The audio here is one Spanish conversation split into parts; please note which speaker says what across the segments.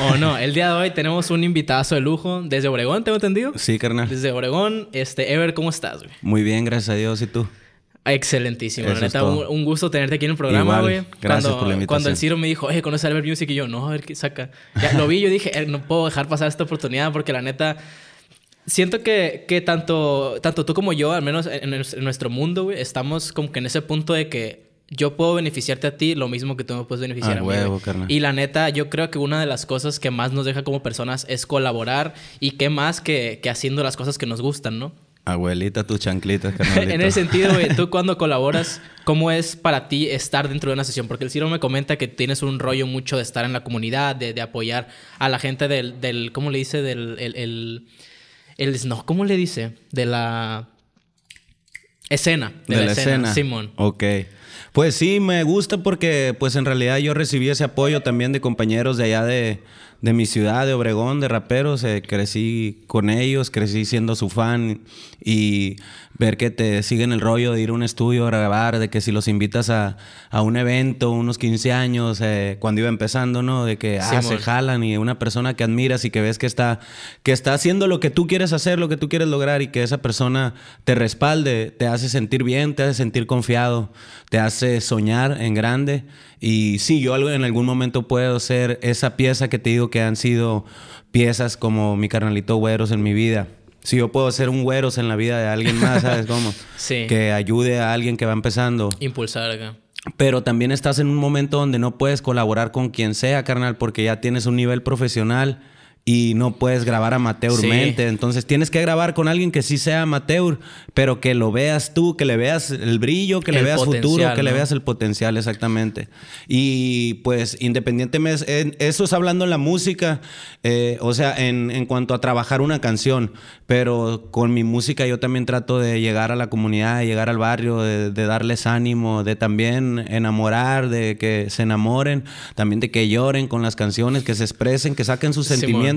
Speaker 1: oh, no, el día de hoy tenemos un invitazo de lujo desde Oregón ¿tengo entendido? Sí, carnal. Desde Oregón, este, Ever, ¿cómo estás, güey?
Speaker 2: Muy bien, gracias a Dios. ¿Y tú?
Speaker 1: Excelentísimo, neta, un, gusto tenerte aquí en el programa, güey. Gracias cuando, por la invitación. Cuando el Ciro me dijo, oye, ¿conoces Ever Music? Y yo, no, a ver qué saca. lo vi, yo dije, eh, no puedo dejar pasar esta oportunidad porque la neta, siento que, que tanto, tanto tú como yo, al menos en, en nuestro mundo, güey, estamos como que en ese punto de que yo puedo beneficiarte a ti lo mismo que tú me puedes beneficiar ah, a mí. y la neta, yo creo que una de las cosas que más nos deja como personas es colaborar y qué más que, haciendo las cosas que nos gustan, ¿no?
Speaker 2: Abuelita, tus chanclitas, carnalito. en el sentido, güey,
Speaker 1: tú cuando colaboras, ¿cómo es para ti estar dentro de una sesión? Porque el Ciro me comenta que tienes un rollo mucho de estar en la comunidad, de, apoyar a la gente del, del ¿cómo le dice? Del, el, el, no, ¿cómo le dice? De la escena. De, la, escena, escena. Simón.
Speaker 2: Ok. Pues sí, me gusta porque pues en realidad yo recibí ese apoyo también de compañeros de allá de, mi ciudad, de Obregón, de raperos. Eh, crecí con ellos, crecí siendo su fan y ver que te siguen el rollo de ir a un estudio a grabar, de que si los invitas a, un evento, unos 15 años, eh, cuando iba empezando, ¿no? De que ah, se jalan y una persona que admiras y que ves que está, que está haciendo lo que tú quieres hacer, lo que tú quieres lograr y que esa persona te respalde, te hace sentir bien, te hace sentir confiado, te hace soñar en grande. Y sí, yo en algún momento puedo ser esa pieza que te digo que han sido piezas como mi carnalito Güeros en mi vida si yo puedo hacer un güeros en la vida de alguien más, ¿sabes cómo? sí. Que ayude a alguien que va empezando.
Speaker 1: Impulsar acá.
Speaker 2: Pero también estás en un momento donde no puedes colaborar con quien sea, carnal, porque ya tienes un nivel profesional y no puedes grabar amateurmente. Entonces tienes que grabar con alguien que sí sea amateur, pero que lo veas tú, que le veas el brillo, que le veas futuro, que le veas el potencial, exactamente. Y pues independientemente, eso es hablando en la música, eh, o sea, en, cuanto a trabajar una canción, pero con mi música yo también trato de llegar a la comunidad, de llegar al barrio, de, darles ánimo, de también enamorar, de que se enamoren, también de que lloren con las canciones, que se expresen, que saquen sus sentimientos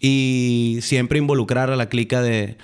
Speaker 2: y siempre involucrar a la clica de,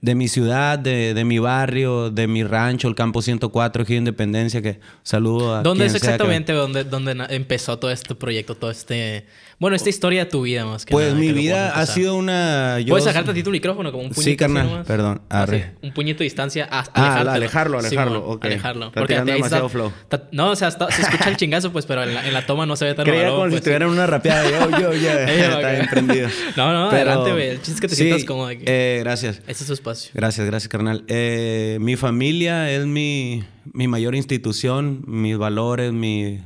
Speaker 2: de mi ciudad, de, de, mi barrio, de mi rancho, el campo 104, aquí de Independencia, que saludo a ¿Dónde es exactamente
Speaker 1: donde, empezó todo este proyecto, todo este... Bueno, esta historia de tu vida más que Pues mi vida ha sido una... Yo... Puedes sacarte a ti tu micrófono como un puñito. Ah, sí, carnal, perdón. Así, un puñito de distancia a ah, alejarlo, alejarlo, ok. Alejarlo. Porque te demasiado flow. no, o sea, se escucha el chingazo, pues, pero en la, en la toma no se ve tan Creía como si estuvieran pues, una rapeada. Yo, yo, ya. está emprendido. No, no, pero... adelante, güey. El es que te sí, sientas cómodo aquí. Eh, gracias. Eso es Gracias,
Speaker 2: gracias, carnal. Eh, mi familia es mi, mi, mayor institución, mis valores, mis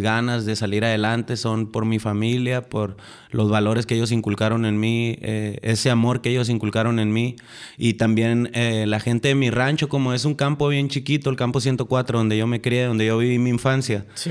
Speaker 2: ganas de salir adelante son por mi familia, por los valores que ellos inculcaron en mí, eh, ese amor que ellos inculcaron en mí y también eh, la gente de mi rancho, como es un campo bien chiquito, el campo 104, donde yo me crié, donde yo viví mi infancia. Sí,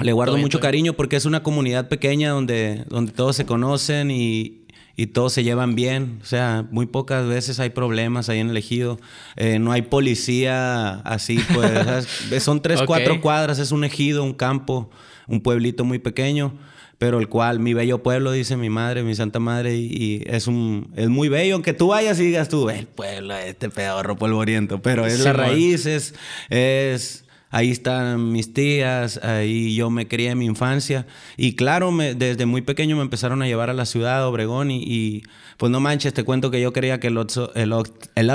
Speaker 2: le guardo mucho cariño porque es una comunidad pequeña donde, donde todos se conocen y, y todos se llevan bien. O sea, muy pocas veces hay problemas ahí en el ejido. Eh, no hay policía así, pues. Son tres, cuatro cuadras, es un ejido, un campo, un pueblito muy pequeño, pero el cual, mi bello pueblo, dice mi madre, mi santa madre, y, es un es muy bello, aunque tú vayas y digas tú, el pueblo, este pedorro polvoriento, pero es la raíz, es, es ahí están mis tías, ahí yo me crié en mi infancia. Y claro, me, desde muy pequeño me empezaron a llevar a la ciudad, a Obregón, y, pues no manches, te cuento que yo creía que el Oxo, El, el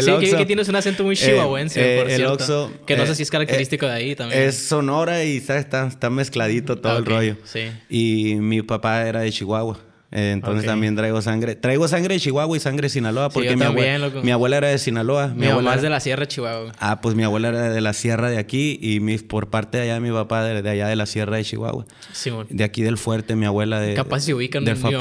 Speaker 2: Sí, que, tienes un acento muy chihuahuense, eh, por el cierto. que no sé eh, si es característico eh, de ahí también. Es sonora y ¿sabes? Está, está mezcladito todo el rollo. Sí. Y mi papá era de Chihuahua. Eh, entonces también traigo sangre. Traigo sangre de Chihuahua y sangre de Sinaloa porque mi, abuela, era de Sinaloa. Mi, abuela es de
Speaker 1: la Sierra de Chihuahua.
Speaker 2: Ah, pues mi abuela era de la Sierra de aquí y por parte de allá mi papá de, allá de la Sierra de Chihuahua. Sí, De aquí del fuerte, mi abuela de... Capaz se ubican del mi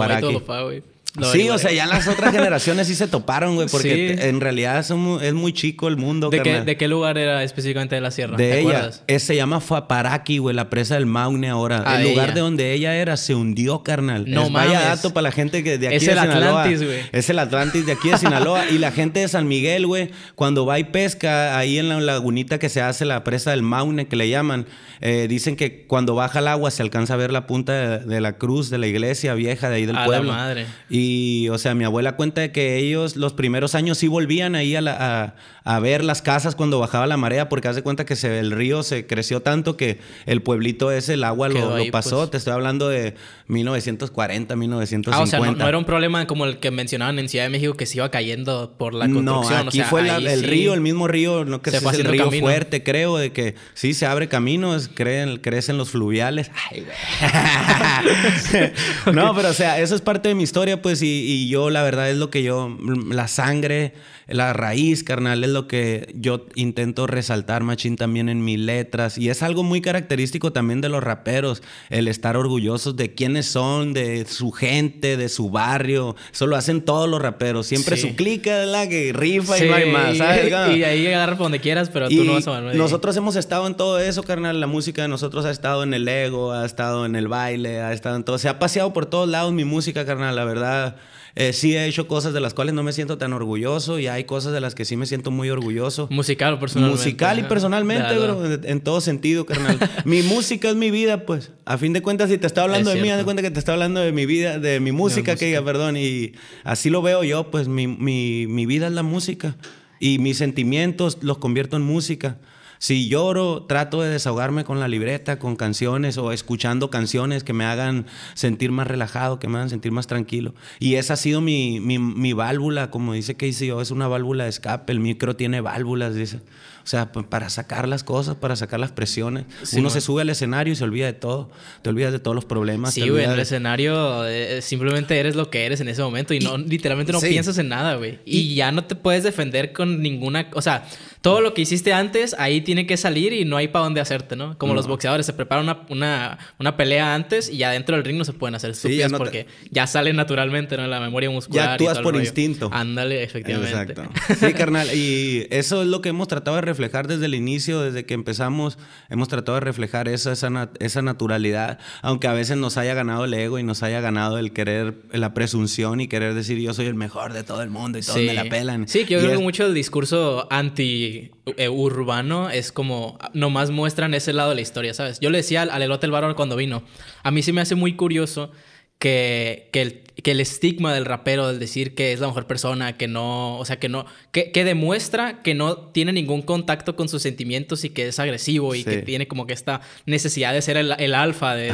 Speaker 2: sí, o sea, ya en las otras generaciones sí se toparon, güey, porque en realidad es, muy chico el mundo. ¿De qué, ¿De
Speaker 1: qué, lugar era específicamente de la sierra? De ¿Te ella.
Speaker 2: se llama Faparaki, güey, la presa del Maune ahora. Ah, el lugar de
Speaker 1: donde ella era
Speaker 2: se hundió, carnal. No es, mames. Vaya dato para la gente que de aquí es el Atlantis, güey. Es el Atlantis de aquí de Sinaloa. y la gente de San Miguel, güey, cuando va y pesca ahí en la lagunita que se hace la presa del Maune, que le llaman, eh, dicen que cuando baja el agua se alcanza a ver la punta de, la cruz de la iglesia vieja de ahí del a pueblo. La madre. Y y, o sea, mi abuela cuenta de que ellos los primeros años sí volvían ahí a, a, ver las casas cuando bajaba la marea, porque hace cuenta que se, el río se creció tanto que el pueblito ese, el agua lo, pasó. Pues. Te estoy hablando de 1940, 1950. Ah, o sea, no, era
Speaker 1: un problema como el que mencionaban en Ciudad de México que se iba cayendo por la construcción. No, aquí fue el río, el mismo río, no
Speaker 2: que se es el río fuerte, creo, de que sí se abre caminos, creen, crecen los fluviales. no, pero o sea, eso es parte de mi historia, pues, y, y yo la verdad es lo que yo, la sangre la raíz, carnal, es lo que yo intento resaltar, machín, también en mis letras. Y es algo muy característico también de los raperos, el estar orgullosos de quiénes son, de su gente, de su barrio. Eso lo hacen todos los raperos. Siempre su
Speaker 1: clica la que rifa y no hay más, ¿sabes? Y, ahí agarra por donde quieras, pero tú no vas a Nosotros
Speaker 2: hemos estado en todo eso, carnal. La música de nosotros ha estado en el ego, ha estado en el baile, ha estado en todo. Se ha paseado por todos lados mi música, carnal, la verdad. Eh, sí he hecho cosas de las cuales no me siento tan orgulloso y hay cosas de las que sí me siento muy orgulloso. Musical o personalmente. Musical y personalmente, bro, en todo sentido, carnal. mi música es mi vida, pues. A fin de cuentas, si te está hablando de mí, haz de cuenta que te está hablando de mi vida, de mi música, que perdón. Y así lo veo yo, pues mi, mi vida es la música. Y mis sentimientos los convierto en música. Si lloro, trato de desahogarme con la libreta, con canciones o escuchando canciones que me hagan sentir más relajado, que me hagan sentir más tranquilo. Y esa ha sido mi, mi, mi válvula, como dice yo oh, es una válvula de escape. El micro tiene válvulas, dice. O sea, para sacar las cosas, para sacar las presiones. Uno se sube al escenario y se olvida de todo. Te olvidas de todos los problemas. Sí, güey, en el
Speaker 1: escenario eh, eh, simplemente eres lo que eres en ese momento y, no literalmente no piensas en nada, güey. Y, y ya no te puedes defender con ninguna... O sea, todo lo que hiciste antes ahí tiene que salir y no hay para dónde hacerte, ¿no? Como los boxeadores se preparan una, una, pelea antes y adentro del ring no se pueden hacer estupidas sí, porque ya sale naturalmente, ¿no? La memoria muscular. Ya actúas por instinto. Ándale, efectivamente. Exacto.
Speaker 2: Sí, carnal. Y eso es lo que hemos tratado de reflejar desde el inicio, desde que empezamos, hemos tratado de reflejar eso, esa, esa naturalidad, aunque a veces nos haya ganado el ego y nos haya ganado el querer, la presunción y querer decir yo soy el mejor
Speaker 1: de todo el mundo y todos me la pelan. Sí, que yo creo mucho el discurso anti eh, urbano, es como, nomás muestran ese lado de la historia, ¿sabes? Yo le decía al, al el Varón cuando vino, a mí sí me hace muy curioso que, que, el, estigma del rapero, del decir que es la mejor persona, que no, o sea, que no, que, demuestra que no tiene ningún contacto con sus sentimientos y que es agresivo y que tiene como que esta necesidad de ser el, alfa de,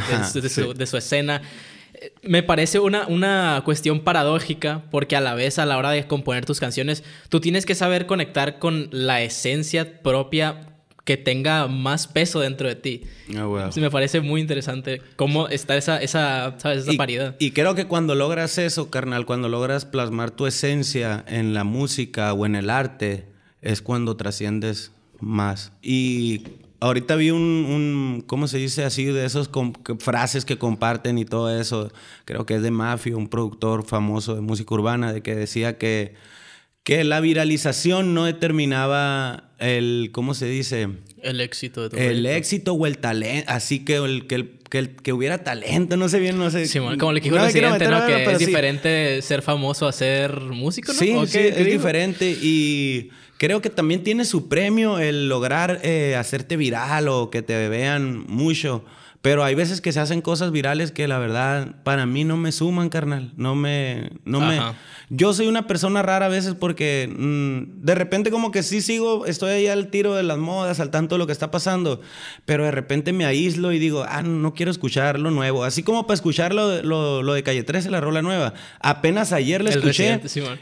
Speaker 1: su, escena me parece una, una cuestión paradójica porque a la vez a la hora de componer tus canciones, tú tienes que saber conectar con la esencia propia que tenga más peso dentro de ti. Ah, me parece muy interesante cómo está esa, esa, paridad.
Speaker 2: Y creo que cuando logras eso, carnal, cuando logras plasmar tu esencia en la música o en el arte, es cuando trasciendes más. Y ahorita vi un, ¿cómo se dice así? De esas frases que comparten y todo eso. Creo que es de Mafio, un productor famoso de música urbana, de que decía que que la viralización no determinaba el, ¿cómo se dice?
Speaker 1: El éxito de El
Speaker 2: éxito o el talento, así que el, que que, hubiera talento, no sé bien, no sé. Sí, como le dijo el ¿no? que es
Speaker 1: diferente ser famoso a ser músico, ¿no? Sí, es diferente
Speaker 2: y creo que también tiene su premio el lograr eh, hacerte viral o que te vean mucho. Pero hay veces que se hacen cosas virales que la verdad para mí no me suman, carnal. No me. No me yo soy una persona rara a veces porque mm, de repente como que sí sigo, estoy ahí al tiro de las modas, al tanto de lo que está pasando, pero de repente me aíslo y digo, ah, no quiero escuchar lo nuevo. Así como para escuchar lo, de Calle 13, la rola nueva. Apenas ayer la el escuché.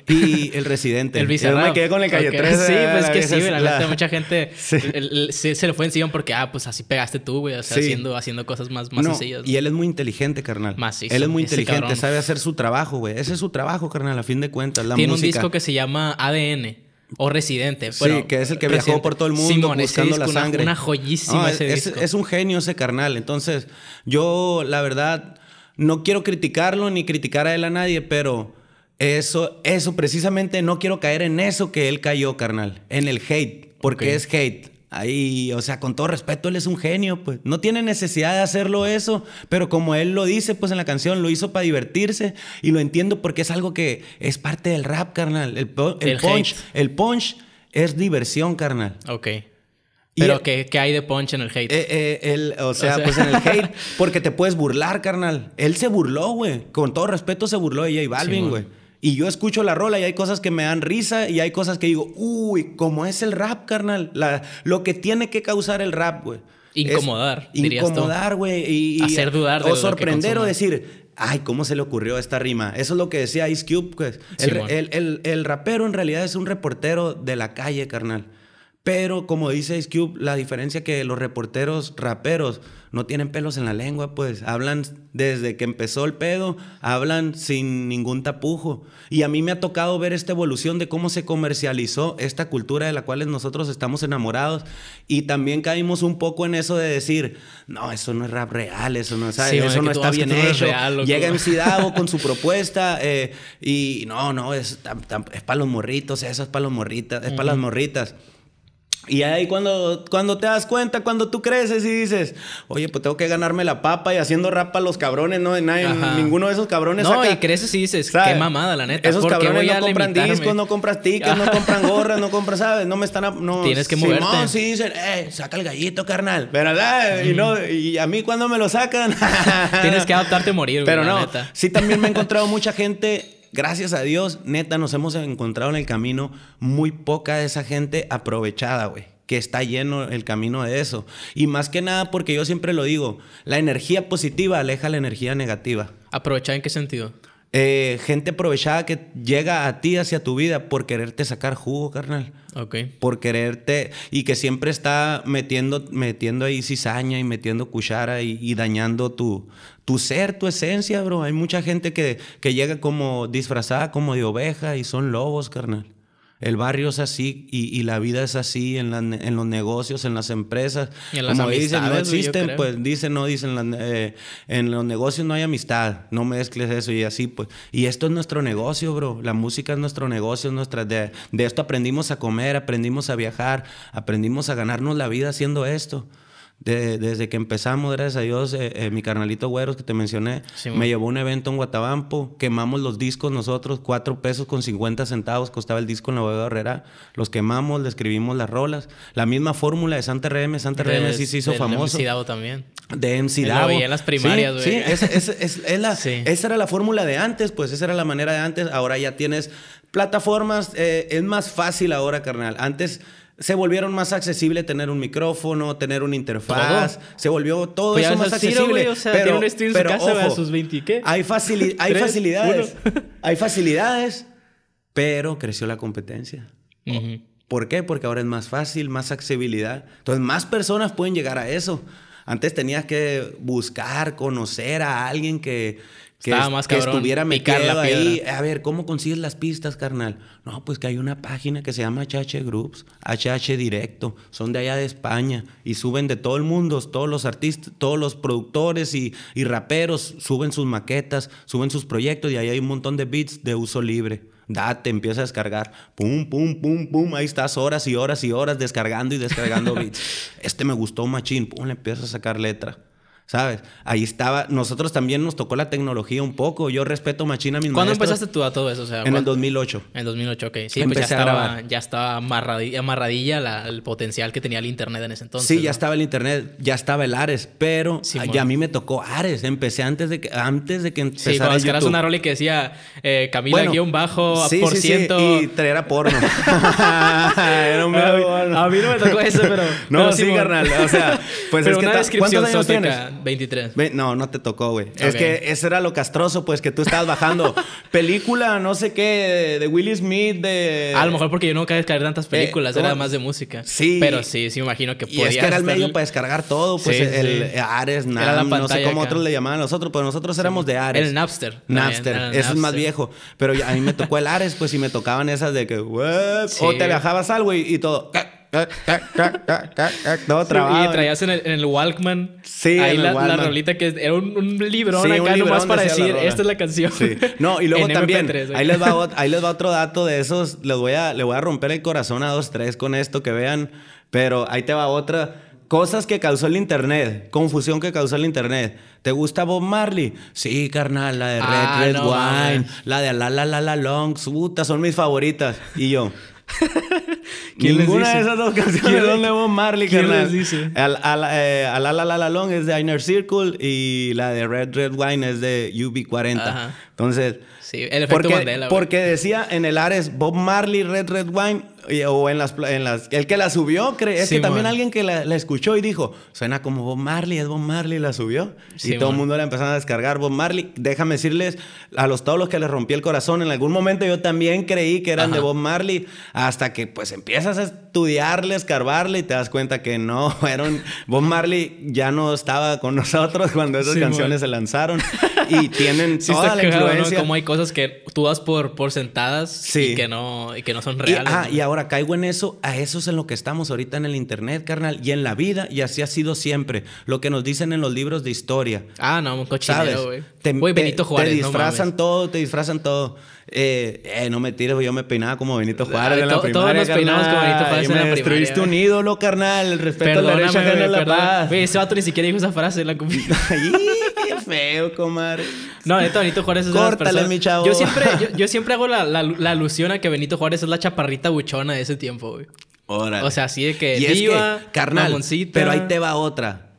Speaker 2: y el Residente. el Yo me quedé con el Calle 13. Sí, pues que sí, la, la... mucha gente
Speaker 1: se, le fue encima porque, ah, pues así pegaste tú, güey, o sea, haciendo, cosas más, más sencillas. Y
Speaker 2: él es muy inteligente, carnal. sí. él es muy inteligente, sabe hacer su trabajo, güey. Ese es su trabajo, carnal, cuentas, la Tiene un disco que
Speaker 1: se llama ADN. O Residente. sí, que es el que viajó por todo el mundo buscando la sangre. Una, una joyísima ah, ese es, disco. es
Speaker 2: un genio ese carnal. Entonces, yo, la verdad, no quiero criticarlo ni criticar a él a nadie, pero eso, eso precisamente no quiero caer en eso que él cayó, carnal. En el hate. Porque es hate. Ahí, o sea, con todo respeto, él es un genio, pues. No tiene necesidad de hacerlo eso, pero como él lo dice, pues en la canción, lo hizo para divertirse y lo entiendo porque es algo que es parte del rap, carnal. El, punch, el punch es diversión, carnal.
Speaker 1: Ok. Pero, e ¿qué, hay de punch en el hate? Eh, eh, o, sea, pues en el hate, porque te puedes burlar, carnal. Él se
Speaker 2: burló, güey. Con todo respeto, se burló de J Balvin, güey. Y yo escucho la rola y hay cosas que me dan risa y hay cosas que digo, uy, ¿cómo es el rap, carnal. lo que tiene que causar el rap, güey. Incomodar,
Speaker 1: dirías Incomodar,
Speaker 2: güey. Y, Hacer dudar. o sorprender o decir, ay, ¿cómo se le ocurrió esta rima? Eso es lo que decía Ice Cube. Pues. el, rapero en realidad es un reportero de la calle, carnal. Pero como dice Ice Cube, la diferencia que los reporteros raperos no tienen pelos en la lengua, pues hablan desde que empezó el pedo, hablan sin ningún tapujo. Y a mí me ha tocado ver esta evolución de cómo se comercializó esta cultura de la cual nosotros estamos enamorados. Y también caímos un poco en eso de decir, no, eso no es rap real, eso no, eso no está bien hecho. Llega MC Davo con su propuesta eh, y no, no, es, es para los morritos, eso es para los es para las morritas. Y ahí cuando, cuando te das cuenta, cuando tú creces y dices, oye, pues tengo que ganarme la papa y haciendo rapa a los cabrones, no, nadie, ninguno de esos cabrones. No, y
Speaker 1: creces y dices, qué mamada, la neta. Esos cabrones no compran discos, no
Speaker 2: compran tickets, no compran gorras, no compran, ¿sabes? No me están. no, Tienes que moverte. No, sí dicen, eh, saca el gallito, carnal. verdad y, a mí cuando me lo sacan. Tienes que adaptarte
Speaker 1: a morir, Pero no,
Speaker 2: sí también me he encontrado mucha gente gracias a Dios, neta, nos hemos encontrado en el camino muy poca de esa gente aprovechada, güey que está lleno el camino de eso. Y más que nada, porque yo siempre lo digo, la energía positiva aleja la energía negativa. ¿Aprovechada en qué sentido? Eh, gente aprovechada que llega a ti, hacia tu vida, por quererte sacar jugo, carnal. Ok. Por quererte. Y que siempre está metiendo, metiendo ahí cizaña y metiendo cuchara y dañando tu, tu ser, tu esencia, bro. Hay mucha gente que, que llega como disfrazada como de oveja y son lobos, carnal. El barrio es así y, la vida es así en, en, los negocios, en las empresas. Y en las Como dicen, no existen, pues dicen, no dicen, eh, en los negocios no hay amistad, no mezcles eso y así, pues. Y esto es nuestro negocio, bro. La música es nuestro negocio, nuestra. de esto aprendimos a comer, aprendimos a viajar, aprendimos a ganarnos la vida haciendo esto desde que empezamos, gracias a Dios, eh, eh, mi carnalito Güeros que te mencioné, me llevó un evento en Guatabampo, quemamos los discos nosotros, cuatro pesos con 50 centavos costaba el disco en la bodega Herrera, los quemamos, le escribimos las rolas, la misma fórmula de Santa RM, Santa RM sí se hizo famoso. De MC Davo también. De MC Davo. en las primarias, Sí, sí, la, esa era la fórmula de antes, pues esa era la manera de antes, ahora ya tienes plataformas, eh, es más fácil ahora, carnal. Antes se volvieron más accesibles tener un micrófono, tener una interfaz, se volvió todo pues eso más accesible. sus 20 Hay, facilidades. hay facilidades, pero creció la competencia. ¿Por qué? Porque ahora es más fácil, más accesibilidad. Entonces, más personas pueden llegar a eso. Antes tenías que buscar, conocer a alguien que, que, Estaba más que estuviera metido ahí. A ver, ¿cómo consigues las pistas, carnal? No, pues que hay una página que se llama HH Groups, HH Directo. Son de allá de España y suben de todo el mundo, todos los artistas, todos los productores y, y raperos suben sus maquetas, suben sus proyectos y ahí hay un montón de beats de uso libre date, empieza a descargar, pum, pum, pum, pum, ahí estás horas y horas y horas descargando y descargando beats. este me gustó machín, pum, le empiezas a sacar letra. ¿Sabes? Ahí estaba. Nosotros también nos tocó la tecnología un poco. Yo respeto machina a mis ¿Cuándo empezaste
Speaker 1: tú a todo eso? en el 2008. En el 2008, ok. Sí, pues ya estaba, ya estaba amarradilla, la, el potencial que tenía el Internet en ese entonces. Sí, ya
Speaker 2: estaba el Internet, ya estaba el Ares, pero a, a mí me tocó Ares. Empecé antes de que, antes de que empezara Sí, cuando Eras una
Speaker 1: rola que decía eh, Camila guión bajo, sí, por sí, ciento.
Speaker 2: y traer porno. Era un a, mí, a mí no me tocó eso, pero... No, sí, carnal. O sea, pues es que... ¿Cuántos años tienes? 23. no, no te tocó, güey. Es que eso era lo castroso, pues, que tú estabas bajando. película, no sé qué, de Will Smith, de. A lo mejor
Speaker 1: porque yo no había descargar tantas eh, películas, era más de música. Sí. Pero sí, sí, me imagino que podía. Y es que era el medio para
Speaker 2: descargar todo, pues, el Ares, nada, no sé cómo otros le llamaban a nosotros, pero nosotros éramos de Ares. El Napster. Napster, eso es más viejo. Pero a mí me tocó el Ares, pues, y me tocaban esas de que, o te viajabas algo y todo no, Y
Speaker 1: traías en el, Walkman. Sí, la, el rolita que era un, librón acá nomás para decir, esta es la canción. No, y luego también, ahí, les va,
Speaker 2: otro dato de esos. Les voy a, le voy a romper el corazón a dos, tres con esto que vean. Pero ahí te va otra. Cosas que causó el internet, confusión que causó el internet. ¿Te gusta Bob Marley? Sí, carnal, la de Red ah, Wine, la de La La La La Long, son mis favoritas. Y yo,
Speaker 1: ¿Quién Ninguna les dice? de esas dos canciones de
Speaker 2: Marley, ¿Quién carnal? les dice? Al, al, eh, la, la, Long es de Inner Circle y la de Red Red Wine es de UB40. Entonces, sí, el efecto porque decía en el Ares Bob Marley, Red Red Wine o en las, en las, El que la subió, cree, es que también alguien que la, escuchó y dijo, suena como Bob Marley, es Bob Marley, la subió. y todo el mundo la empezaron a descargar. Bob Marley, déjame decirles, a los todos los que les rompí el corazón, en algún momento yo también creí que eran de Bob Marley, hasta que pues empiezas a estudiarle, escarbarle y te das cuenta que no, fueron... Bob Marley ya no estaba con nosotros cuando esas canciones se lanzaron y tienen sí toda la influencia. Como
Speaker 1: hay cosas que tú das por, por sentadas y, que no, y que no son reales. Y, ah, y
Speaker 2: ahora caigo en eso, a eso es en lo que estamos ahorita en el internet, carnal, y en la vida, y así ha sido siempre. Lo que nos dicen en los libros de historia. Ah, no, un cochinero, güey. Te, disfrazan todo, te disfrazan todo. Eh, eh, no me tires, yo me peinaba como Benito Juárez en la Todos nos peinamos como Benito Juárez en la primaria. destruiste un ídolo, carnal. El respeto a la derecha la paz.
Speaker 1: Güey, ese vato ni siquiera dijo esa frase en la comida. Ay, qué feo, comar. No, esto Benito Juárez es Córtale, mi chavo. Yo siempre, yo, siempre hago la, alusión a que Benito Juárez es la chaparrita buchona de ese tiempo, güey. O sea, así de que y es que, carnal, pero ahí
Speaker 2: te va otra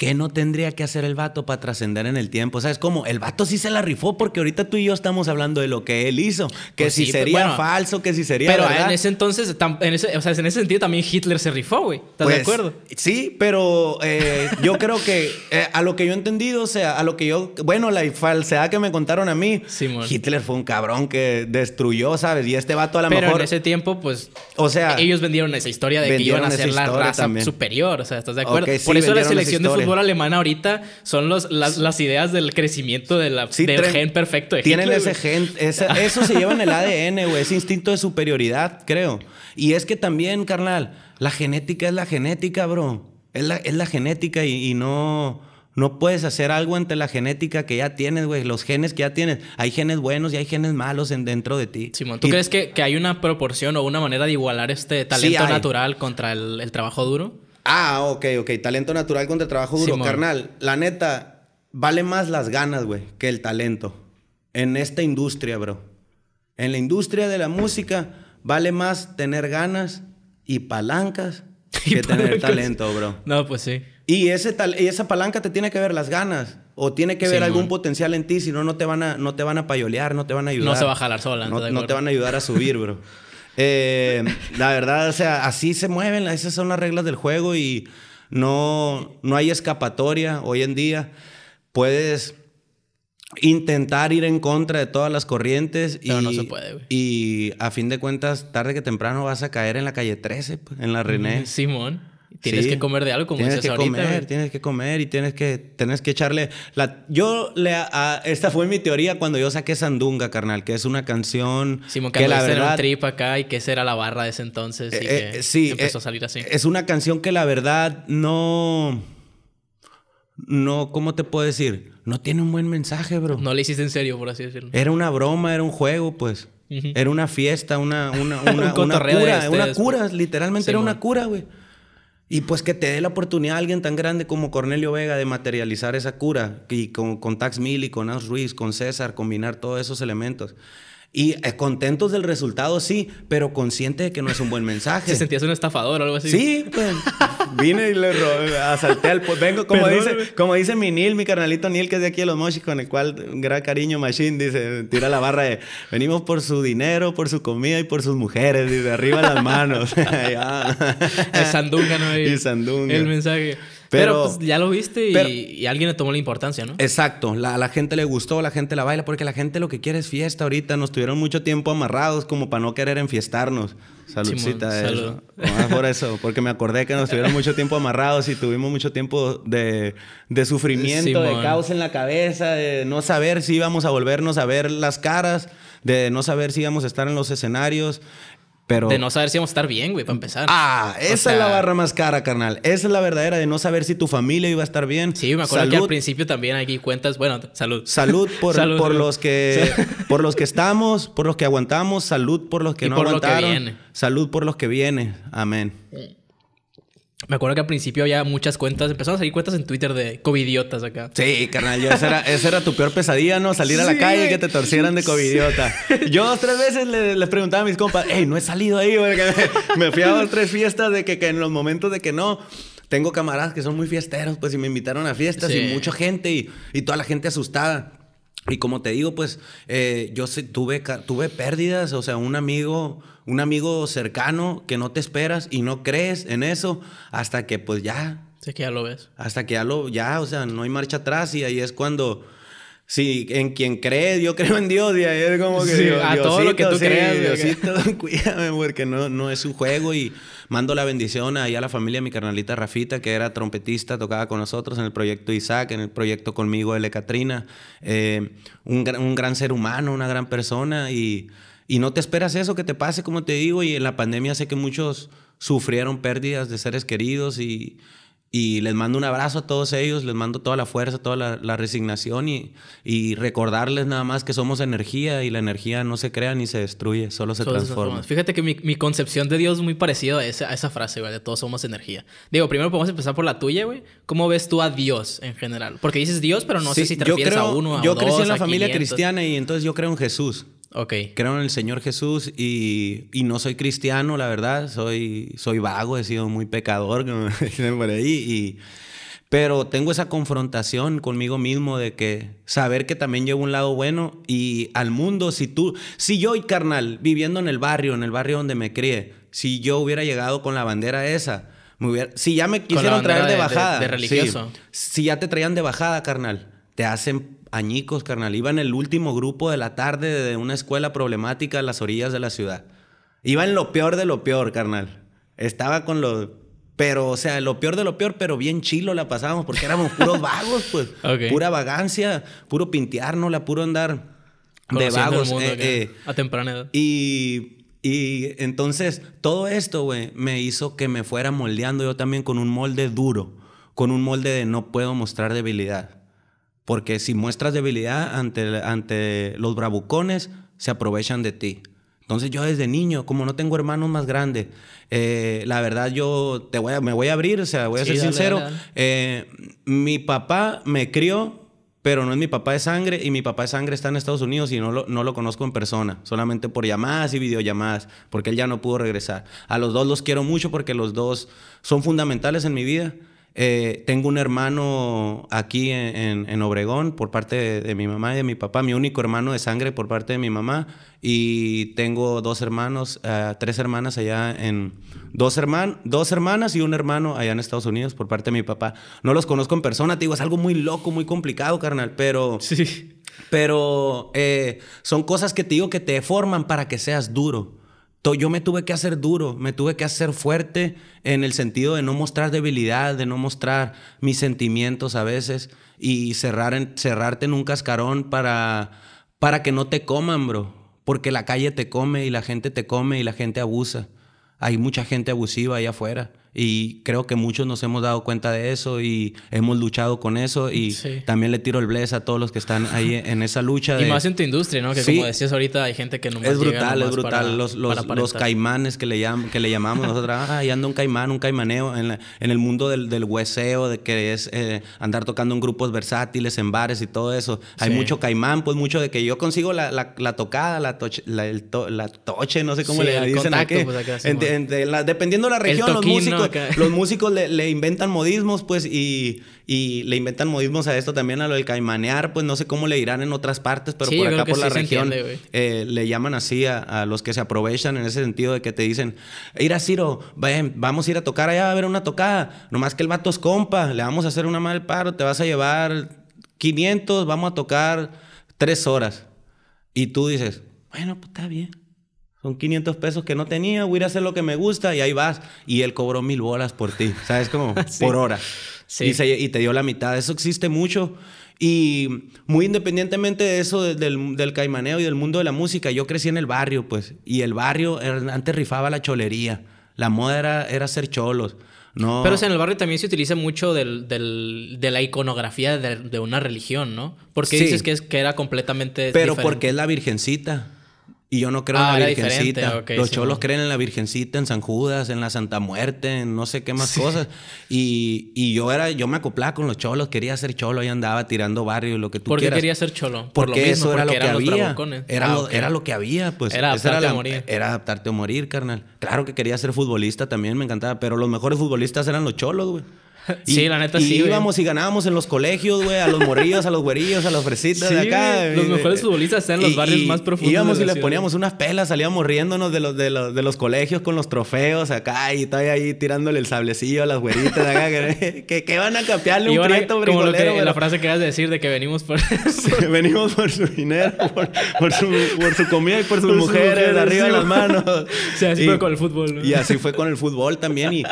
Speaker 2: ¿Qué no tendría que hacer el vato para trascender en el tiempo? ¿Sabes como... El vato sí se la rifó porque ahorita tú y yo estamos hablando de lo que él hizo. Que pues si sería falso, que si sería. Pero en ese
Speaker 1: entonces, en ese, o sea, en ese sentido también Hitler se rifó, güey. ¿Estás de pues, acuerdo? Sí,
Speaker 2: pero eh, yo creo que eh, a lo que yo he entendido, o sea, a lo que yo. Bueno, la falsedad que me contaron a mí, Hitler fue un cabrón que destruyó, ¿sabes? Y este vato a lo mejor. Pero en ese
Speaker 1: tiempo, pues. O sea. Ellos vendieron esa historia de que iban a ser la raza superior, o sea, ¿estás de acuerdo? Por eso la selección de alemana alemana ahorita son los, las, las ideas del crecimiento de la, del gen perfecto Tienen ese gen, eso se lleva en el ADN,
Speaker 2: güey, ese instinto de superioridad, creo. Y es que también, carnal, la genética es la genética, bro. Es la, es la genética y, no... No puedes hacer algo ante la genética que ya tienes, güey. Los genes que ya tienes. Hay genes buenos y hay genes malos en, dentro de ti. Simón, ¿tú
Speaker 1: crees que, que, hay una proporción o una manera de igualar este talento natural contra el, el, trabajo duro? Ah, ok, ok.
Speaker 2: Talento natural contra trabajo duro. Carnal, la neta, vale más las ganas, güey, que el talento. En esta industria, bro. En la industria de la música, vale más tener ganas y palancas que tener talento, bro. No, pues sí. Y, ese y esa palanca te tiene que ver las ganas. O tiene que ver algún potencial en ti, si no, no te van a, no te van a payolear, no te van a ayudar. No se va a jalar sola. no te van a ayudar a subir, bro. Eh, la verdad, o sea, así se mueven, esas son las reglas del juego y no, no hay escapatoria hoy en día. Puedes intentar ir en contra de todas las corrientes y a fin de cuentas, tarde que temprano vas a caer en la calle 13, pues, en la René. Simón.
Speaker 1: Tienes que comer de algo, como tienes que Comer,
Speaker 2: tienes que comer y tienes que, tienes que echarle. Yo le. esta fue mi teoría cuando yo saqué Sandunga, carnal, que es una canción. Sí, que la verdad. un
Speaker 1: trip acá y que esa era la barra de ese entonces. y eh, eh, que sí, empezó a eh, salir así. Es
Speaker 2: una canción que la verdad no. No, ¿cómo te puedo decir? No tiene
Speaker 1: un buen mensaje, bro. No le hiciste en serio, por así decirlo. Era
Speaker 2: una broma, era un juego, pues. Era una fiesta, una, una, una, cura, una cura, pues. literalmente era una cura, güey. Y pues que te dé la oportunidad a alguien tan grande como Cornelio Vega de materializar esa cura, y con, con Tax Mill y con As Ruiz, con César, combinar todos esos elementos. Y eh, contentos del resultado, sí, pero conscientes de que no es un buen mensaje. ¿Te
Speaker 1: sentías un estafador o algo así? Sí, pues vine y le asalté
Speaker 2: al... Vengo, como dice, como dice mi Neil, mi carnalito Neil, que es de aquí de Los Mochis, con el cual un gran cariño Machine, dice, tira la barra de, venimos por su dinero, por su comida y por sus mujeres, de arriba las manos. el sandunga, ¿no? Y, sandunga. El
Speaker 1: mensaje. Pero, pues, ya lo viste y, alguien le tomó la importancia, ¿no?
Speaker 2: Exacto, la, la gente le gustó, la gente la baila, porque la gente lo que quiere es fiesta ahorita. Nos tuvieron mucho tiempo amarrados como para no querer enfiestarnos. Saludcita de ah, por eso, porque me acordé que nos tuvieron mucho tiempo amarrados y tuvimos mucho tiempo de, de sufrimiento, de caos en la cabeza, de no saber si íbamos a volvernos a ver las caras, de no saber si íbamos a estar en los escenarios. De no
Speaker 1: saber si vamos a estar bien, güey, para empezar. Ah, esa es la
Speaker 2: barra más cara, carnal. Esa es la verdadera de no saber si tu familia iba a estar bien. Sí, me acuerdo que al
Speaker 1: principio también aquí cuentas, bueno, salud. Salud por, por los que
Speaker 2: por los que estamos, por los que aguantamos, salud por los que no por aguantaron. Salud por los que vienen. Amén.
Speaker 1: Me acuerdo que al principio había muchas cuentas, empezaron a salir cuentas en Twitter de covidiotas acá. Sí, carnal, Ese esa, era,
Speaker 2: tu peor pesadilla, ¿no? Salir a la calle y que te torcieran de covidiota. Yo tres veces les, preguntaba a mis compas, hey, no he salido ahí, me, me fui a dos, tres fiestas de que, en los momentos de que no tengo camaradas que son muy fiesteros, pues, y me invitaron a fiestas y mucha gente y, y, toda la gente asustada. Y como te digo, pues eh, yo tuve, tuve pérdidas, o sea, un amigo, un amigo cercano que no te esperas y no crees en eso hasta que pues ya... Hasta que ya lo ves. Hasta que ya lo, ya, o sea, no hay marcha atrás y ahí es cuando Sí, en quien cree, yo creo en Dios, y como que a todo lo que tú sí, creas, Diosito, cuídame, porque no, es un juego y mando la bendición ahí a la familia mi carnalita Rafita, que era trompetista, tocaba con nosotros en el proyecto Isaac, en el proyecto conmigo L. Catrina, eh, un, gran ser humano, una gran persona y, y no te esperas eso que te pase, como te digo, y en la pandemia sé que muchos sufrieron pérdidas de seres queridos y y les mando un abrazo a todos ellos, les mando toda la fuerza, toda la, resignación y, y, recordarles nada más que somos energía y la energía no se crea ni se destruye, solo se transforma.
Speaker 1: Fíjate que mi, concepción de Dios es muy parecida a esa, a esa frase, güey, de todos somos energía. Digo, primero podemos empezar por la tuya, güey. ¿Cómo ves tú a Dios en general? Porque dices Dios, pero no sé si te refieres a uno, a Yo dos, crecí en la familia cristiana
Speaker 2: y entonces yo creo en Jesús. Creo en el Señor Jesús y, no soy cristiano, la verdad. Soy, soy vago, he sido muy pecador, como dicen por ahí. Y, pero tengo esa confrontación conmigo mismo de que saber que también llevo un lado bueno y al mundo, si tú, si yo carnal, viviendo en el barrio, en el barrio donde me crié, si yo hubiera llegado con la bandera esa, me hubiera, si ya me quisieron traer de, bajada, de, religioso. si ya te traían de bajada, carnal, te hacen añicos, carnal. Iba en el último grupo de la tarde de una escuela problemática a las orillas de la ciudad. Iba en lo peor de lo peor, carnal. Estaba con los... Pero, o sea, lo peor de lo peor, pero bien chilo la pasábamos porque éramos puros vagos, pues. Pura vagancia, puro la puro andar
Speaker 1: de vagos. Eh, eh. a temprana edad. Y y
Speaker 2: entonces todo esto, güey, me hizo que me fuera moldeando yo también con un molde duro, con un molde de no puedo mostrar debilidad porque si muestras debilidad ante, ante los bravucones, se aprovechan de ti. Entonces yo desde niño, como no tengo hermanos más grandes, eh, la verdad yo te voy a, me voy a abrir, o sea, voy a ser sincero. Eh, mi papá me crió, pero no es mi papá de sangre y mi papá de sangre está en Estados Unidos y no lo, no lo conozco en persona, solamente por llamadas y videollamadas, porque él ya no pudo regresar. A los dos los quiero mucho porque los dos son fundamentales en mi vida eh, tengo un hermano aquí en, Obregón por parte de, mi mamá y de mi papá, mi único hermano de sangre por parte de mi mamá, y tengo dos hermanos, eh, tres hermanas allá en... Dos, dos hermanas y un hermano allá en Estados Unidos por parte de mi papá. No los conozco en persona, te digo, es algo muy loco, muy complicado, carnal, pero... Sí. Pero eh, son cosas que te digo que te forman para que seas duro yo me tuve que hacer duro, me tuve que hacer fuerte en el sentido de no mostrar debilidad, de no mostrar mis sentimientos a veces y cerrar cerrarte en un cascarón para, para que no te coman, bro. Porque la calle te come y la gente te come y la gente abusa. Hay mucha gente abusiva ahí afuera. Y creo que muchos nos hemos dado cuenta de eso y hemos luchado con eso. Y también le tiro el bles a todos los que están ahí en esa lucha. Y más en tu industria, ¿no? Que como
Speaker 1: decías ahorita, hay gente que no Es brutal, es brutal. los, los, caimanes
Speaker 2: que le, llam, que le llamamos nosotros. Ah, ahí anda un caimán, un caimaneo. En, en el mundo del, del, hueseo, de que es eh, andar tocando en grupos versátiles, en bares y todo eso. Hay mucho caimán, pues mucho de que yo consigo la, tocada, la toche, la, toche, no sé cómo le dicen. Pues, dependiendo de la región, los músicos los músicos le, inventan modismos, pues, y, le inventan modismos a esto también, a lo del caimanear, pues no sé cómo le dirán en otras partes, pero por acá, por la región, eh, le llaman así a, los que se aprovechan en ese sentido de que te dicen, ir a Ciro, vamos a ir a tocar allá, a ver una tocada, nomás que el vato es compa, le vamos a hacer una mal paro, te vas a llevar 500, vamos a tocar tres horas. Y tú dices, bueno, pues está bien. Son 500 pesos que no tenía, voy a ir a hacer lo que me gusta y ahí vas. Y él cobró mil bolas por ti, ¿sabes? Como por hora. Sí. Y, te dio la mitad. Eso existe mucho. Y muy independientemente de eso, del, caimaneo y del mundo de la música, yo crecí en el barrio, pues. Y el barrio antes rifaba la cholería. La moda era, era ser cholos. No. Pero
Speaker 1: en el barrio también se utiliza mucho del, de la iconografía de, una religión, ¿no? Porque dices que, es, que era completamente. Pero porque
Speaker 2: es la virgencita. Y yo no creo en ah, la Virgencita. los cholos creen en la Virgencita, en San Judas, en la Santa Muerte, en no sé qué más cosas. Y, yo era, yo me acoplaba con los cholos, quería ser cholo ahí andaba tirando barrio y lo que tú ¿Por qué quería ser
Speaker 1: cholo? Porque eso era lo que había. Ah, era, lo,
Speaker 2: que había, pues. Era adaptarte era a morir. Era adaptarte o morir, carnal. Claro que quería ser futbolista también, me encantaba. Pero los mejores futbolistas eran los cholos, güey. sí, la neta y sí. Íbamos y ganábamos en los colegios, güey, a los morrillos, a los güerillos, a los fresitas de acá. Los mejores
Speaker 1: futbolistas están en los barrios más profundos. Íbamos y le poníamos
Speaker 2: unas pelas, salíamos riéndonos de los, de, los, de los colegios con los trofeos acá y todavía ahí tirándole el sablecillo a las güeritas de acá. que,
Speaker 1: que, van a campearle un prieto Como lo que, la frase que vas de decir de que venimos por.
Speaker 2: venimos por su dinero, por, su, comida y por sus mujeres, arriba de las manos. Sí, así fue con el
Speaker 1: fútbol, ¿no? Y así
Speaker 2: fue con el fútbol también. Y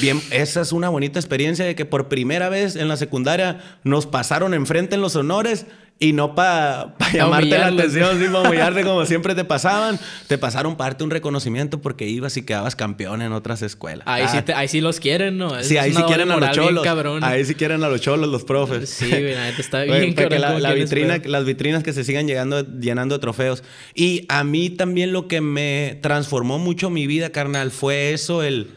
Speaker 2: bien, esa es una bonita experiencia de que por primera vez en la secundaria nos pasaron enfrente en los honores y no para llamarte la atención, sino para humillarte como siempre te pasaban. Te pasaron parte un reconocimiento porque ibas y quedabas campeón en otras escuelas. Ahí, sí, ah.
Speaker 1: ahí sí los quieren, ¿no? sí, ahí sí quieren a los cholos. Ahí
Speaker 2: sí quieren a los cholos los profes. Sí, güey, la
Speaker 1: está bien.
Speaker 2: las vitrinas que se sigan llegando, llenando de trofeos. Y a mí también lo que me transformó mucho mi vida, carnal, fue eso, el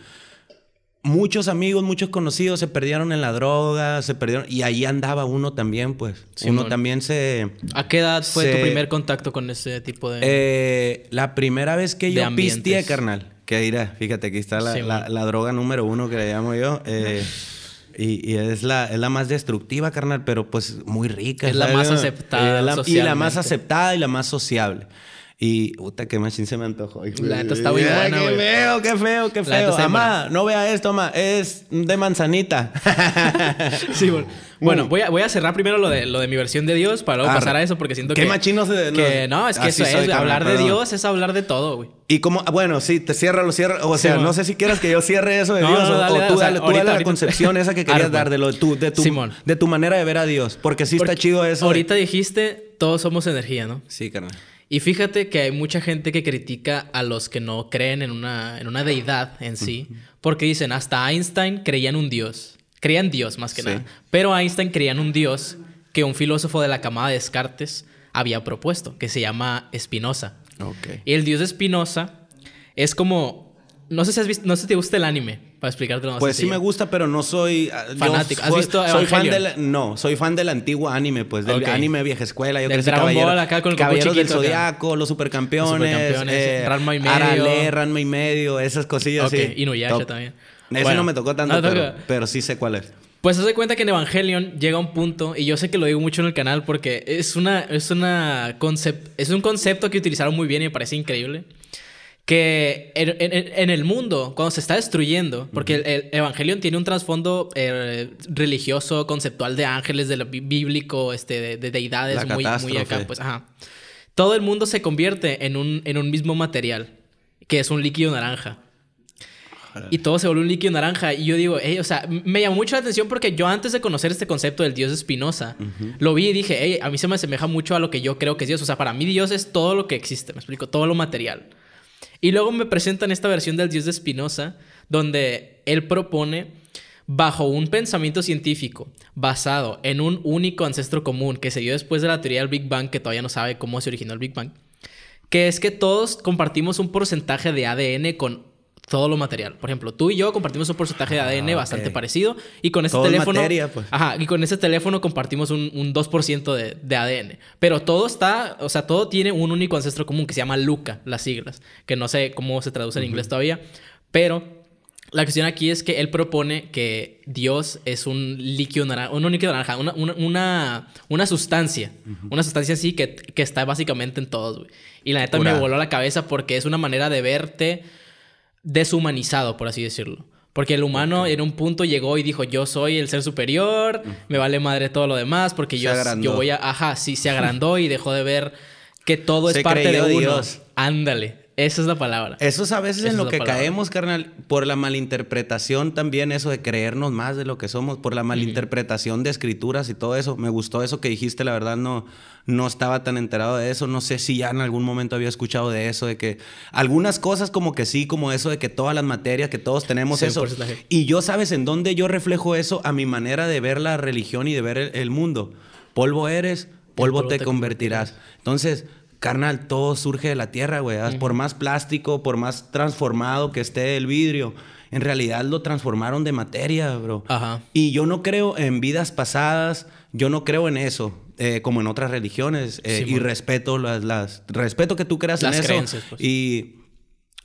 Speaker 2: muchos amigos, muchos conocidos se perdieron en la droga, se perdieron. Y ahí andaba uno también, pues. uno también se. ¿A qué edad fue tu primer
Speaker 1: contacto con ese tipo de.?
Speaker 2: Eh, la primera vez que yo pisé carnal. Que dirá, fíjate, aquí está la, droga número uno que le llamo yo. Eh, y, es, la, más destructiva, carnal, pero pues muy rica. Es la más eh, aceptada. y la más aceptada y la más sociable. Y, puta, qué machín se me antojo La neta está muy buena, Qué feo, qué feo, qué feo. no vea esto, Es de manzanita.
Speaker 1: sí, bueno. Mm. voy a, voy a cerrar primero lo de, lo de mi versión de Dios para luego ah, pasar a eso porque siento que... Qué machín se... Que, no, es que hablar de Dios es hablar de todo, güey.
Speaker 2: Y como... Bueno, sí, te cierra, lo cierra. O sea, no sé si quieras que yo cierre eso de Dios o, tú dale, la concepción esa que querías dar de, lo, de, tu, de tu manera de ver a Dios. Porque sí está chido eso.
Speaker 1: Ahorita dijiste, todos somos energía, ¿no? Sí, carnal. Y fíjate que hay mucha gente que critica a los que no creen en una, en una deidad en sí, porque dicen, hasta Einstein creía en un dios, en dios más que nada, pero Einstein creía en un dios que un filósofo de la camada de Descartes había propuesto, que se llama Spinoza. Y el dios de Spinoza es como, no sé si has visto, no sé si te gusta el anime, para explicártelo más. Pues sí me
Speaker 2: gusta, pero no soy ah, fanático. ¿Has visto soy fan no, soy fan del antiguo anime, pues del anime vieja escuela, yo del crecí Dragon acá con el Caballeros del Zodiaco, los supercampeones, eh, Ranma y medio, Arale, Ranma y medio, esas cosillas okay. Ok, Inuyasha también. Ese no me tocó tanto, Pero, sí sé cuál es.
Speaker 1: Pues de cuenta que en Evangelion llega un punto, y yo sé que lo digo mucho en el canal porque es una, es una es un concepto que utilizaron muy bien y me parece increíble que en, el mundo, cuando se está destruyendo, porque el, evangelio tiene un trasfondo eh, religioso, conceptual de ángeles, de lo bíblico, este, de, deidades, muy, acá, pues, Todo el mundo se convierte en un, en un mismo material, que es un líquido naranja. Y todo se vuelve un líquido naranja. Y yo digo, o sea, me llamó mucho la atención porque yo antes de conocer este concepto del Dios Espinosa, lo vi y dije, a mí se me asemeja mucho a lo que yo creo que es Dios. O sea, para mí Dios es todo lo que existe, me explico, todo lo material. Y luego me presentan esta versión del dios de Spinoza, donde él propone, bajo un pensamiento científico basado en un único ancestro común que se dio después de la teoría del Big Bang, que todavía no sabe cómo se originó el Big Bang, que es que todos compartimos un porcentaje de ADN con todo lo material. Por ejemplo, tú y yo compartimos un porcentaje de ADN ah, bastante parecido y con ese teléfono... Pues. Ajá, y con ese teléfono compartimos un, 2% de, ADN. Pero todo está, o sea, todo tiene un único ancestro común que se llama Luca, las siglas, que no sé cómo se traduce en inglés todavía, pero... La cuestión aquí es que él propone que Dios es un líquido naranja, un líquido naranja, una, una, sustancia, una sustancia así que, está básicamente en todos, güey. Y la neta me voló la cabeza porque es una manera de verte deshumanizado, por así decirlo. Porque el humano en un punto llegó y dijo, yo soy el ser superior, mm. me vale madre todo lo demás, porque yo, voy a... Ajá, sí, se agrandó y dejó de ver que todo es parte de Dios. uno. Ándale. Esa es la palabra. Eso es a veces en lo que caemos,
Speaker 2: carnal, por la malinterpretación también, eso de creernos más de lo que somos, por la malinterpretación de escrituras y todo eso. Me gustó eso que dijiste, la verdad no, no estaba tan enterado de eso. No sé si ya en algún momento había escuchado de eso, de que algunas cosas como que sí, como eso de que todas las materias, que todos tenemos eso. Y yo sabes en dónde yo reflejo eso a mi manera de ver la religión y de ver el, mundo. Polvo eres, polvo, te convertirás. Entonces carnal, todo surge de la tierra, güey. Por más plástico, por más transformado que esté el vidrio, en realidad lo transformaron de materia, bro. Ajá. Y yo no creo en vidas pasadas, yo no creo en eso. Eh, como en otras religiones eh, y respeto las, las respeto que tú creas las en creencias, pues. y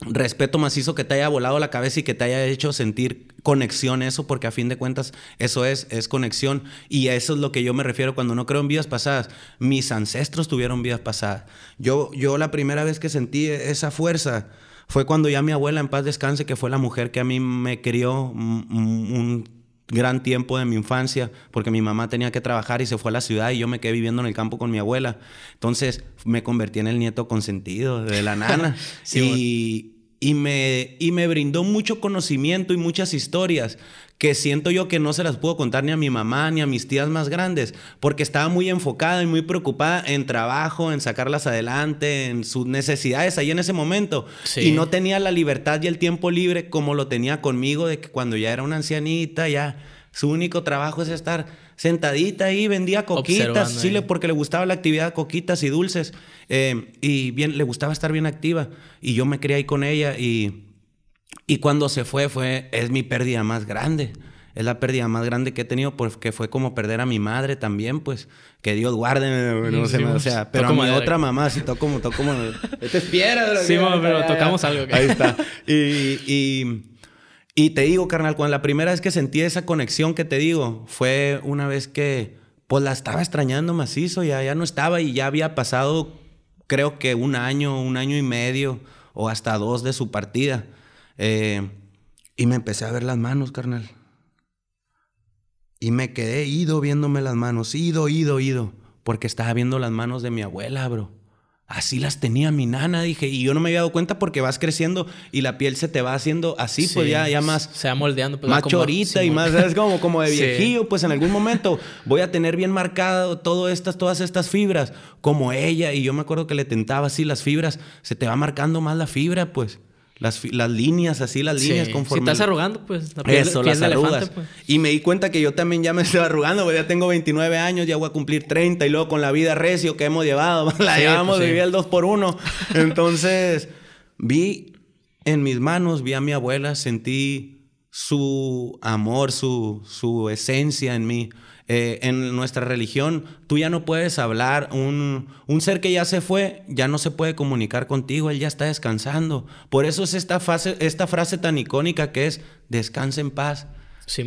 Speaker 2: respeto macizo que te haya volado la cabeza y que te haya hecho sentir conexión eso, porque a fin de cuentas eso es, es conexión. Y a eso es lo que yo me refiero cuando no creo en vidas pasadas. Mis ancestros tuvieron vidas pasadas. Yo, yo la primera vez que sentí esa fuerza fue cuando ya mi abuela en paz descanse, que fue la mujer que a mí me crió un gran tiempo de mi infancia, porque mi mamá tenía que trabajar y se fue a la ciudad y yo me quedé viviendo en el campo con mi abuela. Entonces me convertí en el nieto consentido de la nana. y, y me, y me brindó mucho conocimiento y muchas historias que siento yo que no se las puedo contar ni a mi mamá ni a mis tías más grandes, porque estaba muy enfocada y muy preocupada en trabajo, en sacarlas adelante, en sus necesidades ahí en ese momento. Y no tenía la libertad y el tiempo libre como lo tenía conmigo de que cuando ya era una ancianita, ya su único trabajo es estar sentadita ahí, vendía coquitas, sí, porque le gustaba la actividad, coquitas y dulces. Eh, y bien, le gustaba estar bien activa. Y yo me crié ahí con ella. Y, y cuando se fue, fue, es mi pérdida más grande. Es la pérdida más grande que he tenido porque fue como perder a mi madre también, pues. Que Dios guarde, no sé, o sea, pero a mi otra mamá, si toco como, toco como...
Speaker 1: Esto es piedra. Sí, pero tocamos algo. Ahí está.
Speaker 2: y y te digo, carnal, cuando la primera vez que sentí esa conexión que te digo, fue una vez que pues la estaba extrañando macizo, ya, ya no estaba y ya había pasado creo que un año, un año y medio o hasta dos de su partida. Eh, y me empecé a ver las manos, carnal. Y me quedé ido viéndome las manos, ido, ido, ido, porque estaba viendo las manos de mi abuela, bro así las tenía mi nana, dije, y yo no me había dado cuenta porque vas creciendo y la piel se te va
Speaker 1: haciendo así, pues ya, ya más... Se va moldeando. Pues, más chorita y más, es Como,
Speaker 2: como de viejillo, pues en algún momento voy a tener bien marcado todo estas, todas estas fibras, como ella, y yo me acuerdo que le tentaba así las fibras, se te va marcando más la fibra, pues las, líneas, así las líneas conforme. Si estás arrugando, pues. Eso, las arrugas. Pues. Y me di cuenta que yo también ya me estoy arrugando, porque ya tengo 29 años, ya voy a cumplir 30 y luego con la vida recio que hemos llevado, la llevamos, pues el 2 por 1 Entonces, vi en mis manos, vi a mi abuela, sentí su amor, su, su esencia en mí. Eh, en nuestra religión, tú ya no puedes hablar, un, ser que ya se fue, ya no se puede comunicar contigo, él ya está descansando. Por eso es esta, esta frase tan icónica que es, ...descanse en paz.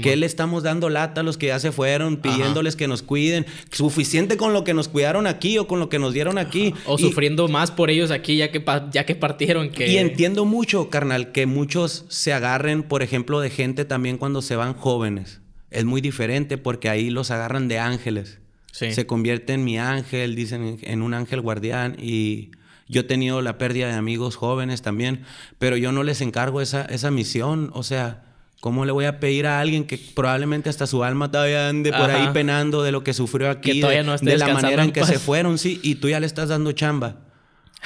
Speaker 2: que le estamos dando lata a los que ya se fueron, pidiéndoles que nos cuiden. Suficiente con lo que nos cuidaron aquí o con lo que nos dieron aquí. O sufriendo
Speaker 1: más por ellos aquí ya que, ya que partieron. Y
Speaker 2: entiendo mucho, carnal, que muchos se agarren, por ejemplo, de gente también cuando se van jóvenes es muy diferente porque ahí los agarran de ángeles. Se convierte en mi ángel, dicen en un ángel guardián y yo he tenido la pérdida de amigos jóvenes también, pero yo no les encargo esa, esa misión, o sea, ¿cómo le voy a pedir a alguien que probablemente hasta su alma todavía ande por ahí penando de lo que sufrió aquí, de, la manera en que se fueron, sí, y tú ya le estás dando chamba?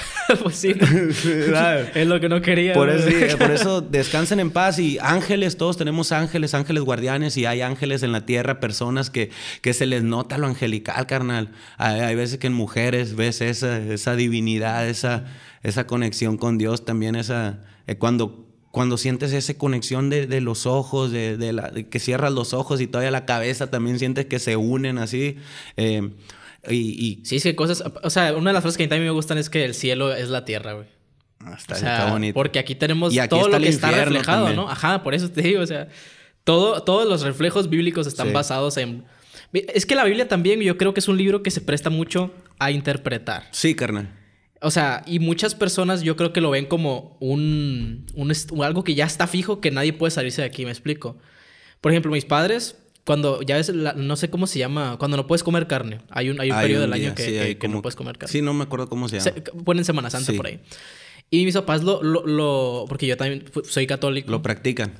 Speaker 1: pues sí.
Speaker 2: es lo que no quería. Por eso, eh, descansen en paz y ángeles, todos tenemos ángeles, ángeles guardianes y hay ángeles en la tierra, personas que, que se les nota lo angelical, carnal. Hay, veces que en mujeres ves esa, divinidad, esa, esa conexión con Dios, también esa... Eh, cuando cuando sientes esa conexión de, los ojos, de, que cierras los ojos y todavía la cabeza también sientes que se unen así. Eh, y, Sí, es que cosas.
Speaker 1: O sea, una de las cosas que a mí también me gustan es que el cielo es la tierra, güey. Ah, está bonito. Porque aquí tenemos todo lo que está reflejado, ¿no? Ajá, por eso te digo, o sea, todo, todos los reflejos bíblicos están basados en. Es que la Biblia también, yo creo que es un libro que se presta mucho a interpretar. Sí, carnal. O sea, y muchas personas yo creo que lo ven como un, un algo que ya está fijo, que nadie puede salirse de aquí, me explico. Por ejemplo, mis padres, cuando ya es, no sé cómo se llama, cuando no puedes comer carne. Hay un, hay un periodo del año que, no puedes comer carne. Sí, no me acuerdo cómo se llama. ponen Semana Santa por ahí. Y mis papás lo, lo, porque yo también soy católico. Lo practican.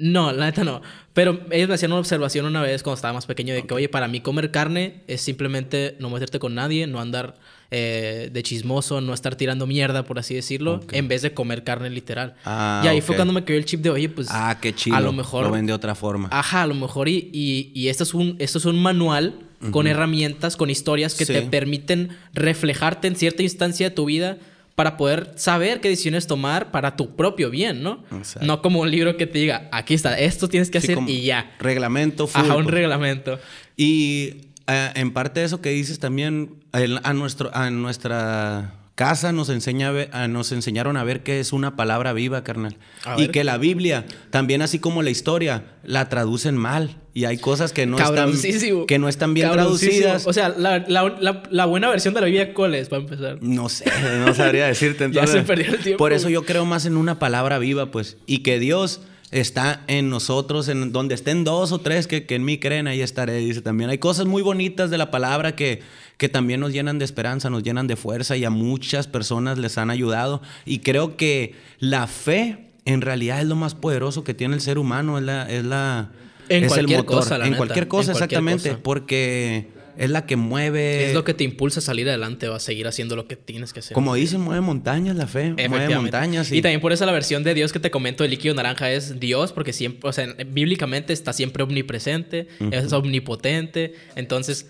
Speaker 1: No, la neta no. Pero ellos me hacían una observación una vez cuando estaba más pequeño de que, oye, para mí comer carne es simplemente no meterte con nadie, no andar eh, de chismoso, no estar tirando mierda, por así decirlo, en vez de comer carne literal. Ah, y ahí fue cuando me cayó el chip de, oye, pues ah, a lo mejor... Lo ven de
Speaker 2: otra forma. Ajá,
Speaker 1: a lo mejor y, y, esto, es un, esto es un manual con herramientas, con historias que te permiten reflejarte en cierta instancia de tu vida para poder saber qué decisiones tomar para tu propio bien, ¿no? No como un libro que te diga, aquí está, esto tienes que hacer y ya.
Speaker 2: Reglamento, full, Ajá, un pues. reglamento. Y eh, en parte de eso que dices también, a, nuestro, a nuestra casa nos, enseña, nos enseñaron a ver qué es una palabra viva, carnal. Y que la Biblia, también así como la historia, la traducen mal. Y hay cosas que no, están, que no están bien traducidas.
Speaker 1: O sea, la, buena versión de la Biblia, ¿cuál es? Para empezar.
Speaker 2: No sé, no sabría decirte. Entonces, ya se perdió el tiempo. Por eso yo creo más en una palabra viva, pues. Y que Dios está en nosotros, en donde estén dos o tres que, que, en mí creen, ahí estaré. Dice también, hay cosas muy bonitas de la palabra que, que también nos llenan de esperanza, nos llenan de fuerza y a muchas personas les han ayudado. Y creo que la fe en realidad es lo más poderoso que tiene el ser humano, es la... Es la en cualquier cosa, la En cualquier cosa, exactamente.
Speaker 1: Porque es la que mueve. Es lo que te impulsa a salir adelante o a seguir haciendo lo que tienes que hacer. Como dice mueve
Speaker 2: montañas la fe. Mueve montañas. Y... también
Speaker 1: por eso la versión de Dios que te comento el líquido naranja es Dios, porque siempre, o sea, bíblicamente está siempre omnipresente, es omnipotente. Entonces,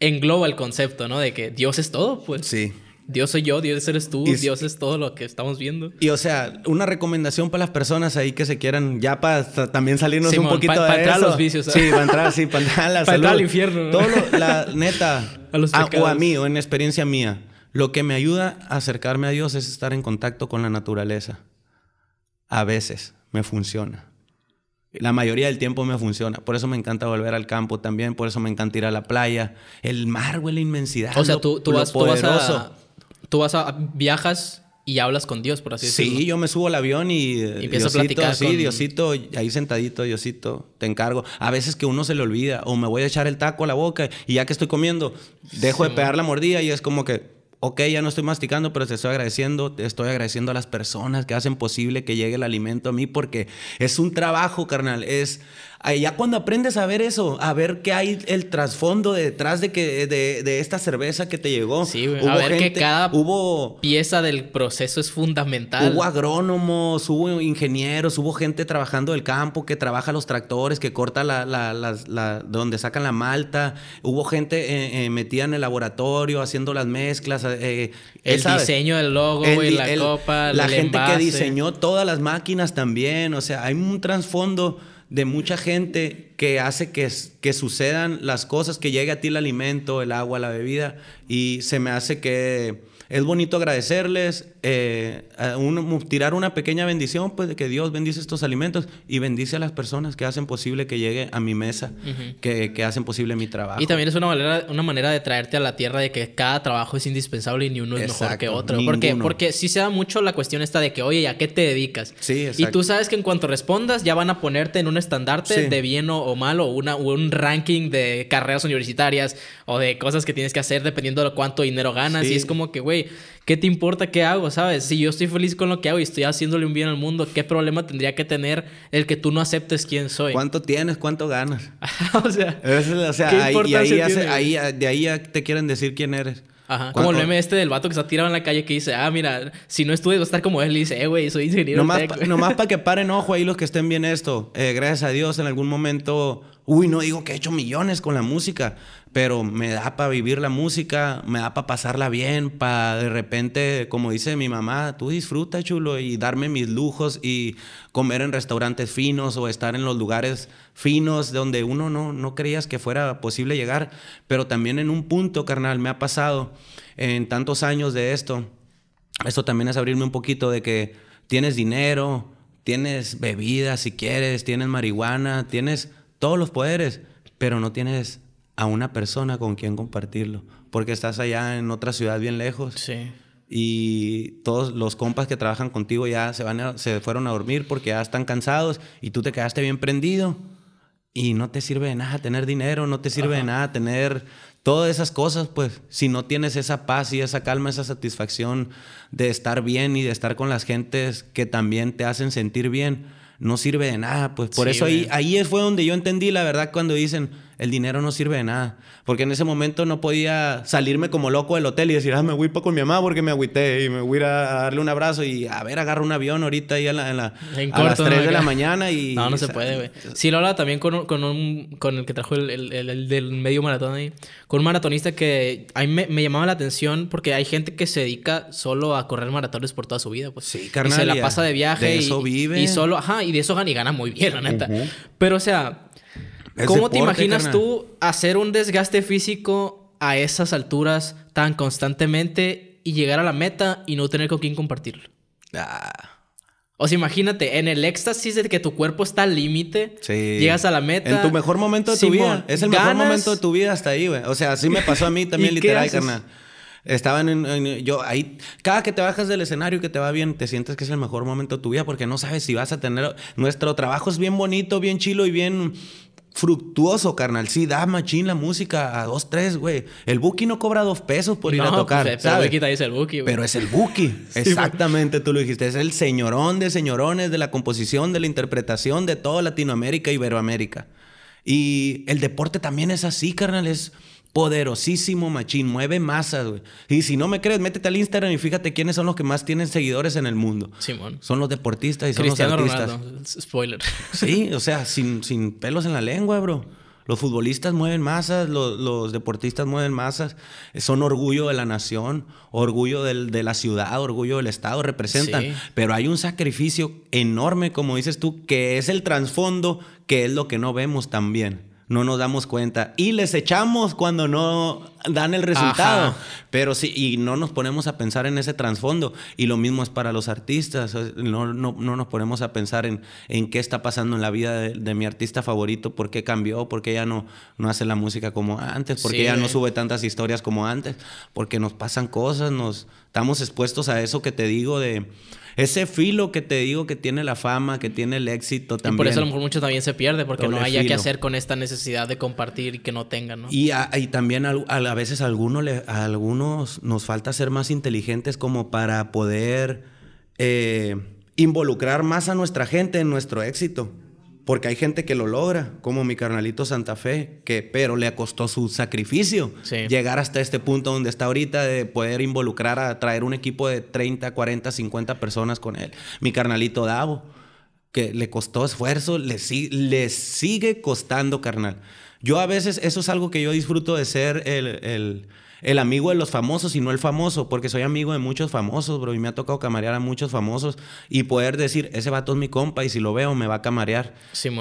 Speaker 1: engloba el concepto, ¿no? De que Dios es todo, pues. Sí. Dios soy yo, Dios eres tú, Dios es todo lo que estamos viendo.
Speaker 2: Y o sea, una recomendación para las personas ahí que se quieran, ya para también salirnos un poquito de los vicios. ¿eh? Sí, para entrar, sí, para a la Para entrar al infierno. Todo la neta, a o a mí, o en experiencia mía, lo que me ayuda a acercarme a Dios es estar en contacto con la naturaleza. A veces me funciona. La mayoría del tiempo me funciona. Por eso me encanta volver al campo también. Por eso me encanta ir a la playa. El mar, güey, la inmensidad. O sea, tú, tú, vas, tú, vas, a.
Speaker 1: Tú vas Viajas y hablas con Dios, por así decirlo. Sí,
Speaker 2: yo me subo al avión y. Eh, y empiezo Diosito, a platicar. Sí, Diosito, ahí sentadito, Diosito, te encargo. A veces que uno se le olvida. O me voy a echar el taco a la boca y ya que estoy comiendo, dejo de pegar la mordida y es como que ok, ya no estoy masticando, pero te estoy agradeciendo, te estoy agradeciendo a las personas que hacen posible que llegue el alimento a mí, porque es un trabajo, carnal, es ya cuando aprendes a ver eso, a ver qué hay
Speaker 1: el trasfondo detrás de que de, esta cerveza que te llegó. Sí, a ver que cada hubo, pieza del proceso es fundamental. Hubo
Speaker 2: agrónomos, hubo ingenieros, hubo gente trabajando el campo que trabaja los tractores, que corta la, donde sacan la malta. Hubo gente eh, eh, metida en el laboratorio haciendo las mezclas. Eh, el diseño
Speaker 1: del logo, y la copa, la gente que diseñó
Speaker 2: todas las máquinas también. O sea, hay un trasfondo de mucha gente que hace que, que sucedan las cosas, que llegue a ti el alimento, el agua, la bebida, y se me hace que es bonito agradecerles, eh, tirar una pequeña bendición, pues de que Dios bendice estos alimentos y bendice a las personas que hacen posible que llegue a mi mesa, que, que, hacen posible mi trabajo. Y
Speaker 1: también es una manera, una manera de traerte a la tierra de que cada trabajo es indispensable y ni uno es mejor que otro. Porque, porque sí se da mucho la cuestión esta de que, oye, ¿a qué te dedicas? Y tú sabes que en cuanto respondas ya van a ponerte en un estandarte de bien o, o mal o, una, un ranking de carreras universitarias o de cosas que tienes que hacer dependiendo de cuánto dinero ganas. Y es como que, güey, ¿qué te importa qué hago? ¿Sabes? Si yo estoy feliz con lo que hago y estoy haciéndole un bien al mundo, ¿qué problema tendría que tener el que tú no aceptes quién soy? ¿Cuánto tienes? ¿Cuánto ganas? o sea, ahí, de ahí ya te quieren decir quién eres. Ajá. Como el meme este del vato que se ha tirado en la calle que dice, ah, mira, si no estudias va a estar como él. Y dice, eh, güey, soy ingeniero. Nomás,
Speaker 2: para que paren ojo ahí los que estén bien esto. Eh, gracias a Dios, en algún momento uy, no digo que he hecho millones con la música, pero me da para vivir la música, me da para pasarla bien, para de repente, como dice mi mamá, tú disfruta, chulo, y darme mis lujos y comer en restaurantes finos o estar en los lugares finos donde uno no, no creías que fuera posible llegar. Pero también en un punto, carnal, me ha pasado en tantos años de esto, esto también es abrirme un poquito de que tienes dinero, tienes bebidas si quieres, tienes marihuana, tienes todos los poderes, pero no tienes a una persona con quien compartirlo, porque estás allá en otra ciudad bien lejos. Sí. Y todos los compas que trabajan contigo ya se, van se fueron a dormir porque ya están cansados y tú te quedaste bien prendido. Y no te sirve de nada tener dinero, no te sirve de nada tener todas esas cosas, pues si no tienes esa paz y esa calma, esa satisfacción de estar bien y de estar con las gentes que también te hacen sentir bien, no sirve de nada. Pues por eso ahí, ahí fue donde yo entendí la verdad cuando dicen el dinero no sirve de nada. Porque en ese momento no podía salirme como loco del hotel y decir, ah, me voy con mi mamá porque
Speaker 1: me agüité y me voy a darle un abrazo y a ver, agarro un avión ahorita ahí a, en las 3 de la mañana y... No, no se puede, güey. Sí, lo también con, con, un, con el que trajo el, del medio maratón ahí. Con un maratonista que a mí me, llamaba la atención porque hay gente que se dedica solo a correr maratones por toda su vida, pues. Sí, carnal. Y se la pasa de viaje. y, eso vive. Y solo, ajá, y de eso gana y gana muy bien, la neta. Pero, o sea ¿Cómo te imaginas tú hacer un desgaste físico a esas alturas tan constantemente y llegar a la meta y no tener con quién compartirlo? Ah. O sea, imagínate, en el éxtasis de que tu cuerpo está al límite, llegas a la meta. En tu mejor momento de tu vida. Es el mejor momento de
Speaker 2: tu vida hasta ahí, güey. O sea, así me pasó a mí también, literal, carnal. Estaban en, Yo ahí. Cada que te bajas del escenario y que te va bien, te sientes que es el mejor momento de tu vida porque no sabes si vas a tener. Nuestro trabajo es bien bonito, bien chilo y bien fructuoso, carnal. Sí, da machín la música a dos, tres, güey. El Buki no cobra dos pesos por ir a pues, tocar. Eh, pero,
Speaker 1: es el Buki, pero es el
Speaker 2: Buki. Exactamente, tú lo dijiste. Es el señorón de señorones de la composición, de la interpretación de toda Latinoamérica, y Iberoamérica. Y el deporte también es así, carnal. Es Poderosísimo machín, mueve masas, güey. Y si no me crees, métete al Instagram y fíjate quiénes son los que más tienen seguidores en el mundo. Simón. Son los deportistas y son los artistas. Spoiler. Sí, o sea, sin, sin pelos en la lengua, bro. Los futbolistas mueven masas, los, deportistas mueven masas, son orgullo de la nación, orgullo de la ciudad, orgullo del Estado, representan. Pero hay un sacrificio enorme, como dices tú, que es el trasfondo, que es lo que no vemos también no nos damos cuenta y les echamos cuando no dan el resultado. Pero sí, y no nos ponemos a pensar en ese trasfondo. Y lo mismo es para los artistas, no, no, nos ponemos a pensar en, en, qué está pasando en la vida de, mi artista favorito, por qué cambió, por qué ya no, no hace la música como antes, por qué ya no sube tantas historias como antes, porque nos pasan cosas, nos estamos expuestos a eso que te digo de ese filo que te digo que tiene la fama, que tiene el éxito también. Y por eso a lo mejor
Speaker 1: mucho también se pierde, porque no haya que hacer con esta necesidad de compartir y que no tengan, ¿no?
Speaker 2: Y, a, ah, y también a, veces a, algunos nos falta ser más inteligentes como para poder eh, involucrar más a nuestra gente en nuestro éxito. Porque hay gente que lo logra, como mi carnalito Santa Fe, que pero le costó su sacrificio llegar hasta este punto donde está ahorita de poder involucrar a traer un equipo de 30, 40, 50 personas con él. Mi carnalito Davo, que le costó esfuerzo, le, sigue costando, carnal. Yo a veces, eso es algo que yo disfruto de ser el, el el amigo de los famosos y no el famoso, porque soy amigo de muchos famosos, bro, y me ha tocado camarear a muchos famosos y poder decir, ese vato es mi compa y si lo veo me va a camarear.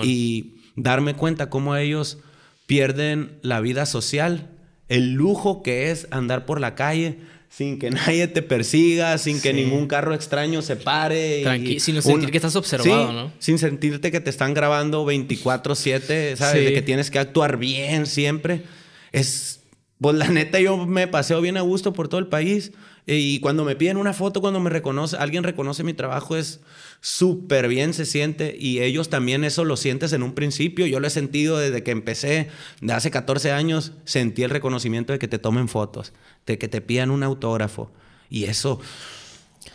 Speaker 2: Y darme cuenta cómo ellos pierden la vida social, el lujo que es andar por la calle, sin que nadie te persiga, sin que ningún carro extraño se pare. sin sentir que estás observado, ¿no? Sin sentirte que te están grabando 24-7, ¿sabes? que tienes que actuar bien siempre. Es pues la neta yo me paseo bien a gusto por todo el país eh, y cuando me piden una foto, cuando me reconoce, alguien reconoce mi trabajo, es súper bien se siente y ellos también eso lo sientes en un principio, yo lo he sentido desde que empecé, de hace 14 años, sentí el reconocimiento de que te tomen fotos, de que te pidan un autógrafo y eso...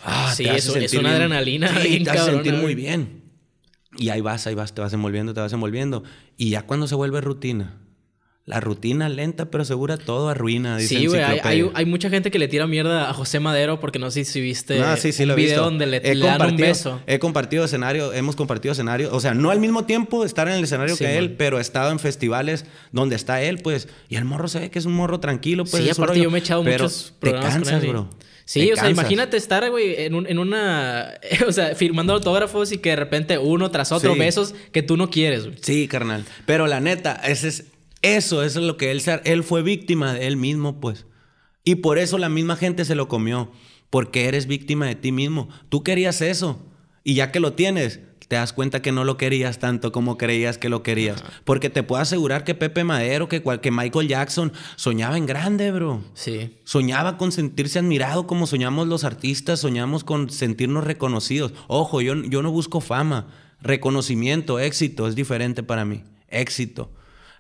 Speaker 2: Ah, sí, es una adrenalina. te hace sentir muy bien. Y ahí vas, ahí vas, te vas envolviendo, te vas envolviendo. Y ya cuando se vuelve rutina, la rutina lenta pero segura todo arruina, Sí, güey. Hay,
Speaker 1: mucha gente que le tira mierda a José Madero porque no sé si viste el video donde le, dan un beso.
Speaker 2: He compartido escenario, hemos compartido escenario. O sea, no al mismo tiempo estar en el escenario que él, pero he estado en festivales donde está él, pues. Y el morro se ve que es un morro tranquilo, pues. Sí, aparte yo me he echado muchos programas te cansas, bro. Sí, o sea, imagínate
Speaker 1: estar, güey, en, una... O sea, firmando autógrafos y que de repente uno tras otro besos que tú no quieres, güey. Sí, carnal. Pero la neta, ese es eso, es lo
Speaker 2: que él, él fue víctima de él mismo, pues. Y por eso la misma gente se lo comió, porque eres víctima de ti mismo. Tú querías eso, y ya que lo tienes, te das cuenta que no lo querías tanto como creías que lo querías. Porque te puedo asegurar que Pepe Madero, que, cualquier Michael Jackson, soñaba en grande, bro. Sí. Soñaba con sentirse admirado como soñamos los artistas, soñamos con sentirnos reconocidos. Ojo, yo, yo no busco fama, reconocimiento, éxito, es diferente para mí. Éxito.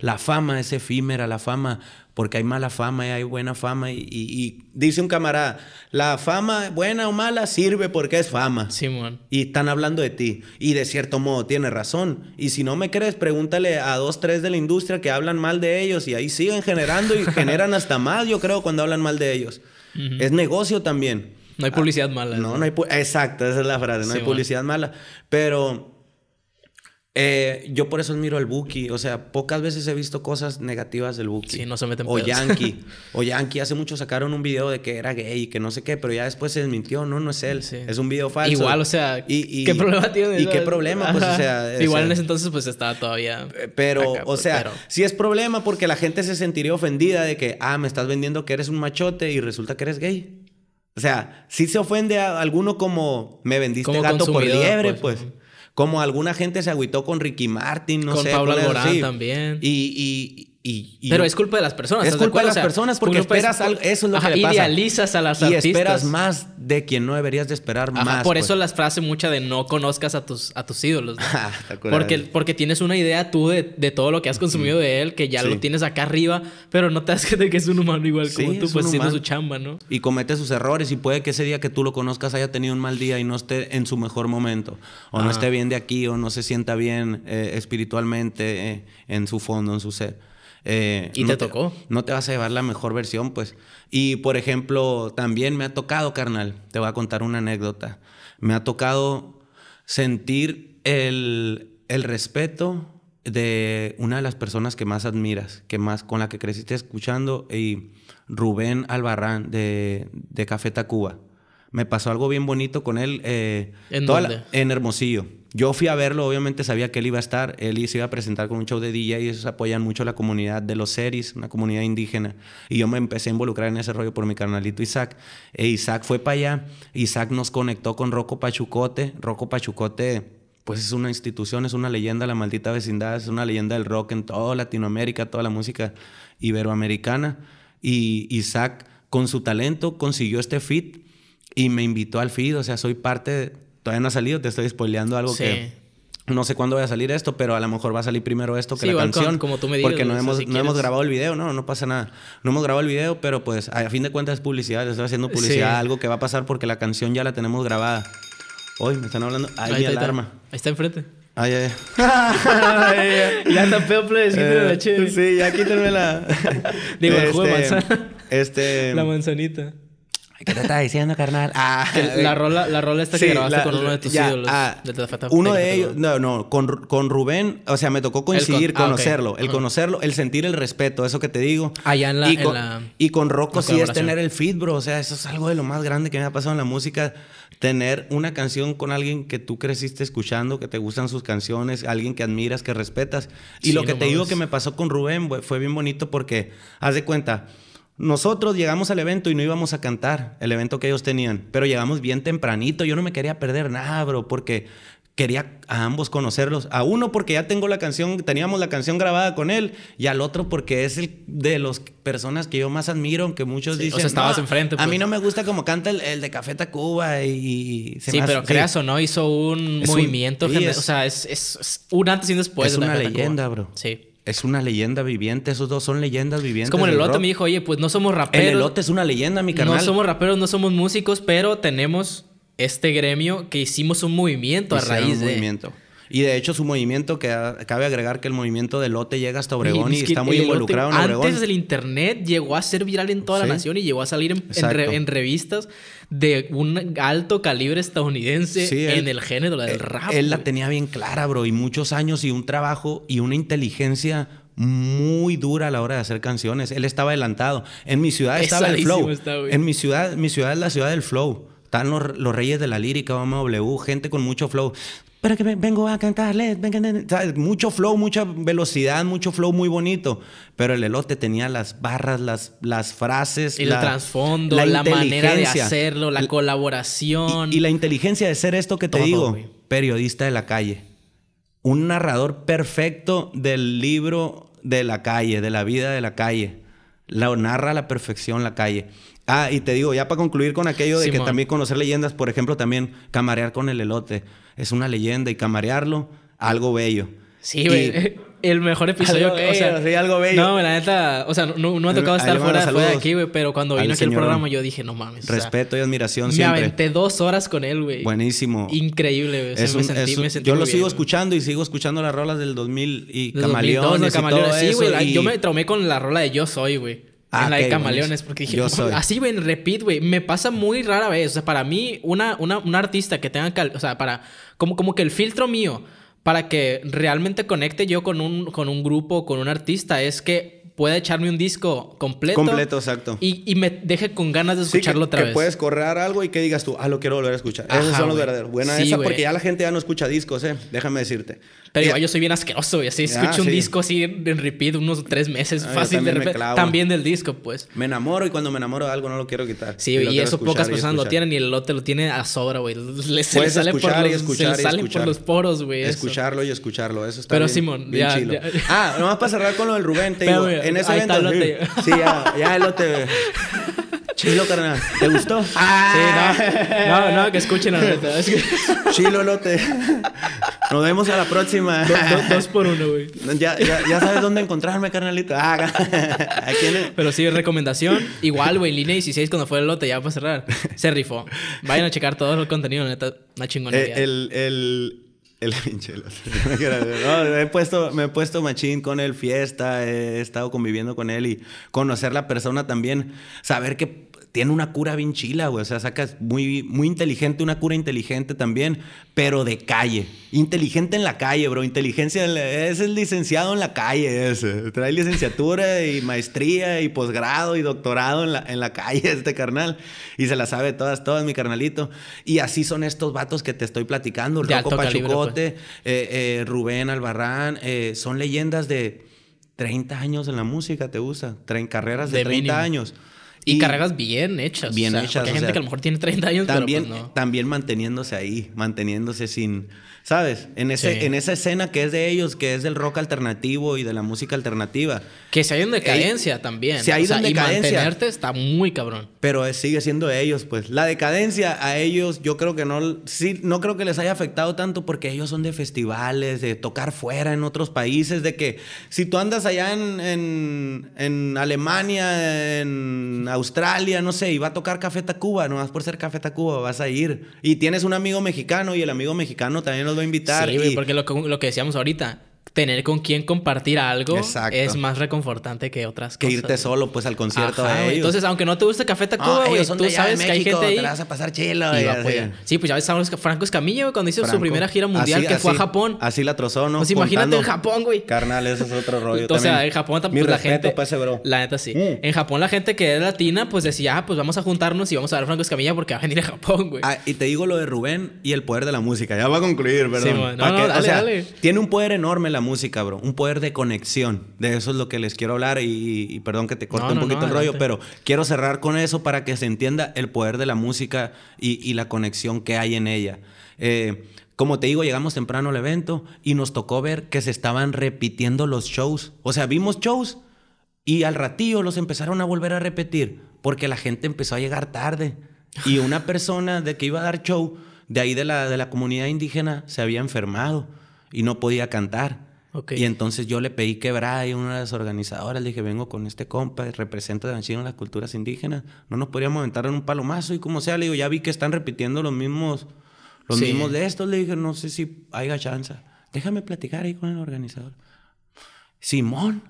Speaker 2: La fama es efímera, la fama, porque hay mala fama y hay buena fama. Y, dice un camarada, la fama, buena o mala, sirve porque es fama. Simón. y están hablando de ti. Y de cierto modo tiene razón. Y si no me crees, pregúntale a dos, tres de la industria que hablan mal de ellos y ahí siguen generando y generan hasta más, yo creo, cuando hablan mal de ellos. Es negocio también. No hay publicidad ah, mala. No, no, hay... Exacto, esa es la frase. No hay publicidad mala. Pero eh, yo por eso admiro al Buki. O sea, pocas veces he visto cosas negativas del Buki. Sí, no se meten O Yankee. o Yankee. Hace mucho sacaron un video de que era gay y que no sé qué, pero ya después se desmintió. No, no es él. Es un video falso. Igual, o sea, ¿qué problema tiene? ¿Y qué problema? Pues, o sea, Igual en ese
Speaker 1: entonces, pues estaba todavía. Eh, pero, o sea, si sí es problema
Speaker 2: porque la gente se sentiría ofendida de que, ah, me estás vendiendo que eres un machote y resulta que eres gay. O sea, si se ofende a alguno como me vendiste gato por liebre, pues. pues. Como alguna gente se agüitó con Ricky Martin, no con sé. Con Pablo Alborán
Speaker 1: también. y, y, pero es culpa de las personas. Es culpa de, las personas porque esperas algo. es lo que le pasa. Idealizas a las y esperas más de quien no deberías de esperar más. Por pues. eso las frase mucha de no conozcas a tus, a tus ídolos. Ah, porque, porque tienes una idea tú de, de todo lo que has consumido de él, que ya lo tienes acá arriba, pero no te das cuenta de que es un humano igual como tú, pues haciendo su chamba, ¿no?
Speaker 2: Y comete sus errores y puede que ese día que tú lo conozcas haya tenido un mal día y no esté en su mejor momento. O no esté bien de aquí, o no se sienta bien eh, espiritualmente eh, en su fondo, en su ser eh, y te tocó. no te vas a llevar la mejor versión, pues. Y por ejemplo, también me ha tocado, carnal, te voy a contar una anécdota. Me ha tocado sentir el, respeto de una de las personas que más admiras, que más con la que creciste escuchando, y Rubén Albarrán de, de Café me pasó algo bien bonito con él. Eh, ¿En, Hermosillo. Yo fui a verlo, obviamente sabía que él iba a estar, él se iba a presentar con un show de DJ y ellos apoyan mucho la comunidad de los seris, una comunidad indígena. Y yo me empecé a involucrar en ese rollo por mi carnalito Isaac. E Isaac fue para allá, Isaac nos conectó con Rocco Pachucote. Rocco Pachucote, pues es una institución, es una leyenda, la maldita vecindad, es una leyenda del rock en toda Latinoamérica, toda la música iberoamericana. Y Isaac, con su talento, consiguió este fit y me invitó al feed, o sea, soy parte, todavía no ha salido, te estoy spoileando algo que no sé cuándo va a salir esto, pero a lo mejor va a salir primero esto que la canción. Como, tú me dijiste porque no, hemos, no hemos, grabado el video, no, no pasa nada. No hemos grabado el video, pero pues a fin de cuentas es publicidad, estoy haciendo publicidad, algo que va a pasar porque la canción ya la tenemos grabada. Hoy me están hablando. Ahí, está, Ahí está, ahí está enfrente. Ay, ay,
Speaker 1: ya está pues, peor, ya la eh, chévere. Sí, ya quítenmela. Digo, el juego de este, manzana. Este. La manzanita.
Speaker 2: ¿Qué te estaba diciendo, carnal?
Speaker 1: Ah, la, rola, la rola esta que grabaste con uno de tus ídolos. Ah, uno de
Speaker 2: ellos, no, no, con, Rubén, o sea, me tocó coincidir, ah, conocerlo, el conocerlo, el sentir el respeto, eso que te digo. Allá en la. Y con, y Rocco sí es tener el feed, bro, o sea, eso es algo de lo más grande que me ha pasado en la música. Tener una canción con alguien que tú creciste escuchando, que te gustan sus canciones, alguien que admiras, que respetas. Y lo que te digo que me pasó con Rubén fue bien bonito porque, haz de cuenta, nosotros llegamos al evento y no íbamos a cantar el evento que ellos tenían, pero llegamos bien tempranito. Yo no me quería perder nada, bro, porque quería a ambos conocerlos. A uno porque ya tengo la canción, teníamos la canción grabada con él, y al otro porque es el de las personas que yo más admiro, aunque muchos dicen. O sea, estabas enfrente. A mí pues". no me gusta como canta el, de Café
Speaker 1: Tacuba y. sí, pero creas o
Speaker 2: no, hizo un movimiento. o sea,
Speaker 1: es, un antes y un después. Es una leyenda,
Speaker 2: bro. Sí es una leyenda viviente, esos dos son leyendas vivientes. como el elote me
Speaker 1: dijo, oye, pues no somos raperos. El elote es una leyenda, mi canal No somos raperos, no somos músicos, pero tenemos este gremio que hicimos un movimiento a raíz un de. Movimiento. Y de
Speaker 2: hecho su movimiento, que cabe agregar que el movimiento de lote llega hasta Obregón y, está muy involucrado en Obregón. Antes del
Speaker 1: internet llegó a ser viral en toda la nación y llegó a salir en, revistas de un alto calibre estadounidense en el género del eh, rap. Él, la tenía bien clara, bro,
Speaker 2: y muchos años y un trabajo y una inteligencia muy dura a la hora de hacer canciones. Él estaba adelantado. En mi ciudad estaba el flow. en mi ciudad, mi ciudad es la ciudad del flow. Están los, reyes de la lírica, OMW, W, gente con mucho flow. Pero que vengo a cantarles, mucho flow, mucha velocidad, mucho flow muy bonito. Pero el elote tenía las barras, las, las frases. El trasfondo, la, manera de hacerlo, la colaboración. Y, la inteligencia de ser esto que te digo, periodista de la calle. Un narrador perfecto del libro de la calle, de la vida de la calle. La narra a la perfección la calle. Ah, y te digo, ya para concluir con aquello de que también conocer leyendas, por ejemplo, también camarear con el elote. Es una leyenda y camarearlo, algo bello. Sí, güey. El mejor episodio que. Bello, o sea, sí, algo bello. No,
Speaker 1: la neta. O sea, no, ha tocado estar fuera, de aquí, güey. Pero cuando vino aquí el programa, yo dije, no mames. Respeto
Speaker 2: y admiración siempre. Me
Speaker 1: aventé dos horas con él, güey. Buenísimo. Increíble, güey. Yo lo sigo
Speaker 2: escuchando y sigo escuchando las rolas del 2000 y Camaleón. Sí, güey. Yo me
Speaker 1: traumé con la rola de Yo Soy, güey. Ah, en la de camaleones, porque dije, así güey repeat, güey, me pasa muy rara vez. O sea, para mí, una, una, artista que tenga, o sea, para, como, como que el filtro mío para que realmente conecte yo con un, con un grupo, con un artista, es que pueda echarme un disco completo. Completo, exacto. Y, me deje con ganas de escucharlo otra vez. puedes
Speaker 2: correr algo y que digas tú, ah, lo quiero volver a escuchar. Esos son los Buena sí, esa, porque ya la gente ya no escucha discos, ¿eh? Déjame decirte.
Speaker 1: Pero igual yo soy bien asqueroso, güey. Así escucho un disco así en repeat unos tres meses ah, fácil de También del disco,
Speaker 2: pues. Me enamoro y cuando me enamoro de algo no lo quiero quitar. Sí, y, eso pocas personas lo tienen y
Speaker 1: el lote lo tiene a sobra, güey. Se le sale por los, los poros, güey. Escucharlo
Speaker 2: y escucharlo. Eso está Pero Simón, ya, Ah, nomás para cerrar con lo del Rubén, te digo. En ese evento. Sí, ya, ya el lote. Chilo, carnal. ¿Te gustó?
Speaker 1: Ah. Sí, no. No, no, que escuchen la neta.
Speaker 2: Chilo, lote. Nos vemos a la próxima. dos por uno, güey. Ya, ya, sabes dónde encontrarme, carnalito. Ah,
Speaker 1: Pero sí, recomendación. Igual, güey, línea 16 cuando fue el lote, ya a cerrar. Se rifó. Vayan a checar todo el contenido, neta. Una chingonería. Eh, el,
Speaker 2: el el no, he puesto, me he puesto machín con él, fiesta, he estado conviviendo con él y conocer la persona también, saber que tiene una cura bien chila, güey. O sea, sacas muy, muy inteligente, una cura inteligente también, pero de calle. Inteligente en la calle, bro. Inteligencia, es el licenciado en la calle, ese. Trae licenciatura y maestría y posgrado y doctorado en la, en la calle, este carnal. Y se la sabe todas, todas, mi carnalito. Y así son estos vatos que te estoy platicando. El Loco Pachucón, eh, eh, Rubén Albarrán, eh, son leyendas de 30 años en la música, ¿te usa carreras de, 30 años. Y, carreras bien hechas. Bien hechas. hay gente que a lo mejor tiene 30 años, pues, También manteniéndose ahí, manteniéndose sin, ¿sabes? En, ese, en esa escena que es de ellos, que es del rock alternativo y de la música alternativa. Que si hay en decadencia también. Si hay o sea, decadencia. Y mantenerte
Speaker 1: está muy cabrón.
Speaker 2: Pero sigue siendo ellos, pues. La decadencia a ellos, yo creo que no, sí, no creo que les haya afectado tanto porque ellos son de festivales, de tocar fuera en otros países, de que si tú andas allá en, en, en Alemania, en Australia, no sé, y va a tocar Café Tacuba, no vas por ser Café Tacuba, vas a ir. Y tienes un amigo mexicano y el amigo mexicano también lo ...lo invitar. porque lo que, lo que
Speaker 1: decíamos ahorita, tener con quién compartir algo es más reconfortante que otras cosas. Que
Speaker 2: irte solo, pues, al concierto Ajá, de Entonces,
Speaker 1: aunque no te guste Café Tacuba, ah, güey, tú sabes que hay gente ahí. Te vas a pasar chilo, y Sí, pues ya ves a Franco Escamilla, güey, cuando hizo su primera gira mundial, que fue a Japón.
Speaker 2: Así la trozó, ¿no? Pues imagínate en Japón, güey. Carnal, eso es otro rollo. o sea, en Japón también pues, la gente. bro. La
Speaker 1: neta sí. Mm. En Japón la gente que es latina, pues decía, ah, pues vamos a juntarnos y vamos a ver Franco Escamilla porque va a venir a Japón,
Speaker 2: güey. Ah, y te digo lo de Rubén y el poder de la música. Ya va a concluir, perdón. Sí, tiene un poder enorme la música, bro. Un poder de conexión. De eso es lo que les quiero hablar y, perdón que te corte un poquito el rollo, pero quiero cerrar con eso para que se entienda el poder de la música y, la conexión que hay en ella. Eh, como te digo, llegamos temprano al evento y nos tocó ver que se estaban repitiendo los shows. O sea, vimos shows y al ratillo los empezaron a volver a repetir porque la gente empezó a llegar tarde. Y una persona de que iba a dar show de ahí de la, de la comunidad indígena se había enfermado y no podía cantar. Y entonces yo le pedí que y una de las organizadoras le dije, vengo con este compa, representa de en las culturas indígenas, no nos podríamos aventar en un palomazo y como sea, le digo, ya vi que están repitiendo los mismos, los mismos de estos, le dije, no sé si haya chance, déjame platicar ahí con el organizador. Simón,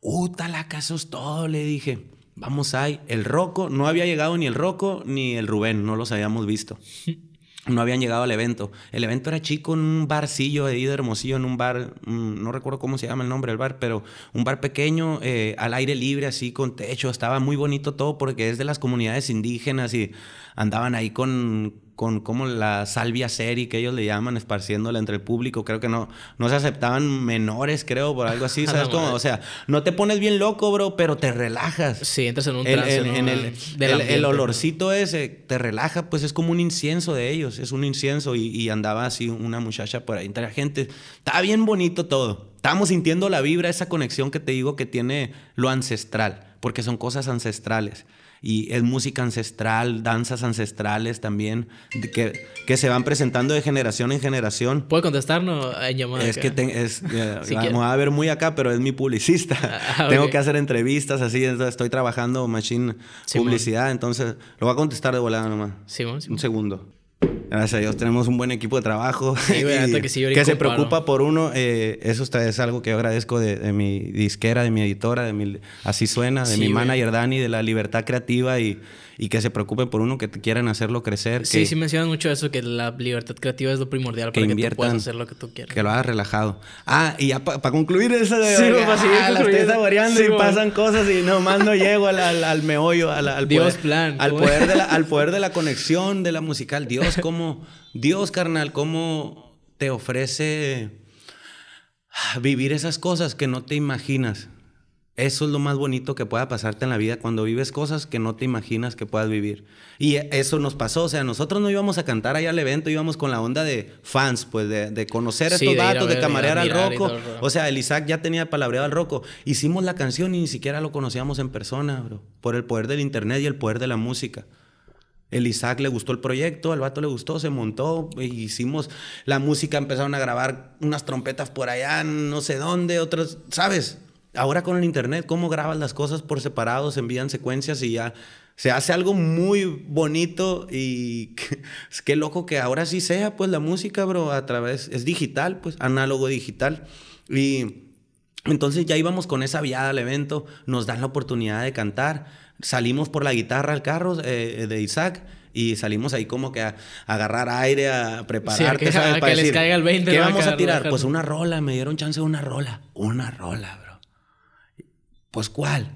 Speaker 2: útala, la eso es todo, le dije. Vamos ahí, el Roco, no había llegado ni el Roco ni el Rubén, no los habíamos visto. no habían llegado al evento. El evento era chico en un barcillo de Hermosillo, en un bar, mm, no recuerdo cómo se llama el nombre del bar, pero un bar pequeño, eh, al aire libre, así con techo. Estaba muy bonito todo porque es de las comunidades indígenas y andaban ahí con, con como la salvia seri que ellos le llaman, esparciéndola entre el público. Creo que no, no se aceptaban menores, creo, por algo así, ¿sabes cómo? O sea, no te pones bien loco, bro,
Speaker 1: pero te relajas. Sí, entras en un trance, el, olorcito
Speaker 2: ese te relaja, pues es como un incienso de ellos, es un incienso. Y, andaba así una muchacha por ahí entre la gente. está bien bonito todo. estamos sintiendo la vibra, esa conexión que te digo que tiene lo ancestral, porque son cosas ancestrales y es música ancestral, danzas ancestrales también, que, que se van presentando de generación en generación.
Speaker 1: ¿Puede contestarnos en llamada? Es que
Speaker 2: es, vamos eh, a ver muy acá, pero es mi publicista. Ah, Tengo que hacer entrevistas, así estoy trabajando machine publicidad, entonces lo voy a contestar de volada nomás. Un segundo. Gracias a Dios tenemos un buen equipo de trabajo que, se preocupa por uno. Eh, eso es algo que yo agradezco de, mi disquera, de mi editora, de mi Así Suena, de mi manager Dani, de la libertad creativa y, y que se preocupen por uno, que te quieran hacerlo crecer. Sí, sí
Speaker 1: mencionan mucho eso, que la libertad creativa es lo primordial para que tú puedas hacer lo que tú quieras.
Speaker 2: Que lo hagas relajado. Ah, y ya para concluir eso de... Sí, para seguir pues, ah, la estoy saboreando y pasan cosas y nomás no llego al, al, meollo, al, Dios plan. Al poder, de la, al poder de la conexión de la musical. Dios, cómo... Dios, carnal, cómo te ofrece vivir esas cosas que no te imaginas. Eso es lo más bonito que pueda pasarte en la vida cuando vives cosas que no te imaginas que puedas vivir. Y e, eso nos pasó, o sea, nosotros no íbamos a cantar allá al evento, íbamos con la onda de fans, pues de, conocer a estos de, camarear al roco. O sea, el Isaac ya tenía palabreado al roco. Hicimos la canción y ni siquiera lo conocíamos en persona, bro, por el poder del internet y el poder de la música. El Isaac le gustó el proyecto, al vato le gustó, se montó, e hicimos la música, empezaron a grabar unas trompetas por allá, no sé dónde, otras, ¿sabes? Ahora con el Internet, ¿cómo grabas las cosas por separado? Se envían secuencias y ya se hace algo muy bonito y qué loco que ahora sí sea, pues la música, bro, a través, es digital, pues análogo digital. Y entonces ya íbamos con esa viada al evento, nos dan la oportunidad de cantar, salimos por la guitarra al carro eh, eh, de Isaac y salimos ahí como que a, agarrar aire, a prepararte, sí, a que, les caiga el 20. ¿Qué vamos a tirar? Pues una rola, me dieron chance de una rola, una rola. Pues cuál?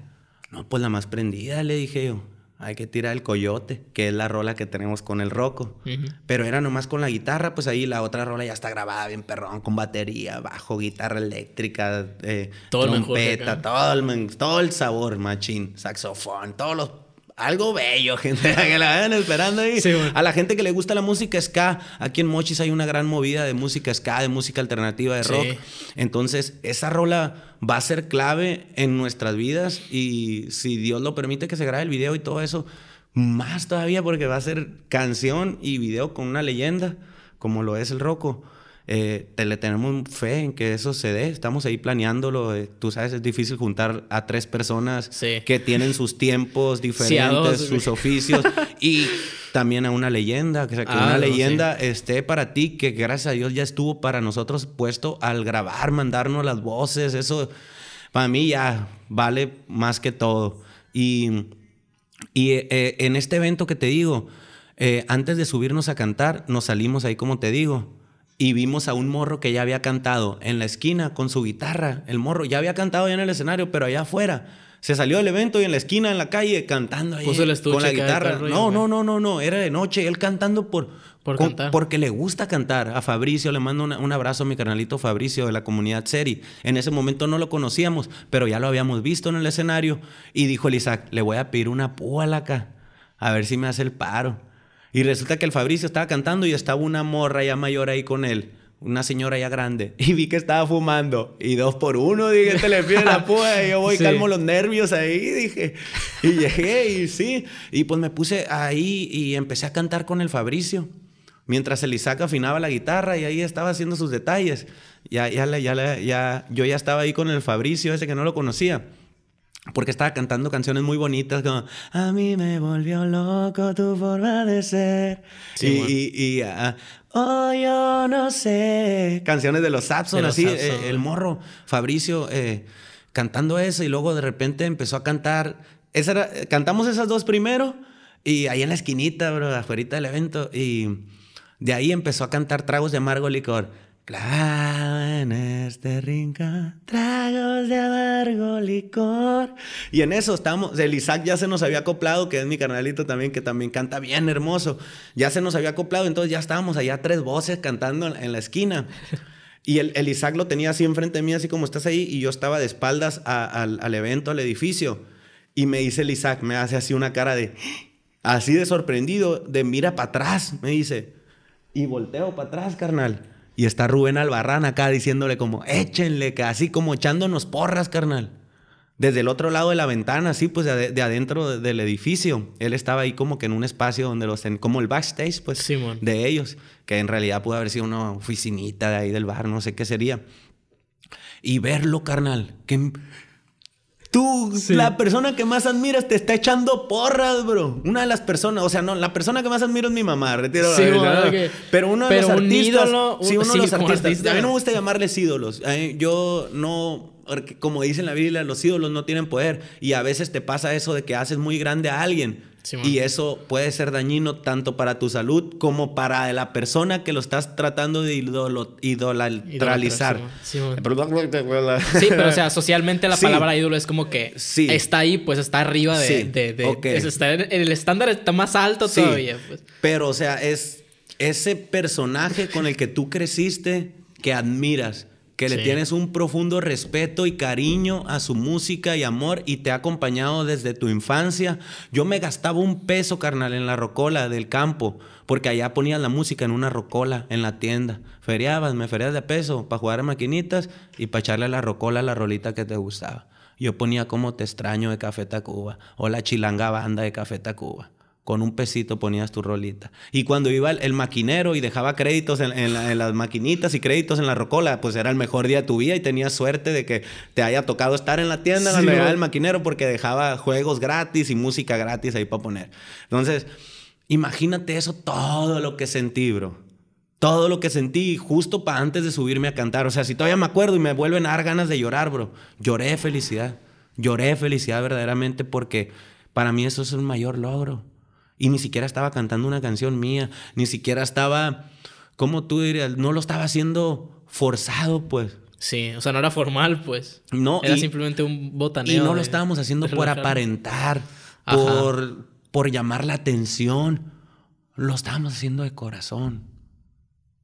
Speaker 2: No, pues la más prendida, le dije yo. Hay que tirar el coyote, que es la rola que tenemos con el roco. Pero era nomás con la guitarra, pues ahí la otra rola ya está grabada bien perrón, con batería, bajo, guitarra eléctrica, trompeta, eh, todo, el, todo el sabor, machín, saxofón, todos los algo bello, gente, que la vayan esperando ahí. A la gente que le gusta la música ska, aquí en Mochis hay una gran movida de música ska, de música alternativa, de rock. Entonces, esa rola va a ser clave en nuestras vidas y si Dios lo permite que se grabe el video y todo eso, más todavía porque va a ser canción y video con una leyenda, como lo es el Roco. Eh, te, le tenemos fe en que eso se dé. Estamos ahí planeándolo. Eh, tú sabes, es difícil juntar a tres personas que tienen sus tiempos diferentes, sus oficios y también a una leyenda. que una leyenda esté para ti, que gracias a Dios ya estuvo para nosotros puesto al grabar, mandarnos las voces. Eso para mí ya vale más que todo. Y, y eh, en este evento que te digo, antes de subirnos a cantar, nos salimos ahí, como te digo y vimos a un morro que ya había cantado en la esquina con su guitarra. El morro ya había cantado ya en el escenario, pero allá afuera. Se salió del evento y en la esquina, en la calle, cantando ahí con la guitarra. no, no, no, no, no. Era de noche. Él cantando por, porque le gusta cantar. A Fabricio le mando un abrazo a mi carnalito Fabricio de la comunidad Seri. En ese momento no lo conocíamos, pero ya lo habíamos visto en el escenario. Y dijo el le voy a pedir una acá A ver si me hace el paro. Y resulta que el Fabricio estaba cantando y estaba una morra ya mayor ahí con él una señora ya grande y vi que estaba fumando y dos por uno dije te este le pide la yo voy calmo los nervios ahí dije y llegué y sí y pues me puse ahí y empecé a cantar con el Fabricio mientras el Isaac afinaba la guitarra y ahí estaba haciendo sus detalles ya ya ya, ya, ya yo ya estaba ahí con el Fabricio ese que no lo conocía porque estaba cantando canciones muy bonitas como A mí me volvió loco tu forma de ser. Sí, y, ah, Oh, yo no sé. Canciones de los Sapson, así, eh, el morro, Fabricio, eh, cantando eso y luego de repente empezó a cantar. Esa eh, cantamos esas dos primero y ahí en la esquinita, bro, afuera del evento y... De ahí empezó a cantar tragos de amargo licor. Clavado en este rincón, tragos de amargo licor. Y en eso estamos. El Isaac ya se nos había acoplado, que es mi carnalito también, que también canta bien hermoso. Ya se nos había acoplado, entonces ya estábamos allá tres voces cantando en la esquina. Y el, Isaac lo tenía así enfrente de mí, así como estás ahí, y yo estaba de espaldas al, al evento, al edificio. Y me dice el Isaac, me hace así una cara de, así de sorprendido, de mira para atrás, me dice. Y volteo para atrás, carnal y está Rubén Albarrán acá diciéndole como, échenle, que así como echándonos porras, carnal. Desde el otro lado de la ventana, así pues de, adentro del edificio. Él estaba ahí como que en un espacio donde los... como el backstage, pues, de ellos. Que en realidad pudo haber sido una oficinita de ahí del bar, no sé qué sería. Y verlo, carnal. que... Tú, la persona que más admiras te está echando porras, bro. Una de las personas, o sea, no, la persona que más admiro es mi mamá, retiro la verdad. Pero uno de los artistas. sí, uno de los artistas. A mí no me gusta llamarles ídolos. yo no. Como dice en la Biblia, los ídolos no tienen poder. Y a veces te pasa eso de que haces muy grande a alguien y eso puede ser dañino tanto para tu salud como para la persona que lo estás tratando de idolatralizar. Eh,
Speaker 1: sí, pero o sea, socialmente la palabra ídolo es como que está ahí, pues está arriba de... de, el estándar está más alto todavía. Pues.
Speaker 2: Pero o sea, es ese personaje con el que tú creciste que admiras que le tienes un profundo respeto y cariño a su música y amor y te ha acompañado desde tu infancia. Yo me gastaba un peso, carnal, en la rocola del campo, porque allá ponías la música en una rocola en la tienda. Feriabas, me ferías de peso para jugar a maquinitas y para echarle la rocola la rolita que te gustaba. Yo ponía como Te extraño de Café Tacuba o La Chilanga Banda de Café Tacuba con un pesito ponías tu rolita. Y cuando iba el, maquinero y dejaba créditos en, las maquinitas y créditos en la rocola, pues era el mejor día de tu vida y tenías suerte de que te haya tocado estar en la tienda la donde el maquinero porque dejaba juegos gratis y música gratis ahí para poner. Entonces, imagínate eso, todo lo que sentí, bro. Todo lo que sentí justo para antes de subirme a cantar. O sea, si todavía me acuerdo y me vuelven a dar ganas de llorar, bro. Lloré felicidad. Lloré felicidad verdaderamente porque para mí eso es un mayor logro. Y ni siquiera estaba cantando una canción mía, ni siquiera estaba, ¿cómo tú dirías? No lo estaba haciendo forzado, pues.
Speaker 1: Sí, o sea, no era formal, pues. No. Era simplemente un botanero Y no lo estábamos haciendo por aparentar, por,
Speaker 2: por llamar la atención. Lo estábamos haciendo de corazón.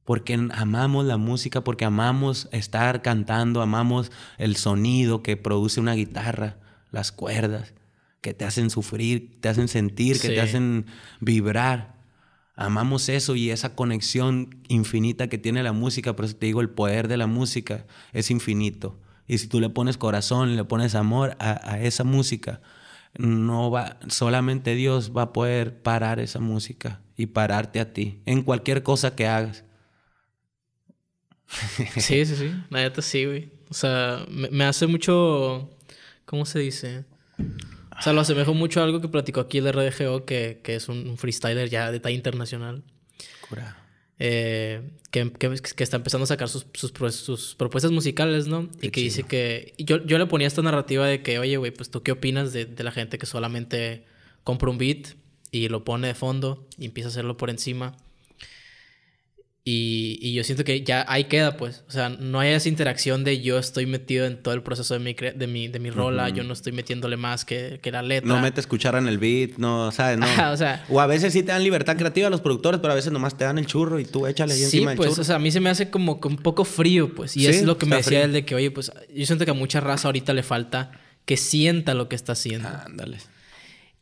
Speaker 2: Porque amamos la música, porque amamos estar cantando, amamos el sonido que produce una guitarra, las cuerdas que te hacen sufrir, te hacen sentir, que te hacen vibrar. Amamos eso y esa conexión infinita que tiene la música, por eso te digo, el poder de la música es infinito. Y si tú le pones corazón, le pones amor a, esa música, no va, solamente Dios va a poder parar esa música y pararte a ti en cualquier cosa que hagas. Sí, sí, sí,
Speaker 1: Nadie sí, O sea, me hace mucho, ¿cómo se dice? O sea, lo asemejo mucho a algo que platicó aquí el RDGO, que, que es un freestyler ya de talla internacional. Cura. Eh, que, que, está empezando a sacar sus, sus, propuestas musicales, ¿no? y que dice que. Yo, yo le ponía esta narrativa de que, oye, güey, pues tú qué opinas de, de la gente que solamente compra un beat y lo pone de fondo y empieza a hacerlo por encima y, yo siento que ya ahí queda, pues. O sea, no hay esa interacción de yo estoy metido en todo el proceso de mi, de mi, rola, yo no estoy metiéndole más que, que la letra. No
Speaker 2: metes cuchara en el beat, no, ¿sabes? o, a veces sí te dan libertad creativa a los productores, pero a veces nomás te dan el churro y tú échale ahí sí, encima pues, o
Speaker 1: sea, a mí se me hace como un poco frío, pues. Y es lo que me decía él de que, oye, pues yo siento que a mucha raza ahorita le falta que sienta lo que está haciendo. Ándale.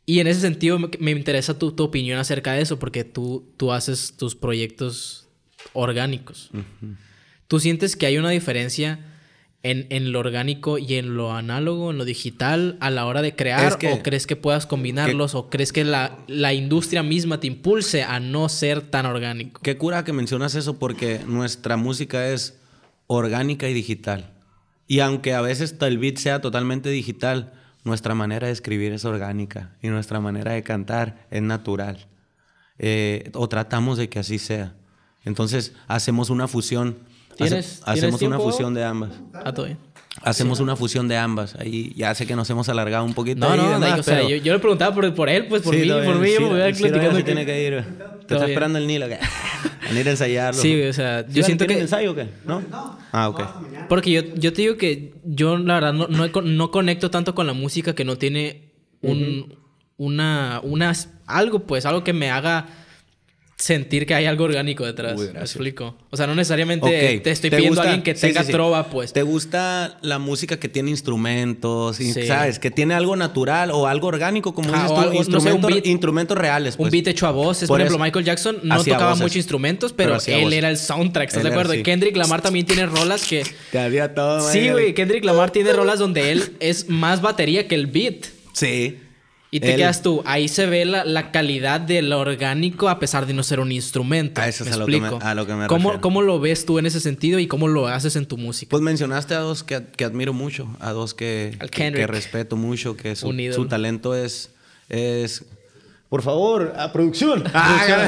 Speaker 1: y en ese sentido me, interesa tu, tu, opinión acerca de eso, porque tú, tú haces tus proyectos orgánicos. ¿Tú sientes que hay una diferencia en, en, lo orgánico y en lo análogo, en lo digital, a la hora de crear? ¿O crees que puedas combinarlos? ¿O crees que la, industria misma te impulse a no ser tan orgánico?
Speaker 2: Qué cura que mencionas eso porque nuestra música es orgánica y digital. Y aunque a veces tal beat sea totalmente digital, nuestra manera de escribir es orgánica y nuestra manera de cantar es natural. Eh, o tratamos de que así sea. Entonces hacemos una fusión. hacemos una fusión de ambas. Ah, todo bien. Hacemos una fusión de ambas. Ahí ya sé que nos hemos alargado un poquito. No, no, o sea, yo,
Speaker 1: le preguntaba por, por él, pues por mí, por mí, voy a Que... tiene que ir. Te está esperando el Nilo ¿qué? Van a ir a ensayarlo. Sí, o sea, yo siento que. ensayo o qué? ¿No? no. Ah, ok. Porque yo, yo te digo que yo, la verdad, no, no, conecto tanto con la música que no tiene un. Una. Unas. Algo, pues, algo que me haga sentir que hay algo orgánico detrás. ¿Me explico? O sea, no necesariamente te estoy pidiendo a alguien que tenga trova,
Speaker 2: pues. ¿Te gusta la música que tiene instrumentos? ¿Sabes? Que tiene algo natural
Speaker 1: o algo orgánico, como ah, dices instrumentos, instrumentos reales. Un pues? beat hecho a voces. Por, ejemplo, Michael Jackson no tocaba muchos instrumentos, pero, él era el soundtrack. ¿Estás de acuerdo? Kendrick Lamar también tiene rolas que. Te había todo, Sí, güey. Kendrick Lamar tiene rolas donde él es más batería que el beat. Sí. Y te quedas tú, ahí se ve la, la, calidad del orgánico a pesar de no ser un instrumento. A eso es a lo, que me, ¿Cómo, ¿Cómo lo ves tú en ese sentido y cómo lo haces en tu música? Pues mencionaste a dos que, admiro mucho,
Speaker 2: a dos que, que respeto mucho, que su, su talento es, es por favor, a producción. Ah,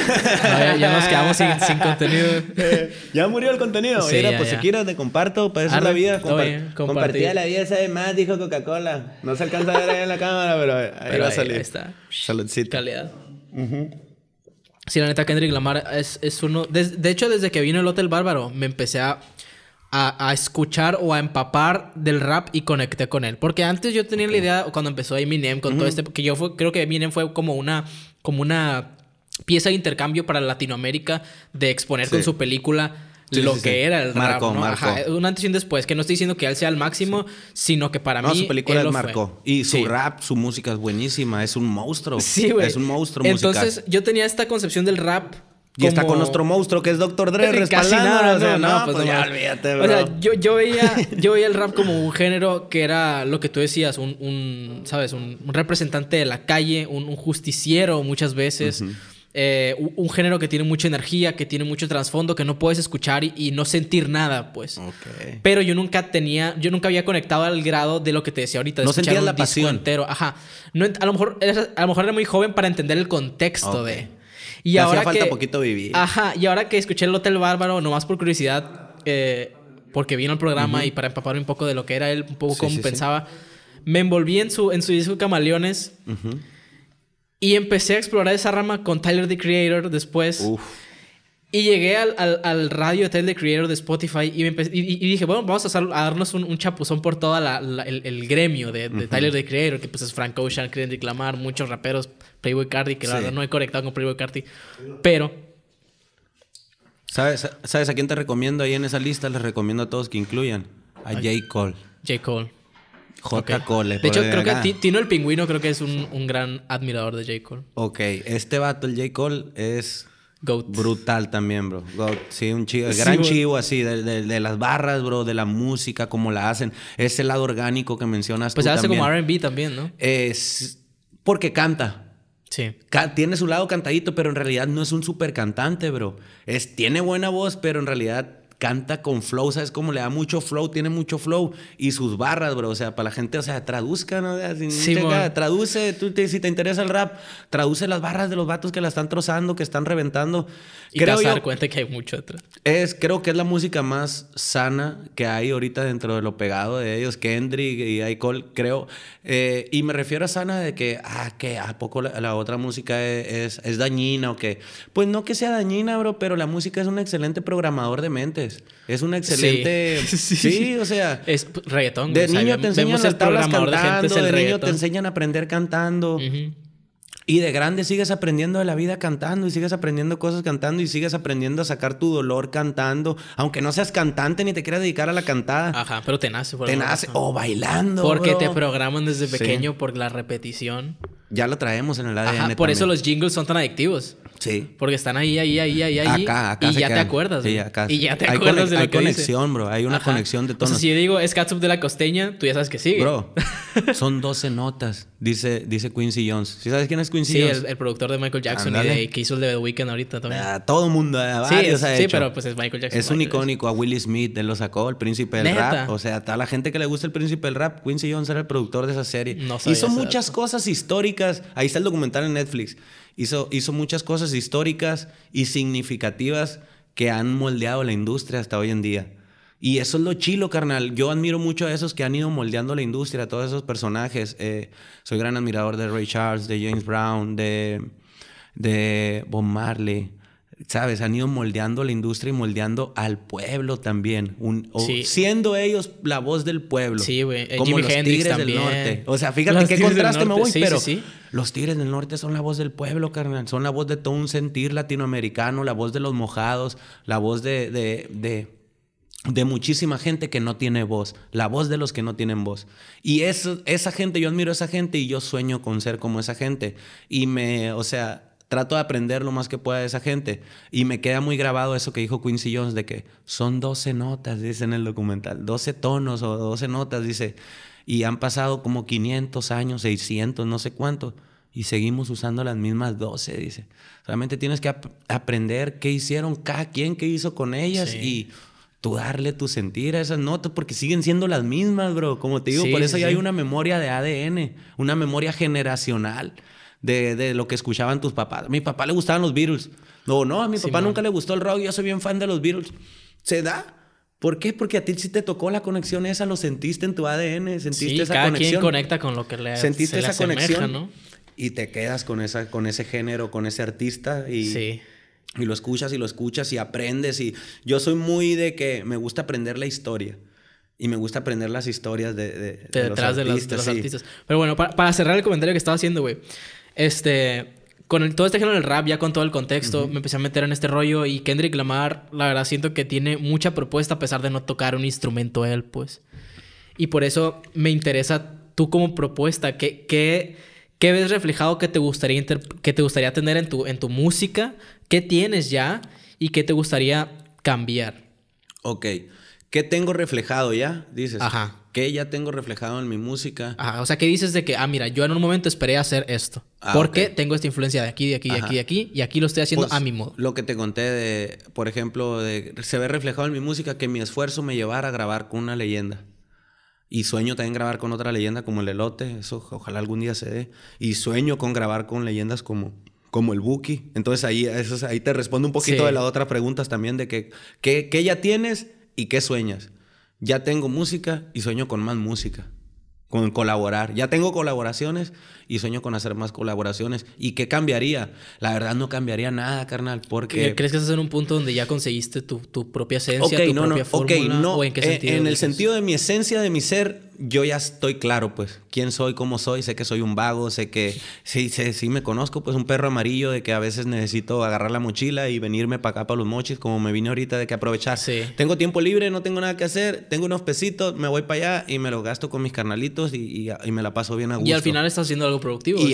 Speaker 2: ya, nos quedamos sin, contenido. Eh, ya murió el contenido. Era, pues si quieres te comparto, para pues, ah, eso la vida. compartía la vida, sabe más, dijo Coca-Cola. No se alcanza a ver ahí en la cámara,
Speaker 1: pero ahí va a salir. Ahí está. Saludcito. Calidad. Sí, la neta, Kendrick Lamar es, es uno. De, de, hecho, desde que vino el Hotel Bárbaro, me empecé a a, escuchar o a empapar del rap y conecté con él. Porque antes yo tenía la idea, cuando empezó Eminem, con todo este, Porque yo creo que Eminem fue como una, como una pieza de intercambio para Latinoamérica de exponer con su película. lo que era el rap, ¿no? un antes y un después, que no estoy diciendo que él sea el máximo, sino que para mí. su película lo marcó.
Speaker 2: Y su rap, su música es buenísima, es un monstruo. Sí, güey. Es un monstruo musical. Entonces,
Speaker 1: yo tenía esta concepción del rap y está con nuestro
Speaker 2: monstruo que es Doctor
Speaker 1: Dre respaldando. o no, pues, no olvídate, bro. O sea, yo, yo, veía, yo veía el rap como un género que era lo que tú decías, un, un ¿sabes? Un, representante de la calle, un, justiciero muchas veces. Eh, un, género que tiene mucha energía, que tiene mucho trasfondo, que no puedes escuchar y, no sentir nada, pues. Pero yo nunca tenía, yo nunca había conectado al grado de lo que te decía ahorita. De no sentías la pasión. Entero. Ajá. No, a, lo mejor, a lo mejor era muy joven para entender el contexto de. Y ahora falta que,
Speaker 2: poquito vivir.
Speaker 1: Ajá, y ahora que escuché el Hotel Bárbaro, nomás por curiosidad, eh, porque vino al programa y para empaparme un poco de lo que era él, un poco cómo pensaba, me envolví en su, en su disco Camaleones. Y empecé a explorar esa rama con Tyler the Creator después. Uf. Y llegué al, al, al radio de Creator de Spotify y, y, dije, bueno, vamos a, darnos un, chapuzón por todo el, gremio de, Tyler the Creator, que pues es Frank Ocean, Kendrick Lamar, muchos raperos, Playboy Cardi, que la verdad no he conectado con Playboy Cardi, pero...
Speaker 2: ¿Sabes, ¿Sabes a quién te recomiendo ahí en esa lista? Les recomiendo a todos que incluyan a J. Cole. J. Cole. J. Cole. Eh, de hecho, creo que
Speaker 1: Tino el Pingüino creo que es un, un gran admirador de J. Cole.
Speaker 2: Ok, este vato, el J. Cole, es Goat. Brutal también, bro. Goat. Sí, un chivo, gran chivo así, de, las barras, bro, de la música, cómo la hacen. Ese lado orgánico que mencionas pues hace como
Speaker 1: R&B también, ¿no?
Speaker 2: Es porque canta. Sí. tiene su lado cantadito, pero en realidad no es un super cantante, bro. Es, tiene buena voz, pero en realidad canta con flow, ¿sabes cómo? Le da mucho flow, tiene mucho flow. Y sus barras, bro, o sea, para la gente, o sea, traduzca, ¿no? sí, traduce, si te interesa el rap, traduce las barras de los vatos que la están trozando, que están reventando.
Speaker 1: Y te vas a dar cuenta que hay mucho detrás.
Speaker 2: Es, creo que es la música más sana que hay ahorita dentro de lo pegado de ellos, Kendrick y Icole, creo. Eh, y me refiero a sana de que, ah, que a poco la, otra música e, es, es, dañina o que... Pues no que sea dañina, bro, pero la música es un excelente programador de mente es un excelente. Sí,
Speaker 1: o sea. Es reggaetón. De niño te enseñan las tablas cantando, de, niño te
Speaker 2: enseñan a aprender cantando. Y de grande sigues aprendiendo de la vida cantando y sigues aprendiendo cosas cantando y sigues aprendiendo a sacar tu dolor cantando, aunque no seas cantante ni te quieras dedicar a la cantada.
Speaker 1: Ajá, pero te nace. Por te nace o bailando. Porque te programan desde pequeño por la repetición. Ya lo traemos en el ADN. Ajá, por eso los jingles son tan adictivos. Porque están ahí, ahí, ahí, ahí, ahí. Y ya te acuerdas. Y ya te acuerdas de lo hay conexión,
Speaker 2: bro. Hay una conexión de todos. si
Speaker 1: yo digo es Catsup de la Costeña, tú ya sabes que sigue. Bro, son 12 notas,
Speaker 2: dice, dice Quincy Jones. ¿Sí sabes quién es Quincy Jones? Sí, el, productor de Michael Jackson que
Speaker 1: hizo el de The Weeknd ahorita también. Ah, todo el mundo, ah, sí, pero pues es Michael Jackson. Es un icónico.
Speaker 2: A Willie Smith, él lo sacó, el príncipe del rap. O sea, a la gente que le gusta el príncipe del rap, Quincy Jones era el productor de esa serie. Hizo muchas cosas históricas. Ahí está el documental en Netflix. Hizo, muchas cosas históricas y significativas que han moldeado la industria hasta hoy en día. Y eso es lo chilo, carnal. Yo admiro mucho a esos que han ido moldeando la industria, a todos esos personajes. Eh, soy gran admirador de Ray Charles, de James Brown, de, de Bob Marley, sabes, han ido moldeando la industria y moldeando al pueblo también, un, siendo ellos la voz del pueblo. Sí, güey. Eh, como los Tigres del Norte. O sea, fíjate qué contraste me voy, pero los Tigres del Norte son la voz del pueblo, carnal, son la voz de todo un sentir latinoamericano, la voz de los mojados, la voz de, de, muchísima gente que no tiene voz, la voz de los que no tienen voz. Y esa gente, yo admiro a esa gente y yo sueño con ser como esa gente. Y me, o sea, trato de aprender lo más que pueda de esa gente. Y me queda muy grabado eso que dijo Quincy Jones de que son 12 notas, dice en el documental, 12 tonos o 12 notas, dice. Y han pasado como 500 años, 600, no sé cuánto. Y seguimos usando las mismas 12, dice. Realmente tienes que aprender qué hicieron cada quien, qué hizo con ellas y tú darle tu sentir a esas notas porque siguen siendo las mismas, bro. Como te digo, por eso ya hay una memoria de ADN, una memoria generacional de, lo que escuchaban tus papás. A mi papá le gustaban los Beatles. No, no, a mi papá nunca le gustó el rock, yo soy bien fan de los Beatles. Se da. ¿Por qué? Porque a ti sí te tocó la conexión esa, lo sentiste en tu ADN, sentiste sí, esa cada quien conecta con lo que le Sentiste esa conexión y te quedas con esa con ese género, con ese artista y sí. y lo escuchas y lo escuchas y aprendes y yo soy muy de que me gusta aprender la historia. Y me gusta aprender las historias de, detrás de, los, artistas.
Speaker 1: Pero bueno, para, para, cerrar el comentario que estaba haciendo, güey. Este, con todo este género del rap, ya con todo el contexto, me empecé a meter en este rollo y Kendrick Lamar, la verdad, siento que tiene mucha propuesta a pesar de no tocar un instrumento él, pues. Y por eso me interesa tú como propuesta, ¿qué, qué, qué ves reflejado que te gustaría, que te gustaría tener en tu, en tu música? ¿Qué tienes ya y qué te gustaría cambiar? Ok. ¿Qué tengo reflejado
Speaker 2: ya? Dices. Ajá. ¿Qué ya tengo reflejado en mi música? Ajá. O
Speaker 1: sea, ¿qué dices de que, ah,
Speaker 2: mira, yo en un momento
Speaker 1: esperé hacer esto? Ah, porque tengo esta influencia de aquí, de aquí, de aquí, de aquí, y aquí lo estoy haciendo pues, a mi modo.
Speaker 2: Lo que te conté de, por ejemplo, de, se ve reflejado en mi música que mi esfuerzo me llevara a grabar con una leyenda. Y sueño también grabar con otra leyenda como el elote, eso ojalá algún día se dé. Y sueño con grabar con leyendas como como el Buki. Entonces ahí, eso, ahí te respondo un poquito de las otras preguntas también de que, que, ya tienes ¿Y qué sueñas? Ya tengo música y sueño con más música, con colaborar. Ya tengo colaboraciones y sueño con hacer más colaboraciones. ¿Y qué cambiaría? La verdad no cambiaría nada, carnal, porque...
Speaker 1: ¿Crees que estás en un punto donde ya conseguiste tu, tu propia esencia, tu no, propia fórmula? ¿O en qué eh, sentido? en el
Speaker 2: sentido de mi esencia, de mi ser, yo ya estoy claro, pues, quién soy, cómo soy, sé que soy un vago, sé que sí, sí sí me conozco, pues, un perro amarillo de que a veces necesito agarrar la mochila y venirme para acá, para los mochis, como me vine ahorita, de que aprovechar. Sí. Tengo tiempo libre, no tengo nada que hacer, tengo unos pesitos, me voy para allá y me lo gasto con mis carnalitos y, y me la paso bien a gusto. Y al final
Speaker 1: estás haciendo productivo. Y,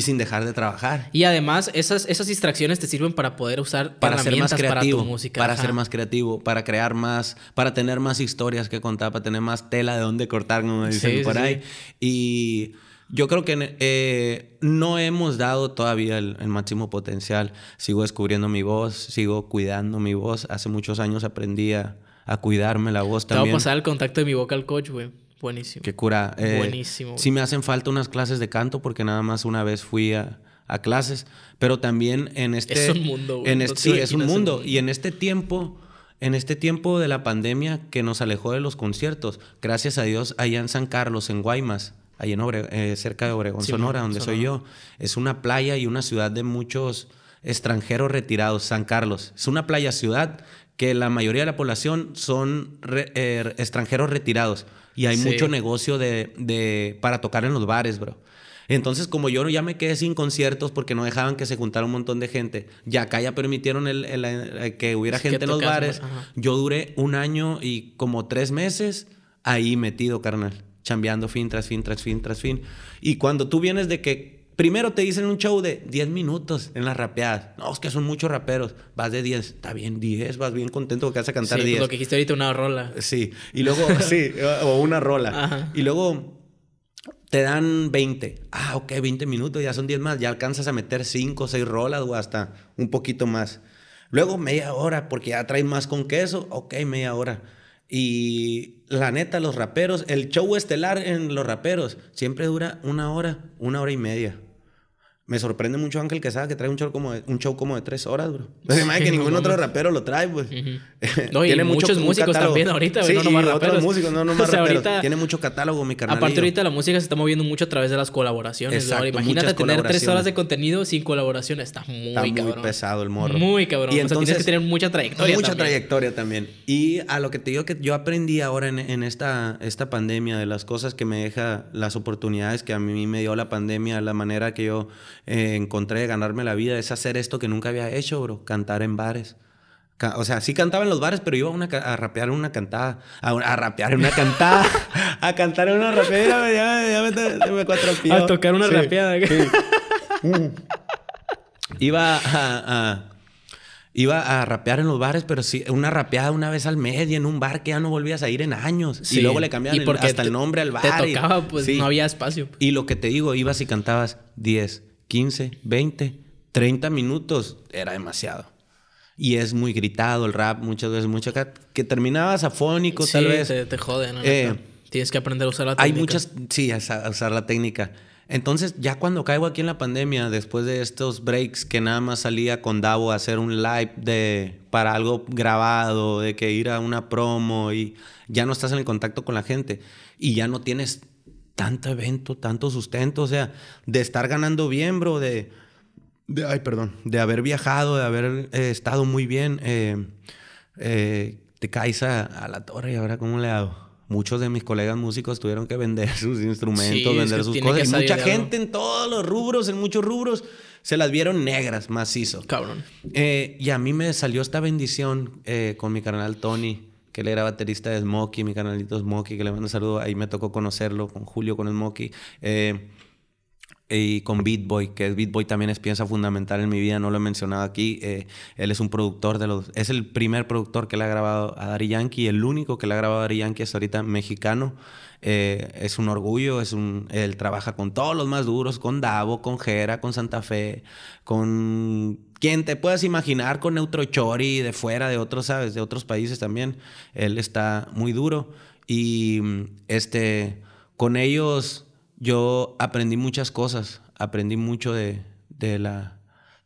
Speaker 2: sin dejar de trabajar.
Speaker 1: Y además, esas, esas distracciones te sirven para poder usar para ser más creativo, para tu música. Para ser más
Speaker 2: creativo, para crear más, para tener más historias que contar, para tener más tela de dónde cortar, como dicen por ahí. Y yo creo que eh, no hemos dado todavía el, máximo potencial. Sigo descubriendo mi voz, sigo cuidando mi voz. Hace muchos años aprendí a, cuidarme la voz también. Te voy a pasar
Speaker 1: el contacto de mi vocal coach, güey. Buenísimo. Qué cura. Eh, Buenísimo. me hacen
Speaker 2: falta unas clases de canto porque nada más una vez fui a, clases, pero también en este... Es un mundo, En este, sí, es un mundo. Y en este tiempo, en este tiempo de la pandemia que nos alejó de los conciertos, gracias a Dios, allá en San Carlos, en Guaymas, ahí en eh, cerca de Obregón, Sonora, donde soy yo, es una playa y una ciudad de muchos extranjeros retirados, San Carlos. Es una playa ciudad que la mayoría de la población son eh, extranjeros retirados. Y hay mucho negocio de, para tocar en los bares, bro. Entonces, como yo ya me quedé sin conciertos porque no dejaban que se juntara un montón de gente, ya acá ya permitieron el, eh, que hubiera gente en los bares. Yo duré un año y como tres meses ahí metido, carnal, chambeando fin tras fin, tras fin, tras fin. Y cuando tú vienes de que Primero te dicen un show de 10 minutos en las rapeadas. No, es que son muchos raperos. Vas de 10. Está bien 10, vas bien contento porque vas a cantar sí, 10. Pues lo que dijiste ahorita, una rola. Sí, y luego, sí, o una rola. Y luego te dan 20. Ah, ok, 20 minutos, ya son 10 más. Ya alcanzas a meter 5, 6 rolas o hasta un poquito más. Luego media hora, porque ya traes más con queso. Ok, media hora. Y la neta, los raperos, el show estelar en los raperos siempre dura una hora, una hora y media. Me sorprende mucho Ángel que sabe que trae un show como de, un show como de tres horas, bro. No se que ningún otro rapero lo trae, pues. no, y Tiene muchos músicos también ahorita, sí, no Otros músicos, no Tiene mucho catálogo, mi carnal. Aparte, ahorita
Speaker 1: la música se está moviendo mucho a través de las colaboraciones. Imagínate tener tres horas de contenido sin colaboración. Está muy está muy
Speaker 2: pesado el morro. Muy cabrón. Y entonces, tienes que tener mucha trayectoria Mucha trayectoria también. Y a lo que te digo que yo aprendí ahora en, en, esta, esta pandemia de las cosas que me deja, las oportunidades que a mí me dio la pandemia, la manera que yo eh, encontré de ganarme la vida es hacer esto que nunca había hecho, bro, cantar en bares. O sea, sí cantaba en los bares, pero iba a, rapear una cantada. A, rapear rapear una cantada. a cantar una rapeada. Ya, me, A tocar una rapeada. iba a, Iba a rapear en los bares, pero sí, una rapeada una vez al mes y en un bar que ya no volvías a ir en años. Y luego le cambiaban hasta el nombre al bar. Te tocaba, pues no había espacio. Pues. Y lo que te digo, ibas y cantabas 10, 15, 20, 30 minutos,
Speaker 1: era demasiado.
Speaker 2: Y es muy gritado el rap, muchas veces, mucho que terminabas afónico, tal vez. Te, te joden.
Speaker 1: Eh, tienes que aprender a usar la técnica. Hay muchas,
Speaker 2: sí, a, usar la técnica. Entonces, ya cuando caigo aquí en la pandemia, después de estos breaks que nada más salía con Davo a hacer un live de para algo grabado, de que ir a una promo y ya no estás en el contacto con la gente y ya no tienes tanto evento, tanto sustento, o sea, de estar ganando bien, bro, de, ay, perdón, de haber viajado, de haber eh, estado muy bien, eh, eh, te caes a, la torre y ahora cómo le hago. Muchos de mis colegas músicos tuvieron que vender sus instrumentos, vender sus cosas. mucha gente en todos los rubros, en muchos rubros, se las vieron negras, macizo. Cabrón. y a mí me salió esta bendición con mi carnal Tony que él era baterista de Smokey, mi canalito Smokey, que le mando un saludo. Ahí me tocó conocerlo con Julio, con Smokey. Eh, y con Beat Boy, que Beat Boy también es pieza fundamental en mi vida, no lo he mencionado aquí. Eh, él es un productor de los. Es el primer productor que le ha grabado a Dari Yankee, el único que le ha grabado a Dari Yankee es ahorita mexicano. Eh, es un orgullo, es un, él trabaja con todos los más duros, con Davo, con Jera, con Santa Fe, con quien te puedas imaginar con Chori de fuera, de otros, ¿sabes? De otros países también. Él está muy duro. Y mm, este, con ellos yo aprendí muchas cosas. Aprendí mucho de, de la,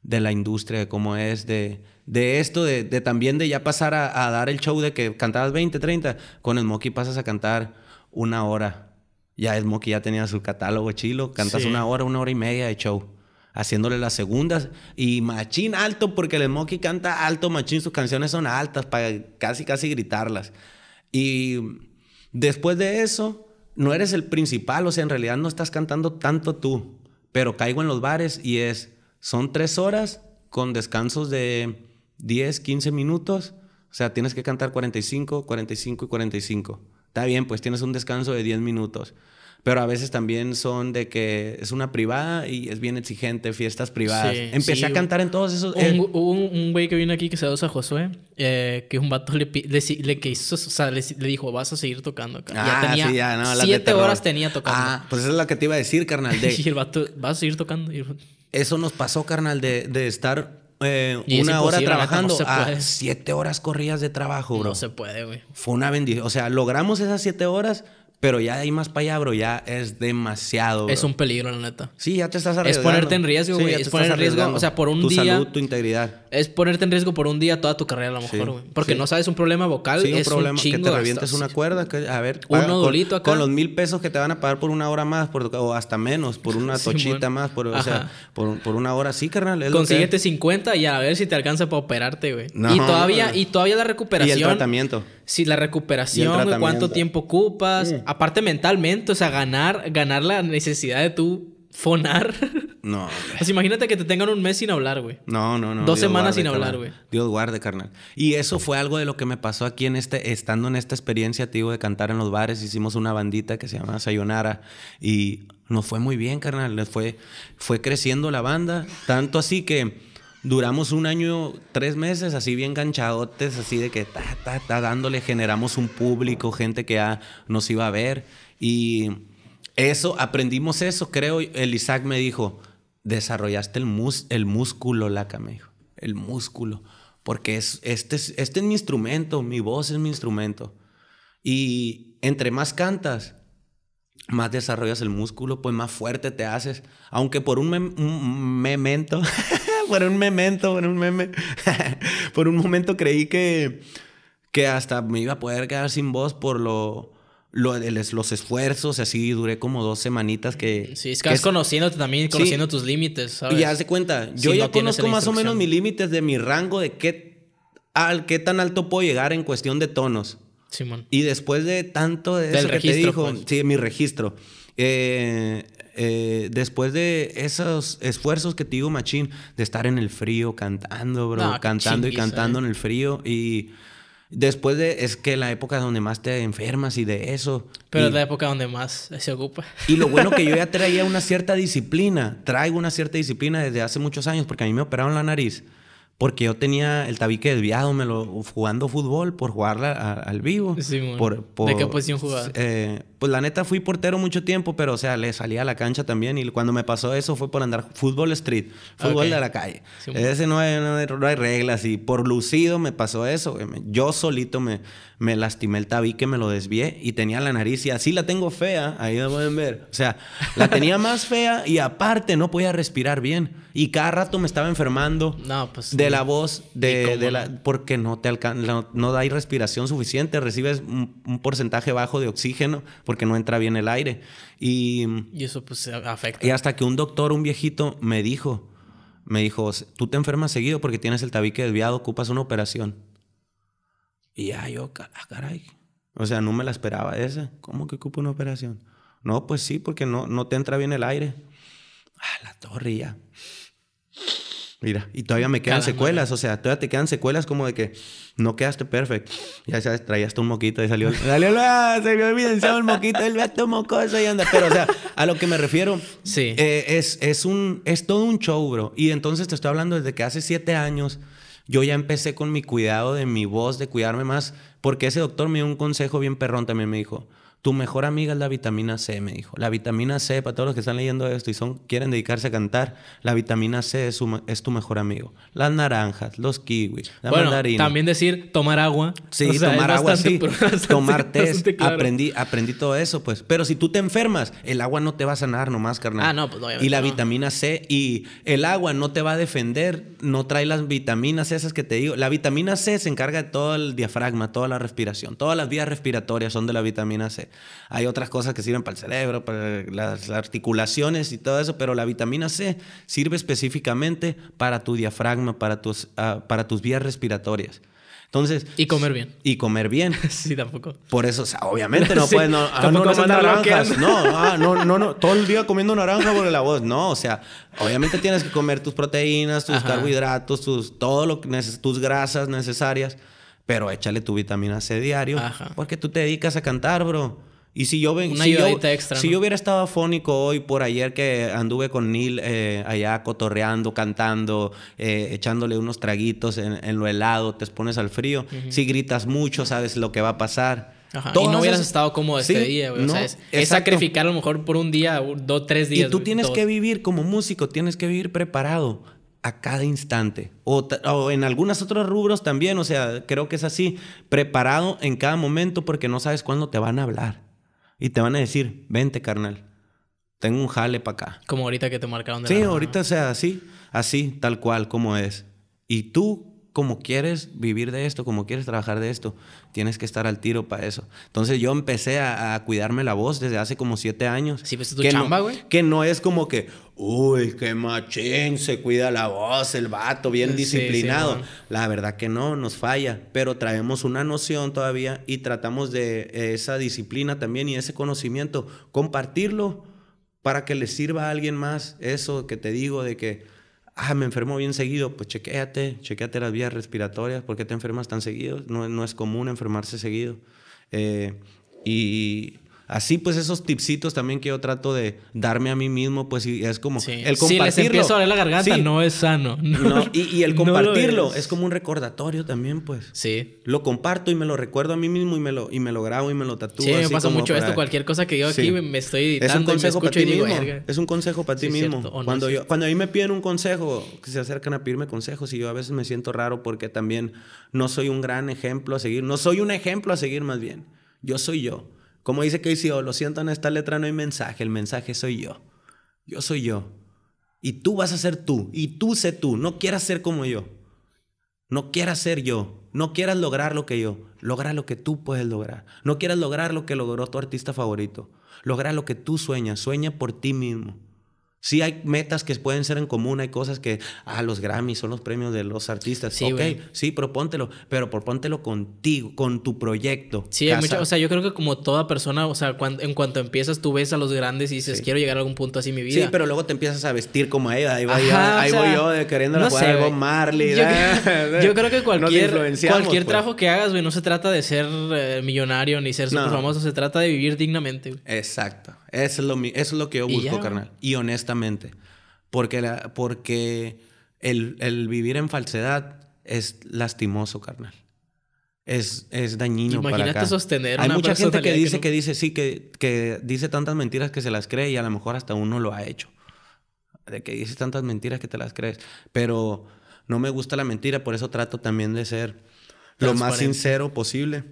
Speaker 2: de la industria, de cómo es, de, de esto, de, también de ya pasar a, dar el show de que cantabas 20, 30. Con el pasas a cantar una hora. Ya el ya tenía su catálogo chilo. Cantas una hora, una hora y media de show haciéndole las segundas y machín alto porque el Smokey canta alto, machín, sus canciones son altas para casi casi gritarlas. Y después de eso, no eres el principal, o sea, en realidad no estás cantando tanto tú, pero caigo en los bares y es, son tres horas con descansos de 10, 15 minutos, o sea, tienes que cantar 45, 45 y 45. Está bien, pues tienes un descanso de 10 minutos pero a veces también son de que es una privada y es bien exigente, fiestas privadas. Empecé a cantar en
Speaker 1: todos esos... Hubo eh. un güey que vino aquí que se a Josué, eh, que un vato le, le, que hizo, o sea, le, dijo, vas a seguir tocando. Acá. Ah, sí, siete horas tenía tocando. Ah,
Speaker 2: pues eso es lo que te iba a decir, carnal. De... y
Speaker 1: el vato, vas a seguir tocando. Eso nos pasó, carnal, de, de estar
Speaker 2: eh, una hora trabajando a siete horas corridas de trabajo, No se puede, güey. Fue una bendición. O sea, logramos esas siete horas pero ya hay más para allá, bro, ya es demasiado. Es
Speaker 1: un peligro, la neta. Sí, ya te estás arriesgando. Es ponerte en riesgo, güey. es poner en riesgo, o sea, por un día. Tu salud, tu integridad. Es ponerte en riesgo por un día toda tu carrera, a lo mejor, güey. porque no sabes un problema vocal. es un problema un chingo que te revientes una cuerda. a ver, un nodulito acá. Con
Speaker 2: los mil pesos que te van a pagar por una hora más, o hasta menos, por una tochita más, por, o sea, por, por, una hora. Sí, carnal. Consíguete
Speaker 1: 50 y a ver si te alcanza para operarte, güey. y todavía, y todavía la recuperación. Y el tratamiento. Sí, la recuperación, ¿cuánto tiempo ocupas? aparte mentalmente, o sea, ganar, ganar la necesidad de tú fonar. No. Pues imagínate que te tengan un mes sin hablar, güey.
Speaker 2: No, no, no. Dos semanas sin hablar, güey. Dios guarde, carnal. Y eso fue algo de lo que me pasó aquí en este, estando en esta experiencia, tío, de cantar en los bares. Hicimos una bandita que se llamaba Sayonara y nos fue muy bien, carnal. Fue, fue creciendo la banda. Tanto así que duramos un año, tres meses, así bien ganchadotes, así de que ta, ta, ta, dándole, generamos un público, gente que ya nos iba a ver. Y eso, aprendimos eso, creo. El Isaac me dijo, desarrollaste el, el músculo, Laca, me dijo, el músculo. Porque es, este, es, este mi instrumento, mi voz es mi instrumento. Y entre más cantas, más desarrollas el músculo, pues más fuerte te haces. Aunque por un memento, Fue un memento, fue un meme. por un momento creí que, que hasta me iba a poder quedar sin voz por lo... los esfuerzos, y así duré como dos semanitas que... Sí, es que, vas conociéndote también, conociendo tus
Speaker 1: límites, ¿sabes? Y haz de cuenta, yo ya conozco más o menos mis límites
Speaker 2: de mi rango, de qué, al, qué tan alto puedo llegar en cuestión de tonos. Simón. Y después de tanto de Del eso pues. sí, mi registro, eh, eh, después de esos esfuerzos que te digo, machín, de estar en el frío cantando, bro, cantando y cantando eh. en el frío y... Después de, es que la época donde más te enfermas y de eso. Pero es la
Speaker 1: época donde más se ocupa. Y lo bueno que yo ya traía
Speaker 2: una cierta disciplina, traigo una cierta disciplina desde hace muchos años porque a mí me operaron la nariz porque yo tenía el tabique desviado, me lo jugando fútbol por jugar al vivo. por, ¿De qué posición jugabas? Eh, pues la neta fui portero mucho tiempo, pero o sea, le salía a la cancha también y cuando me pasó eso fue por andar fútbol street, fútbol de la calle. Ese no hay, reglas y por lucido me pasó eso. Em, yo solito me, me lastimé el tabique, me lo desvié y tenía la nariz y así la tengo fea, ahí la pueden ver. O sea, la tenía más fea y aparte no podía respirar bien. Y cada rato me estaba enfermando pues de la voz, de, de la, porque no te no, no hay respiración suficiente, recibes un, porcentaje bajo de oxígeno porque no entra bien el aire. Y,
Speaker 1: y eso pues afecta. Y
Speaker 2: hasta que un doctor, un viejito, me dijo, me dijo, tú te enfermas seguido porque tienes el tabique desviado, ocupas una operación. Y ya yo, ah, caray. O sea, no me la esperaba esa. ¿Cómo que ocupa una operación? No, pues sí, porque no, no te entra bien el aire. Ah, la torre Mira, y todavía me quedan secuelas, o sea, todavía te quedan secuelas como de que no quedaste perfecto. Ya sabes, traías tú un moquito y salió, salió, ah, se vio evidenciado el moquito, el vato mocoso y anda. Pero, o sea, a lo que me refiero, sí. Eh, es, es, un, es todo un show, bro. Y entonces te estoy hablando desde que hace siete años yo ya empecé con mi cuidado de mi voz, de cuidarme más, porque ese doctor me dio un consejo bien perrón, también me dijo, tu mejor amiga es la vitamina C, me dijo. La vitamina C, para todos los que están leyendo esto y son, quieren dedicarse a cantar, la vitamina C es, es tu mejor amigo. Las naranjas, los kiwis, la mandarina.
Speaker 1: También decir tomar agua. Sí, tomar agua, sí. tomar té. Aprendí,
Speaker 2: aprendí todo eso, pues. Pero si tú te enfermas, el agua no te va a sanar nomás, carnal. Ah, no, pues Y la vitamina C y el agua no te va a defender, no trae las vitaminas esas que te digo. La vitamina C se encarga de todo el diafragma, toda la respiración. Todas las vías respiratorias son de la vitamina C. Hay otras cosas que sirven para el cerebro, para las articulaciones y todo eso, pero la vitamina C sirve específicamente para tu diafragma, para tus, ah, para tus vías respiratorias. Entonces. Y comer bien. Y comer bien. sí, tampoco. Por eso, sea, obviamente no puedes. No, ah, naranjas. No, ah, no, no, no. Todo el día comiendo naranja por la voz. No, o sea, obviamente tienes que comer tus proteínas, tus carbohidratos, tus, todo lo que tus grasas necesarias pero échale tu vitamina C diario, porque tú te dedicas a cantar, bro. Y si yo ven, Una si, yo, extra, si yo hubiera estado afónico hoy por ayer que anduve con Neil eh, allá cotorreando, cantando, eh, echándole unos traguitos en, lo helado, te expones al frío. Si gritas mucho, sabes lo que va a pasar. Y no hubieras estado como este día, güey. es, sacrificar
Speaker 1: a lo mejor por un día, dos, tres días. Y tú tienes que
Speaker 2: vivir como músico, tienes que vivir preparado a cada instante. O, en algunos otros rubros también, o sea, creo que es así, preparado en cada momento porque no sabes cuándo te van a hablar. Y te van a decir, vente carnal, tengo un jale para acá.
Speaker 1: Como ahorita que te marcaron de Sí, ahorita,
Speaker 2: sea, así, así, tal cual, como es. Y tú como quieres vivir de esto, como quieres trabajar de esto, tienes que estar al tiro para eso. Entonces yo empecé a, cuidarme la voz desde hace como siete años. Sí, pues tu que güey. No, que no es como que, uy, qué machín, se cuida la voz, el vato, bien disciplinado. la verdad que no, nos falla, pero traemos una noción todavía y tratamos de eh, esa disciplina también y ese conocimiento, compartirlo para que le sirva a alguien más. Eso que te digo de que ah, me enfermo bien seguido, pues chequéate, chequéate las vías respiratorias, ¿por qué te enfermas tan seguido? No, es común enfermarse seguido. Eh, y Así pues esos tipsitos también que yo trato de darme a mí mismo, pues es como el compartirlo. Si les a la garganta, no
Speaker 1: es sano. y, el compartirlo es
Speaker 2: como un recordatorio también, pues. Sí. Lo comparto y me lo recuerdo a mí mismo y me lo, y me lo grabo y me lo tatúo. Sí, me pasa mucho esto. Cualquier cosa que yo aquí me estoy editando es un consejo para ti mismo. Es un consejo para ti mismo. cuando, yo, cuando a mí me piden un consejo, que se acercan a pedirme consejos y yo a veces me siento raro porque también no soy un gran ejemplo a seguir. No soy un ejemplo a seguir más bien. Yo soy yo. Como dice Casey, oh, lo siento, en esta letra no hay mensaje, el mensaje soy yo. Yo soy yo. Y tú vas a ser tú. Y tú sé tú. No quieras ser como yo. No quieras ser yo. No quieras lograr lo que yo. Logra lo que tú puedes lograr. No quieras lograr lo que logró tu artista favorito. Logra lo que tú sueñas. Sueña por ti mismo. Sí hay metas que pueden ser en común, hay cosas que, ah, los Grammys son los premios de los artistas. Sí, ok, sí, propóntelo, pero propóntelo contigo, con tu proyecto. Sí, o
Speaker 1: sea, yo creo que como toda persona, o sea, cuando, en cuanto empiezas tú ves a los grandes y dices, quiero llegar a algún punto así en mi vida. Sí, pero luego te empiezas a vestir como ella, ahí voy, yo, ahí voy yo queriendo la jugar de Marley. Yo, creo que cualquier, cualquier pues. trabajo que hagas, güey, no se trata de ser eh, millonario ni ser super famoso, se trata de vivir dignamente. Exacto. Eso es lo, es lo que yo busco, carnal.
Speaker 2: Y honestamente. Porque, porque el, el, vivir en falsedad es lastimoso, carnal. Es, es dañino Imagínate para acá. sostener Hay mucha gente que dice que, dice, sí, que, que dice tantas mentiras que se las cree y a lo mejor hasta uno lo ha hecho. De que dice tantas mentiras que te las crees. Pero no me gusta la mentira, por eso trato también de ser lo más sincero posible.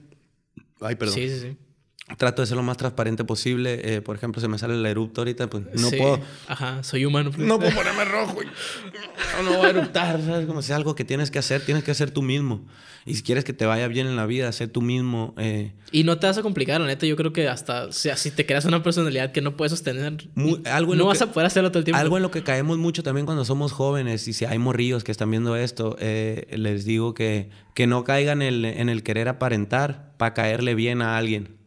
Speaker 2: Ay, perdón. Sí, sí, sí trato de ser lo más transparente posible. Eh, por ejemplo, se me sale el erupto ahorita, pues no sí. puedo. Ajá,
Speaker 1: soy humano. Pues. No puedo ponerme rojo. No, no voy a
Speaker 2: eruptar. ¿sabes? Como si es algo que tienes que hacer, tienes que hacer tú mismo. Y si quieres que te vaya bien en la vida, sé tú mismo. Eh.
Speaker 1: Y no te vas a complicar, la neta. Yo creo que hasta sea, si te creas una personalidad que no puedes sostener, algo no vas a poder hacerlo todo el tiempo. Algo
Speaker 2: en lo que caemos mucho también cuando somos jóvenes. Y si hay morrillos que están viendo esto, eh, les digo que, que no caigan en el, en el querer aparentar para caerle bien a alguien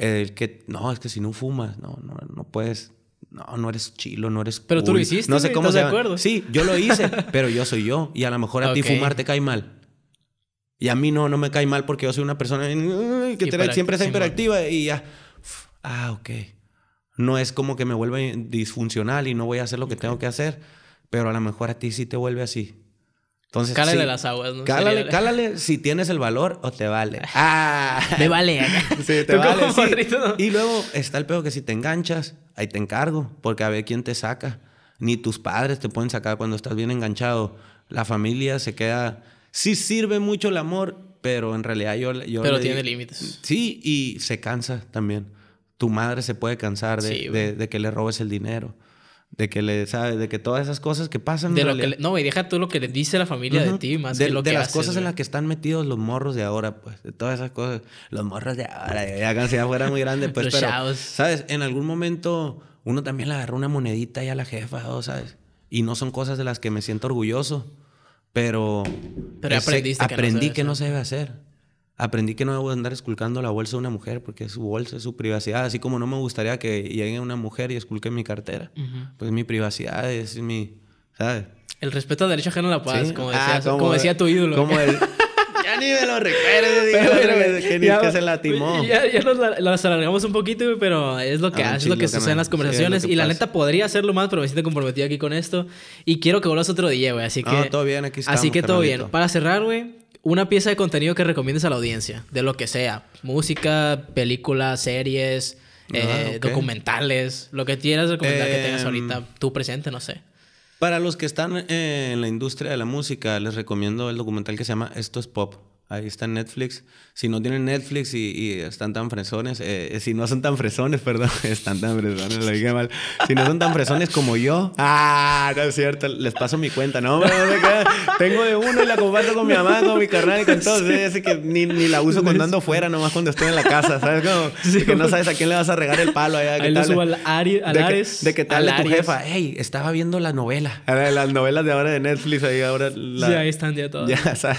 Speaker 2: el que, no, es que si no fumas, no, no, no puedes, no, no eres chilo, no eres. Pero tú lo hiciste. No sé cómo se acuerdo. Sí, yo lo hice, pero yo soy yo. Y a lo mejor a ti fumar te cae mal. Y a mí no, no me cae mal porque yo soy una persona que siempre está hiperactiva y ya. Ah, ok. No es como que me vuelva disfuncional y no voy a hacer lo que tengo que hacer, pero a lo mejor a ti sí te vuelve así cálale las aguas, ¿no? Cálale, si tienes el valor o te vale. Te vale. y luego está el peor que si te enganchas, ahí te encargo, porque a ver quién te saca. Ni tus padres te pueden sacar cuando estás bien enganchado. La familia se queda. Sí sirve mucho el amor, pero en realidad yo. yo pero tiene límites. Sí, y se cansa también. Tu madre se puede cansar de que le robes el dinero de que le sabe de que todas esas cosas que pasan de lo que
Speaker 1: no y deja tú lo que le dice la familia de ti más de, que lo de las cosas en las
Speaker 2: que están metidos los morros de ahora pues de todas esas cosas los morros de ahora ya ya fuera muy grande pues pero sabes en algún momento uno también le agarró una monedita y a la jefa sabes y no son cosas de las que me siento orgulloso pero,
Speaker 1: pero aprendí que no,
Speaker 2: se debe hacer aprendí que no debo andar esculcando la bolsa de una mujer porque es su bolsa, es su privacidad. Así como no me gustaría que llegue una mujer y esculque mi cartera. Pues mi privacidad es mi. ¿Sabes?
Speaker 1: El respeto al derecho ajeno la paz, como, decía, ah, como, decía tu ídolo. Como ya
Speaker 2: ni me lo recuerdo, güey, que ni que se latimó. Ya,
Speaker 1: nos alargamos un poquito, pero es lo que ah, hace, es lo que sucede en las conversaciones. y la neta podría hacerlo más, pero me siento comprometido aquí con esto. Y quiero que vuelvas otro día, güey. Así que. todo bien, aquí Así que todo bien. Para cerrar, güey una pieza de contenido que recomiendes a la audiencia, de lo que sea, música, películas, series, ah, eh, documentales, lo que quieras recomendar que tengas em, ahorita, tú presente, no sé.
Speaker 2: Para los que están eh, en la industria de la música, les recomiendo el documental que se llama Esto es Pop Ahí está en Netflix. Si no tienen Netflix y, están tan fresones, eh, eh, si no son tan fresones, perdón, están tan fresones, lo dije mal. Si no son tan fresones como yo, ah, no es cierto, les paso mi cuenta, no, Tengo de uno y la comparto con mi mamá, con mi carnal y con todos. Eh, que ni, la uso cuando ando fuera, nomás cuando estoy en la casa, ¿sabes? Como, que no sabes a quién le vas a regar el palo allá. Ahí al, Ari, al Ares. de que tal tu jefa, hey, estaba viendo la novela. Las novelas de ahora de Netflix, ahí ahora. La... Sí, ahí están ya todas. Ya, ¿sabes?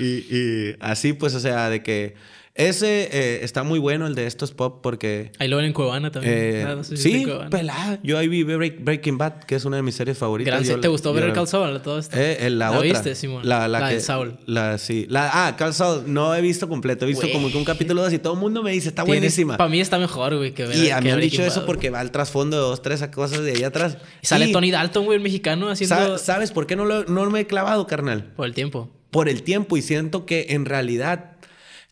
Speaker 2: y, así, pues, o sea, de que ese eh, está muy bueno, el de estos pop, porque...
Speaker 1: Ahí lo ven en Cuevana también. Eh, sí,
Speaker 2: pelada. Yo ahí vi Breaking Bad, que es una de mis series favoritas. ¿Te gustó ver el Saul? Todo esto? Eh, la, otra. Simón? La, de Saul. La, sí. La, ah, calzado No he visto completo. He visto como que un capítulo dos y todo el
Speaker 1: mundo me dice, está buenísima. Para mí está mejor, güey, que ver Y a mí me han dicho eso porque
Speaker 2: va al trasfondo de dos, tres cosas de allá atrás. Y sale Tony
Speaker 1: Dalton, güey, el mexicano, haciendo...
Speaker 2: ¿Sabes por qué no, no me he clavado, carnal? Por el tiempo por el tiempo y siento que en realidad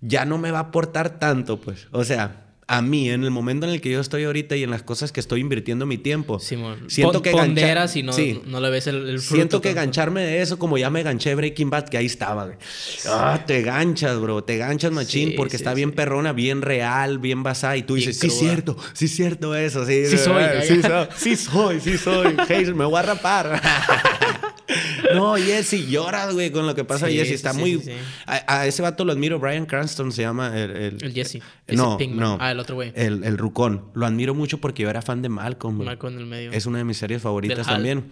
Speaker 2: ya no me va a aportar tanto, pues. O sea, a mí, en el momento en el que yo estoy ahorita y en las cosas que estoy invirtiendo mi tiempo.
Speaker 1: Siento que ponderas y no, no le ves el, Siento que
Speaker 2: gancharme de eso, como ya me ganché Breaking Bad, que ahí estaba. Ah, te ganchas, bro. Te ganchas, machín, porque está bien perrona, bien real, bien basada. Y tú dices, sí, cierto, sí, cierto eso. Sí, soy, soy. sí, soy, sí soy. Hey, me voy a rapar. No, Jesse, lloras, güey, con lo que pasa Jesse. Está muy. a, ese vato lo admiro. Brian Cranston se llama el. El, Jesse. Eh, no, el no. Ah, el otro güey. El, el Rucón. Lo admiro mucho porque yo era fan de Malcolm, güey. Malcolm en el medio. Es una de mis series favoritas también.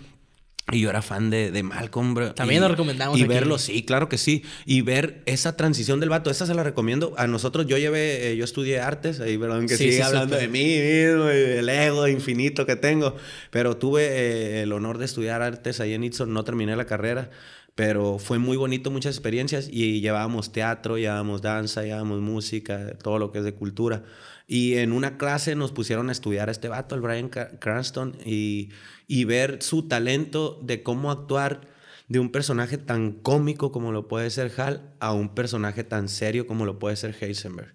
Speaker 2: Y yo era fan de, de Malcolm, También lo recomendamos. Y verlo, sí, claro que sí. Y ver esa transición del vato, esa se la recomiendo. A nosotros, yo llevé, eh, yo estudié artes, ahí, perdón, que sí, hablando de mí mismo, y el ego infinito que tengo. Pero tuve eh, el honor de estudiar artes ahí en Itson, no terminé la carrera. Pero fue muy bonito, muchas experiencias. Y llevábamos teatro, llevábamos danza, llevábamos música, todo lo que es de cultura. Y en una clase nos pusieron a estudiar a este vato, el Brian Cranston, y, y ver su talento de cómo actuar de un personaje tan cómico como lo puede ser Hal a un personaje tan serio como lo puede ser Heisenberg.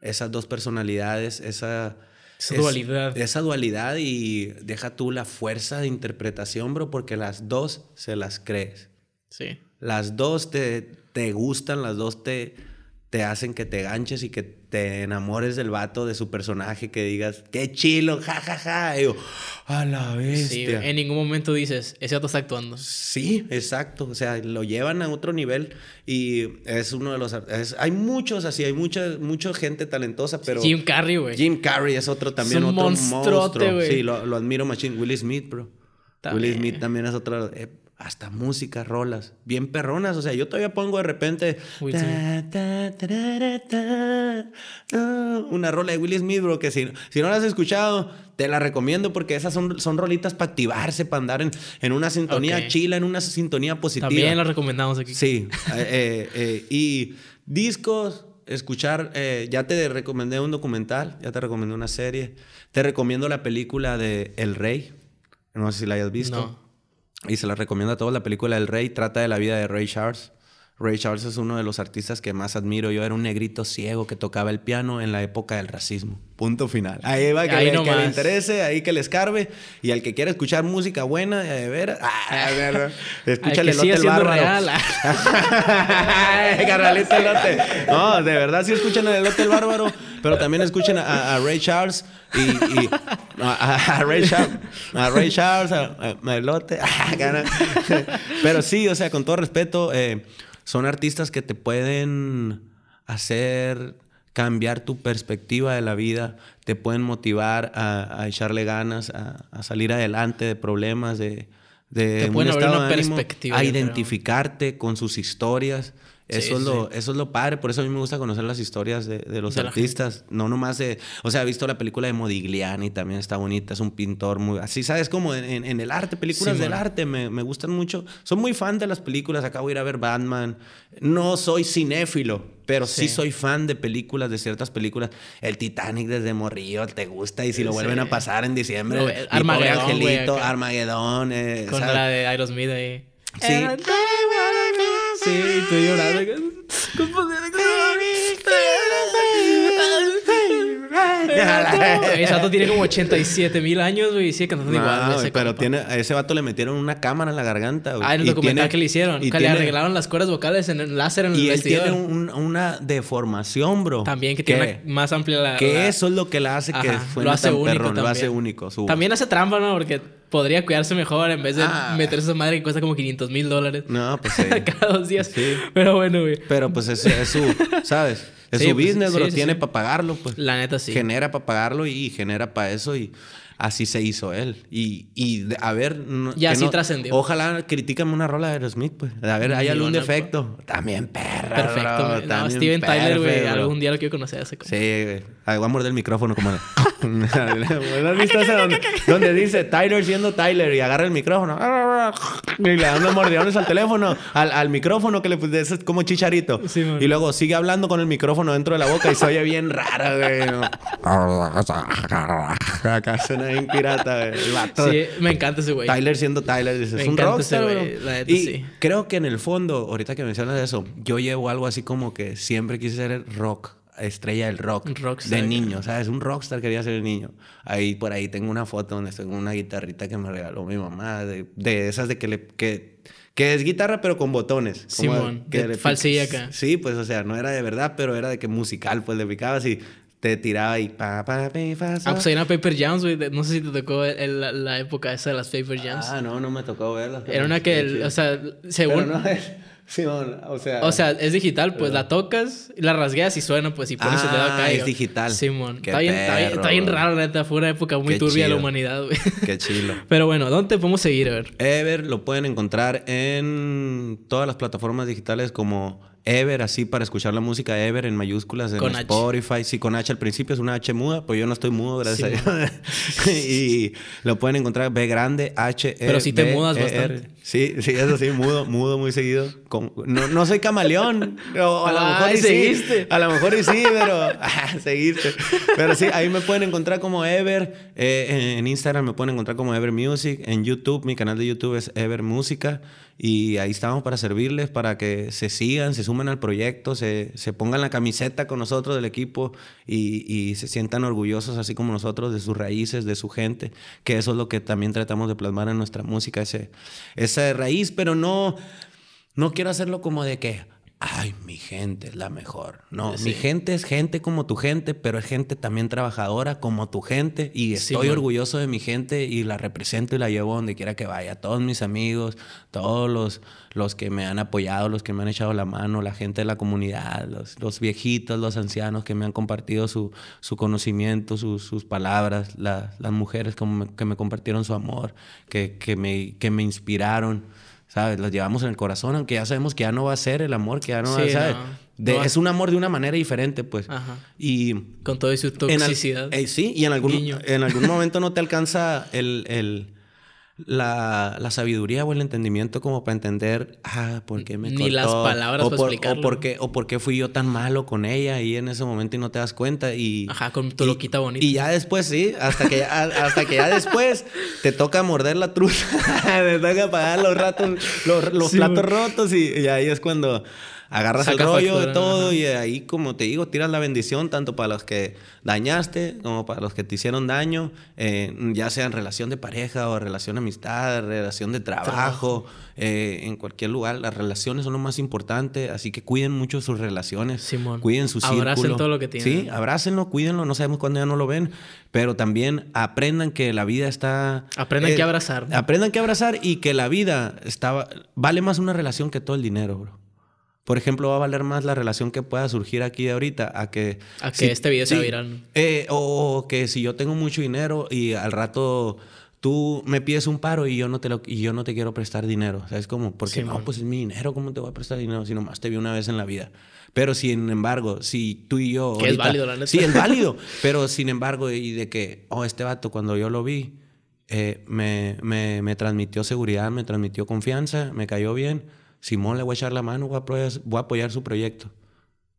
Speaker 2: Esas dos personalidades, esa... Esa dualidad. Esa dualidad y deja tú la fuerza de interpretación, bro, porque las dos se las crees. Sí. Las dos te, te gustan, las dos te, te hacen que te ganches y que te enamores del vato, de su personaje, que digas, qué chilo, jajaja. Ja, ja. a la
Speaker 1: vez Sí, en ningún momento dices, ese vato está actuando.
Speaker 2: Sí, exacto. O sea, lo llevan a otro nivel y es uno de los. hay muchos así, hay mucha, mucha gente talentosa, pero. Jim Carrey, güey. Jim Carrey es otro también, otro monstruo. Sí, lo, admiro, Machine. Will Smith, bro. También. Smith también es otro. Eh, hasta música, rolas, bien perronas. O sea, yo todavía pongo de repente una rola de Will Smith, bro, que si, si no la has escuchado, te la recomiendo porque esas son, son rolitas para activarse, para andar en, una sintonía chila, en una sintonía positiva. También la
Speaker 1: recomendamos aquí.
Speaker 2: Sí. Eh, eh, eh, y discos, escuchar, ya te recomendé un documental, ya te recomendé una serie, te recomiendo la película de El Rey, no sé si la hayas visto y se la recomiendo a todos, la película El Rey trata de la vida de Ray Charles. Ray Charles es uno de los artistas que más admiro. Yo era un negrito ciego que tocaba el piano en la época del racismo. Punto final. Ahí va, que, le, interese, ahí que le escarbe. Y al que quiera escuchar música buena, eh, de veras, ah, escúchale el lote bárbaro. el lote. No, de verdad, sí escuchen el lote el bárbaro. Pero también escuchen a, Ray Charles y, a, Ray Charles, a Ray Charles, a, ah, pero sí, o sea, con todo respeto, eh, son artistas que te pueden hacer cambiar tu perspectiva de la vida, te pueden motivar a, echarle ganas, a, a, salir adelante de problemas, de, un estado de a identificarte con sus historias. Eso, es lo, eso es lo padre, por eso a mí me gusta conocer las historias de, los artistas, no nomás de, o sea, he visto la película de Modigliani, también está bonita, es un pintor muy, así, ¿sabes? Como en, el arte, películas del arte, me, gustan mucho, soy muy fan de las películas, acabo de ir a ver Batman, no soy cinéfilo, pero sí, soy fan de películas, de ciertas películas, el Titanic desde Morrillo, te gusta, y si lo vuelven a pasar en diciembre, Armagedón, eh,
Speaker 1: Armagedón, eh, con la de Aerosmith ahí. Sí. Eh, Sí, estoy llorando. Ese vato tiene como 87 mil años, güey, y sigue cantando no, igual.
Speaker 2: pero tiene, a ese vato le metieron una cámara en la garganta, güey. Ah, en el y documental que le hicieron. Y que le arreglaron
Speaker 1: las cuerdas vocales en el láser en el Y él tiene
Speaker 2: una deformación,
Speaker 1: bro. También que, tiene más amplia la... Que eso es
Speaker 2: lo que la hace que lo hace único También
Speaker 1: hace trampa, ¿no? Porque podría cuidarse mejor en vez de ah. meterse a esa madre que cuesta como 500 mil dólares. No, pues sí. Cada dos
Speaker 2: días. Sí. Pero bueno, güey. Pero pues es, es su, ¿sabes? Es su pues, business, lo tiene para pagarlo, pues. La neta sí. Genera para pagarlo y genera para eso y así se hizo él. Y, y a ver. y así trascendió. Ojalá critícame una rola de Aerosmith, pues. A ver, hay algún defecto. También perra. Perfecto. Steven Tyler, güey. Algún
Speaker 1: día lo quiero conocer a ese Sí, güey.
Speaker 2: Voy a morder el micrófono como. ¿No has
Speaker 1: visto eso donde dice Tyler
Speaker 2: siendo Tyler y agarra el micrófono? Y le los mordiones al teléfono, al, al, micrófono que le es como chicharito. y luego sigue hablando con el micrófono dentro de la boca y se oye bien raro,
Speaker 1: güey.
Speaker 2: suena bien pirata, Sí, me encanta ese güey. Tyler siendo Tyler, es un y creo que en el fondo, ahorita que mencionas eso, yo llevo algo así como que siempre quise ser rock estrella del rock de niño, O sea, es Un rockstar quería ser niño. Ahí por ahí tengo una foto donde estoy con una guitarrita que me regaló mi mamá, de, esas de que le... Que, que es guitarra pero con botones. Simón, como que falsilla acá. Sí, pues o sea, no era de verdad, pero era de que musical, pues le picabas y te tiraba y pa pa Ah, pues hay
Speaker 1: una Paper Jams, No sé si te tocó la, época esa de las Paper Jams. Ah, no, no me tocó verlas. Era una que, o sea, según...
Speaker 2: Simón, o sea. O sea, es digital, pues la
Speaker 1: tocas, la rasgueas y suena, pues, y pones ah, Es digital. Simón. Está, bien, raro, neta. Fue una época muy turbia de la humanidad, güey. Qué chilo.
Speaker 2: Pero bueno, ¿dónde podemos seguir, Ever? Ever lo pueden encontrar en todas las plataformas digitales como Ever, así para escuchar la música Ever en mayúsculas en Spotify. H. Sí, con H al principio es una H muda, pues yo no estoy mudo, gracias a Dios. y lo pueden encontrar B grande, H. -E Pero si te mudas e bastante. Sí, sí, eso sí, mudo, mudo muy seguido. no, no, soy camaleón. a lo ah, mejor seguiste. sí. A lo mejor y sí, pero. Ah, seguiste. Pero sí, ahí me pueden encontrar como Ever. Eh, en Instagram me pueden encontrar como Ever Music. En YouTube, mi canal de YouTube es Ever Música. Y ahí estamos para servirles, para que se sigan, se sumen al proyecto, se, se pongan la camiseta con nosotros del equipo y, y se sientan orgullosos, así como nosotros, de sus raíces, de su gente. Que eso es lo que también tratamos de plasmar en nuestra música, ese, ese de raíz, pero no, no quiero hacerlo como de que, ay, mi gente es la mejor. No, mi gente es gente como tu gente, pero es gente también trabajadora como tu gente. Y estoy orgulloso de mi gente y la represento y la llevo donde quiera que vaya. Todos mis amigos, todos los, los que me han apoyado, los que me han echado la mano, la gente de la comunidad, los, viejitos, los ancianos que me han compartido su, conocimiento, sus palabras, las mujeres que me compartieron su amor, que, me, que me inspiraron ¿sabes? Los llevamos en el corazón, aunque ya sabemos que ya no va a ser el amor, que ya no va es un amor de una manera diferente, pues. Ajá. Y con todo su toxicidad. Eh, sí, y en algún, en algún momento no te alcanza el la, sabiduría o el entendimiento como para entender, ah, ¿por qué me cortó? Ni las palabras o para por, explicarlo. O por, qué, fui yo tan malo con ella y en ese momento y no te das cuenta y... Ajá, con tu y, loquita bonita. Y ya después, sí, hasta que, ya, hasta que ya después te toca morder la trucha, te toca pagar los ratos, los, platos rotos y, y ahí es cuando agarras el rollo de todo y ahí, como te digo, tiras la bendición tanto para los que dañaste como para los que te hicieron daño, eh, ya sea en relación de pareja o relación de amistad, relación de trabajo, eh, en cualquier lugar. Las relaciones son lo más importante, así que cuiden mucho sus relaciones, cuiden su círculo. Abracen todo lo que tienen. Sí, abrácenlo, cuídenlo, no sabemos cuándo ya no lo ven, pero también aprendan que la vida está... Aprendan eh, que abrazar. Aprendan que abrazar y que la vida está, vale más una relación que todo el dinero, bro por ejemplo, va a valer más la relación que pueda surgir aquí de ahorita a que... A que este video se viral. Eh, o, que si yo tengo mucho dinero y al rato tú me pides un paro y yo no te, lo, y yo no te quiero prestar dinero. ¿Sabes cómo? Porque, no, pues es mi dinero, ¿cómo te voy a prestar dinero si nomás te vi una vez en la vida? Pero sin embargo, si tú y yo... Que es válido, la neta. Sí, es válido. pero sin embargo, y de que, oh, este vato cuando yo lo vi... Eh, me, me, me transmitió seguridad, me transmitió confianza, me cayó bien Simón, le voy a echar la mano, voy a, apoyar, su proyecto.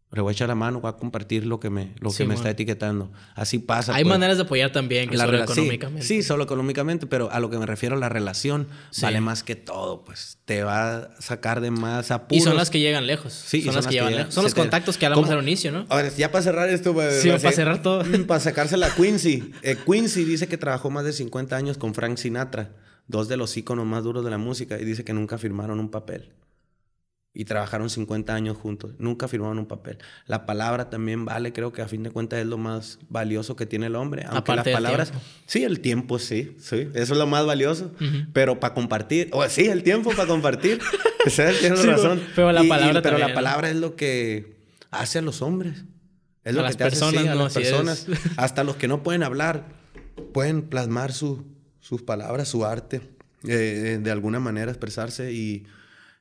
Speaker 2: Le voy a echar la mano, voy a compartir lo que me, lo que me está etiquetando. Así pasa. Hay pues. maneras de apoyar también, que la solo económicamente. Sí, solo económicamente, pero a lo que me refiero, la relación sale vale más que todo, pues te va a sacar de más apuros. Y son las que
Speaker 1: llegan lejos. son, las, que llegan lejos. Son los contactos que hablamos al inicio, ¿no? Ahora ya para cerrar esto, pues, sí, para cerrar
Speaker 2: todo. Mm, para sacarse la Quincy. Eh, Quincy dice que trabajó más de 50 años con Frank Sinatra, dos de los íconos más duros de la música, y dice que nunca firmaron un papel y trabajaron 50 años juntos. Nunca firmaron un papel. La palabra también vale, creo que a fin de cuentas es lo más valioso que tiene el hombre. Aunque las palabras. Sí, el tiempo, sí, sí. Eso es lo más valioso. Pero para compartir. O sí, el tiempo para compartir. tienes razón. Pero la palabra. pero la palabra es lo que hace a los hombres. Es lo que las te personas, hace a las personas. hasta los que no pueden hablar, pueden plasmar su, sus palabras, su arte, eh, eh, de alguna manera expresarse y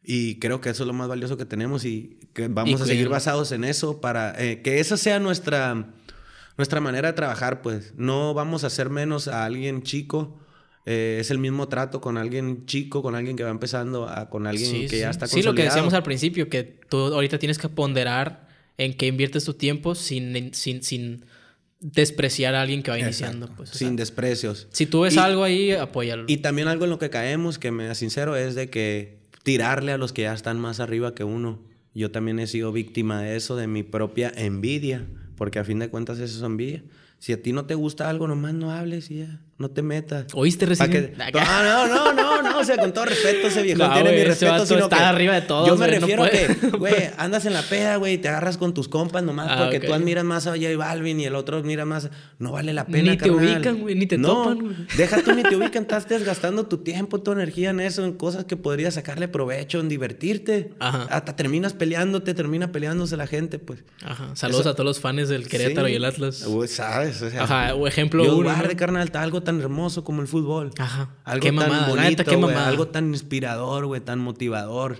Speaker 2: y creo que eso es lo más valioso que tenemos y que vamos a seguir basados en eso para eh, que esa sea nuestra, nuestra manera de trabajar, pues. No vamos a hacer menos a alguien chico. Eh, es el mismo trato con alguien chico, con alguien que va empezando, a, con alguien que ya está consolidado. Sí, lo que decíamos
Speaker 1: al principio, que tú ahorita tienes que ponderar en qué inviertes tu tiempo sin, sin, sin despreciar a alguien que va iniciando. Pues, sin desprecios. Si tú ves algo ahí, apóyalo. Y
Speaker 2: también algo en lo que caemos, que me da sincero, es de que tirarle a los que ya están más arriba que uno. Yo también he sido víctima de eso, de mi propia envidia, porque a fin de cuentas eso es envidia. Si a ti no te gusta algo, nomás no hables y ya no te metas. ¿Oíste recién? No, no, no, no, o sea, con todo respeto, ese viejo tiene mi respeto. Sino está arriba de todo. Yo me refiero a que, güey, andas en la peda, güey, Y te agarras con tus compas nomás ah, porque tú admiras más a J Balvin y el otro admira más. No vale la pena, Ni te ubican, güey, ni te topan, güey. Deja tú ni te ubican, estás gastando tu tiempo, tu energía en eso, en cosas que podrías sacarle provecho, en divertirte. Ajá. Hasta terminas peleándote, termina peleándose la gente, pues.
Speaker 1: Ajá. Saludos a todos los fans del Querétaro y el Atlas.
Speaker 2: Uy, sabes, o sea, Ajá, o ejemplo Yo uno. Guarde, algo tan hermoso como el fútbol. Ajá. Algo qué tan bonito, qué algo tan inspirador, güey, tan motivador.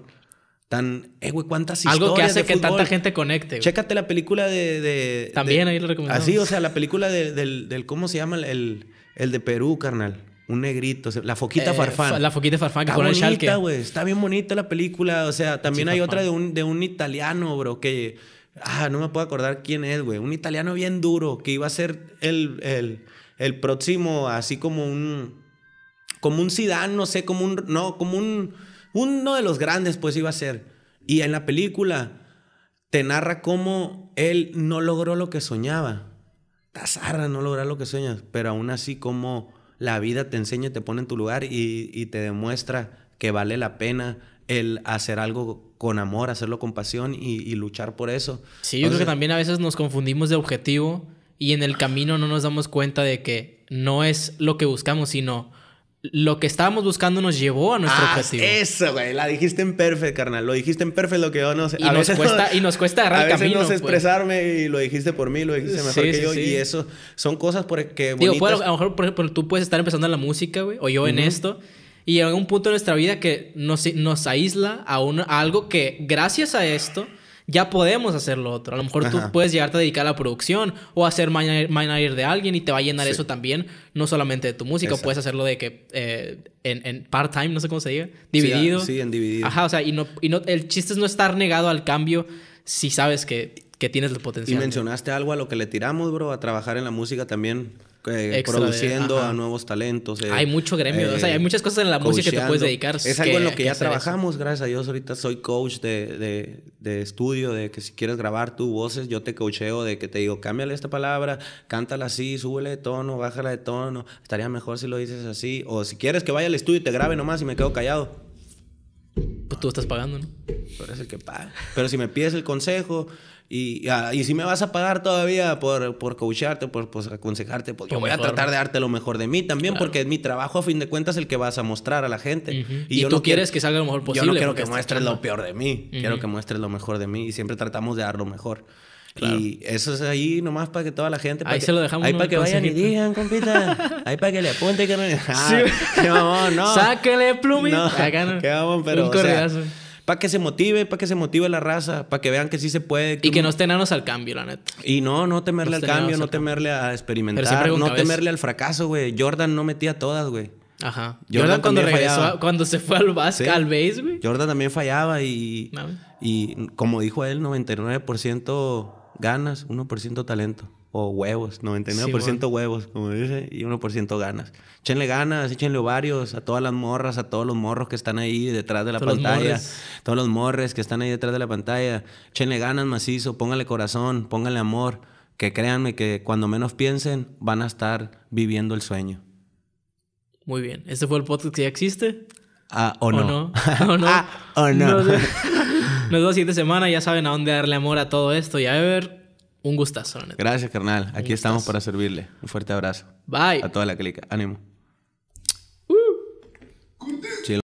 Speaker 2: Tan, eh, güey,
Speaker 1: cuántas historias. Algo que hace que tanta gente conecte. güey. Chécate la película de. También ahí lo
Speaker 2: recomiendo. Así, o sea, la película del, del, ¿Cómo se llama? El, el de Perú, carnal. Un negrito, la Foquita eh, Farfán. La Foquita Farfán que está con bonita, güey. Está bien bonita la película. O sea, también hay otra de un, de un italiano, bro, que. Ah, no me puedo acordar quién es, güey. Un italiano bien duro que iba a ser el, el el próximo, así como un, como un Zidane, no sé, como un, no, como un, uno de los grandes, pues iba a ser. Y en la película te narra cómo él no logró lo que soñaba. Tazarra, no lograr lo que sueñas, pero aún así como la vida te enseña y te pone en tu lugar y, te demuestra que vale la pena el hacer algo con amor, hacerlo con pasión y, luchar por eso. Sí, yo creo que
Speaker 1: también a veces nos confundimos de objetivo y en el camino no nos damos cuenta de que no es lo que buscamos, sino lo que estábamos buscando nos llevó a nuestro ah, objetivo.
Speaker 2: Eso, güey. La dijiste en perfecto, carnal. Lo dijiste en perfecto, lo que yo no Y, nos, veces cuesta, y nos cuesta agarrar a veces no sé pues. expresarme y lo dijiste por mí, lo dijiste mejor que yo. Y eso son cosas por, que Digo, a lo
Speaker 1: mejor, por ejemplo, tú puedes estar empezando en la música, güey, o yo en esto. Y en un punto de nuestra vida que nos, nos aísla a algo que, gracias a esto ya podemos hacer lo otro. A lo mejor tú puedes llegarte a dedicar a la producción o a ser manager de alguien y te va a llenar eso también, no solamente de tu música, puedes hacerlo de que eh, en, part-time, no sé cómo se diga, dividido. Sí, en
Speaker 2: dividido. Ajá, o sea,
Speaker 1: y, no, y no, el chiste es no estar negado al cambio si sabes que, que tienes el potencial. Y
Speaker 2: mencionaste algo a lo que le tiramos, bro, a trabajar en la música también. Eh, produciendo a nuevos talentos. Eh, hay mucho gremio, o sea, hay eh, muchas cosas en la música que te puedes dedicar. Es algo en lo que, ya trabajamos, gracias a Dios. Ahorita soy coach de, de, de, estudio, de que si quieres grabar tus voces, yo te coacheo, de que te digo, cámbiale esta palabra, cántala así, súbele de tono, bájala de tono, estaría mejor si lo dices así. O si quieres que vaya al estudio y te grabe nomás y me quedo callado. Pues tú estás pagando, ¿no? Pero es el que paga. Pero si me pides el consejo, y, ah, y, si me vas a pagar todavía por, por coacharte, por por aconsejarte, pues, yo voy a tratar de darte lo mejor de mí también, porque mi trabajo, a fin de cuentas, el que vas a mostrar a la gente. Y, tú quieres que salga lo mejor posible. Yo no quiero que muestres lo peor de mí, quiero que muestres lo mejor de mí y siempre tratamos de dar lo mejor. Y eso es ahí nomás para que toda la gente. Ahí se lo dejamos. Ahí para que vayan y digan, compita. ahí para que le apunte ah, que no. sí. Qué no. Sáquele plumi. No, Un corregazo para que se motive, para que se motive la raza, para que vean que sí se puede. y que no
Speaker 1: estén al cambio, la neta. Y no, no temerle al cambio, no temerle a
Speaker 2: experimentar, no temerle al fracaso, güey. Jordan no metía todas, güey. Ajá. Jordan, cuando regresó, cuando se fue al básquet, al base, güey. Jordan también fallaba y, y como dijo él, 99% ganas, 1% talento. O huevos, 99% huevos, como dice, y 1% ganas. Échenle ganas, échenle ovarios a todas las morras, a todos los morros que están ahí detrás de la pantalla. todos los morres que están ahí detrás de la pantalla. Échenle ganas macizo, póngale corazón, póngale amor. Que créanme que cuando menos piensen, van a estar viviendo el sueño.
Speaker 1: Muy bien. ¿Este fue el podcast que ya existe?
Speaker 2: Ah, o, no. ¿O no? o no. Ah,
Speaker 1: Nos vemos la semanas, Ya saben a dónde darle amor a todo esto y a ver. Un gustazo,
Speaker 2: Gracias, carnal. Aquí estamos para servirle. Un fuerte abrazo. Bye. A toda la clica. Ánimo. Uh.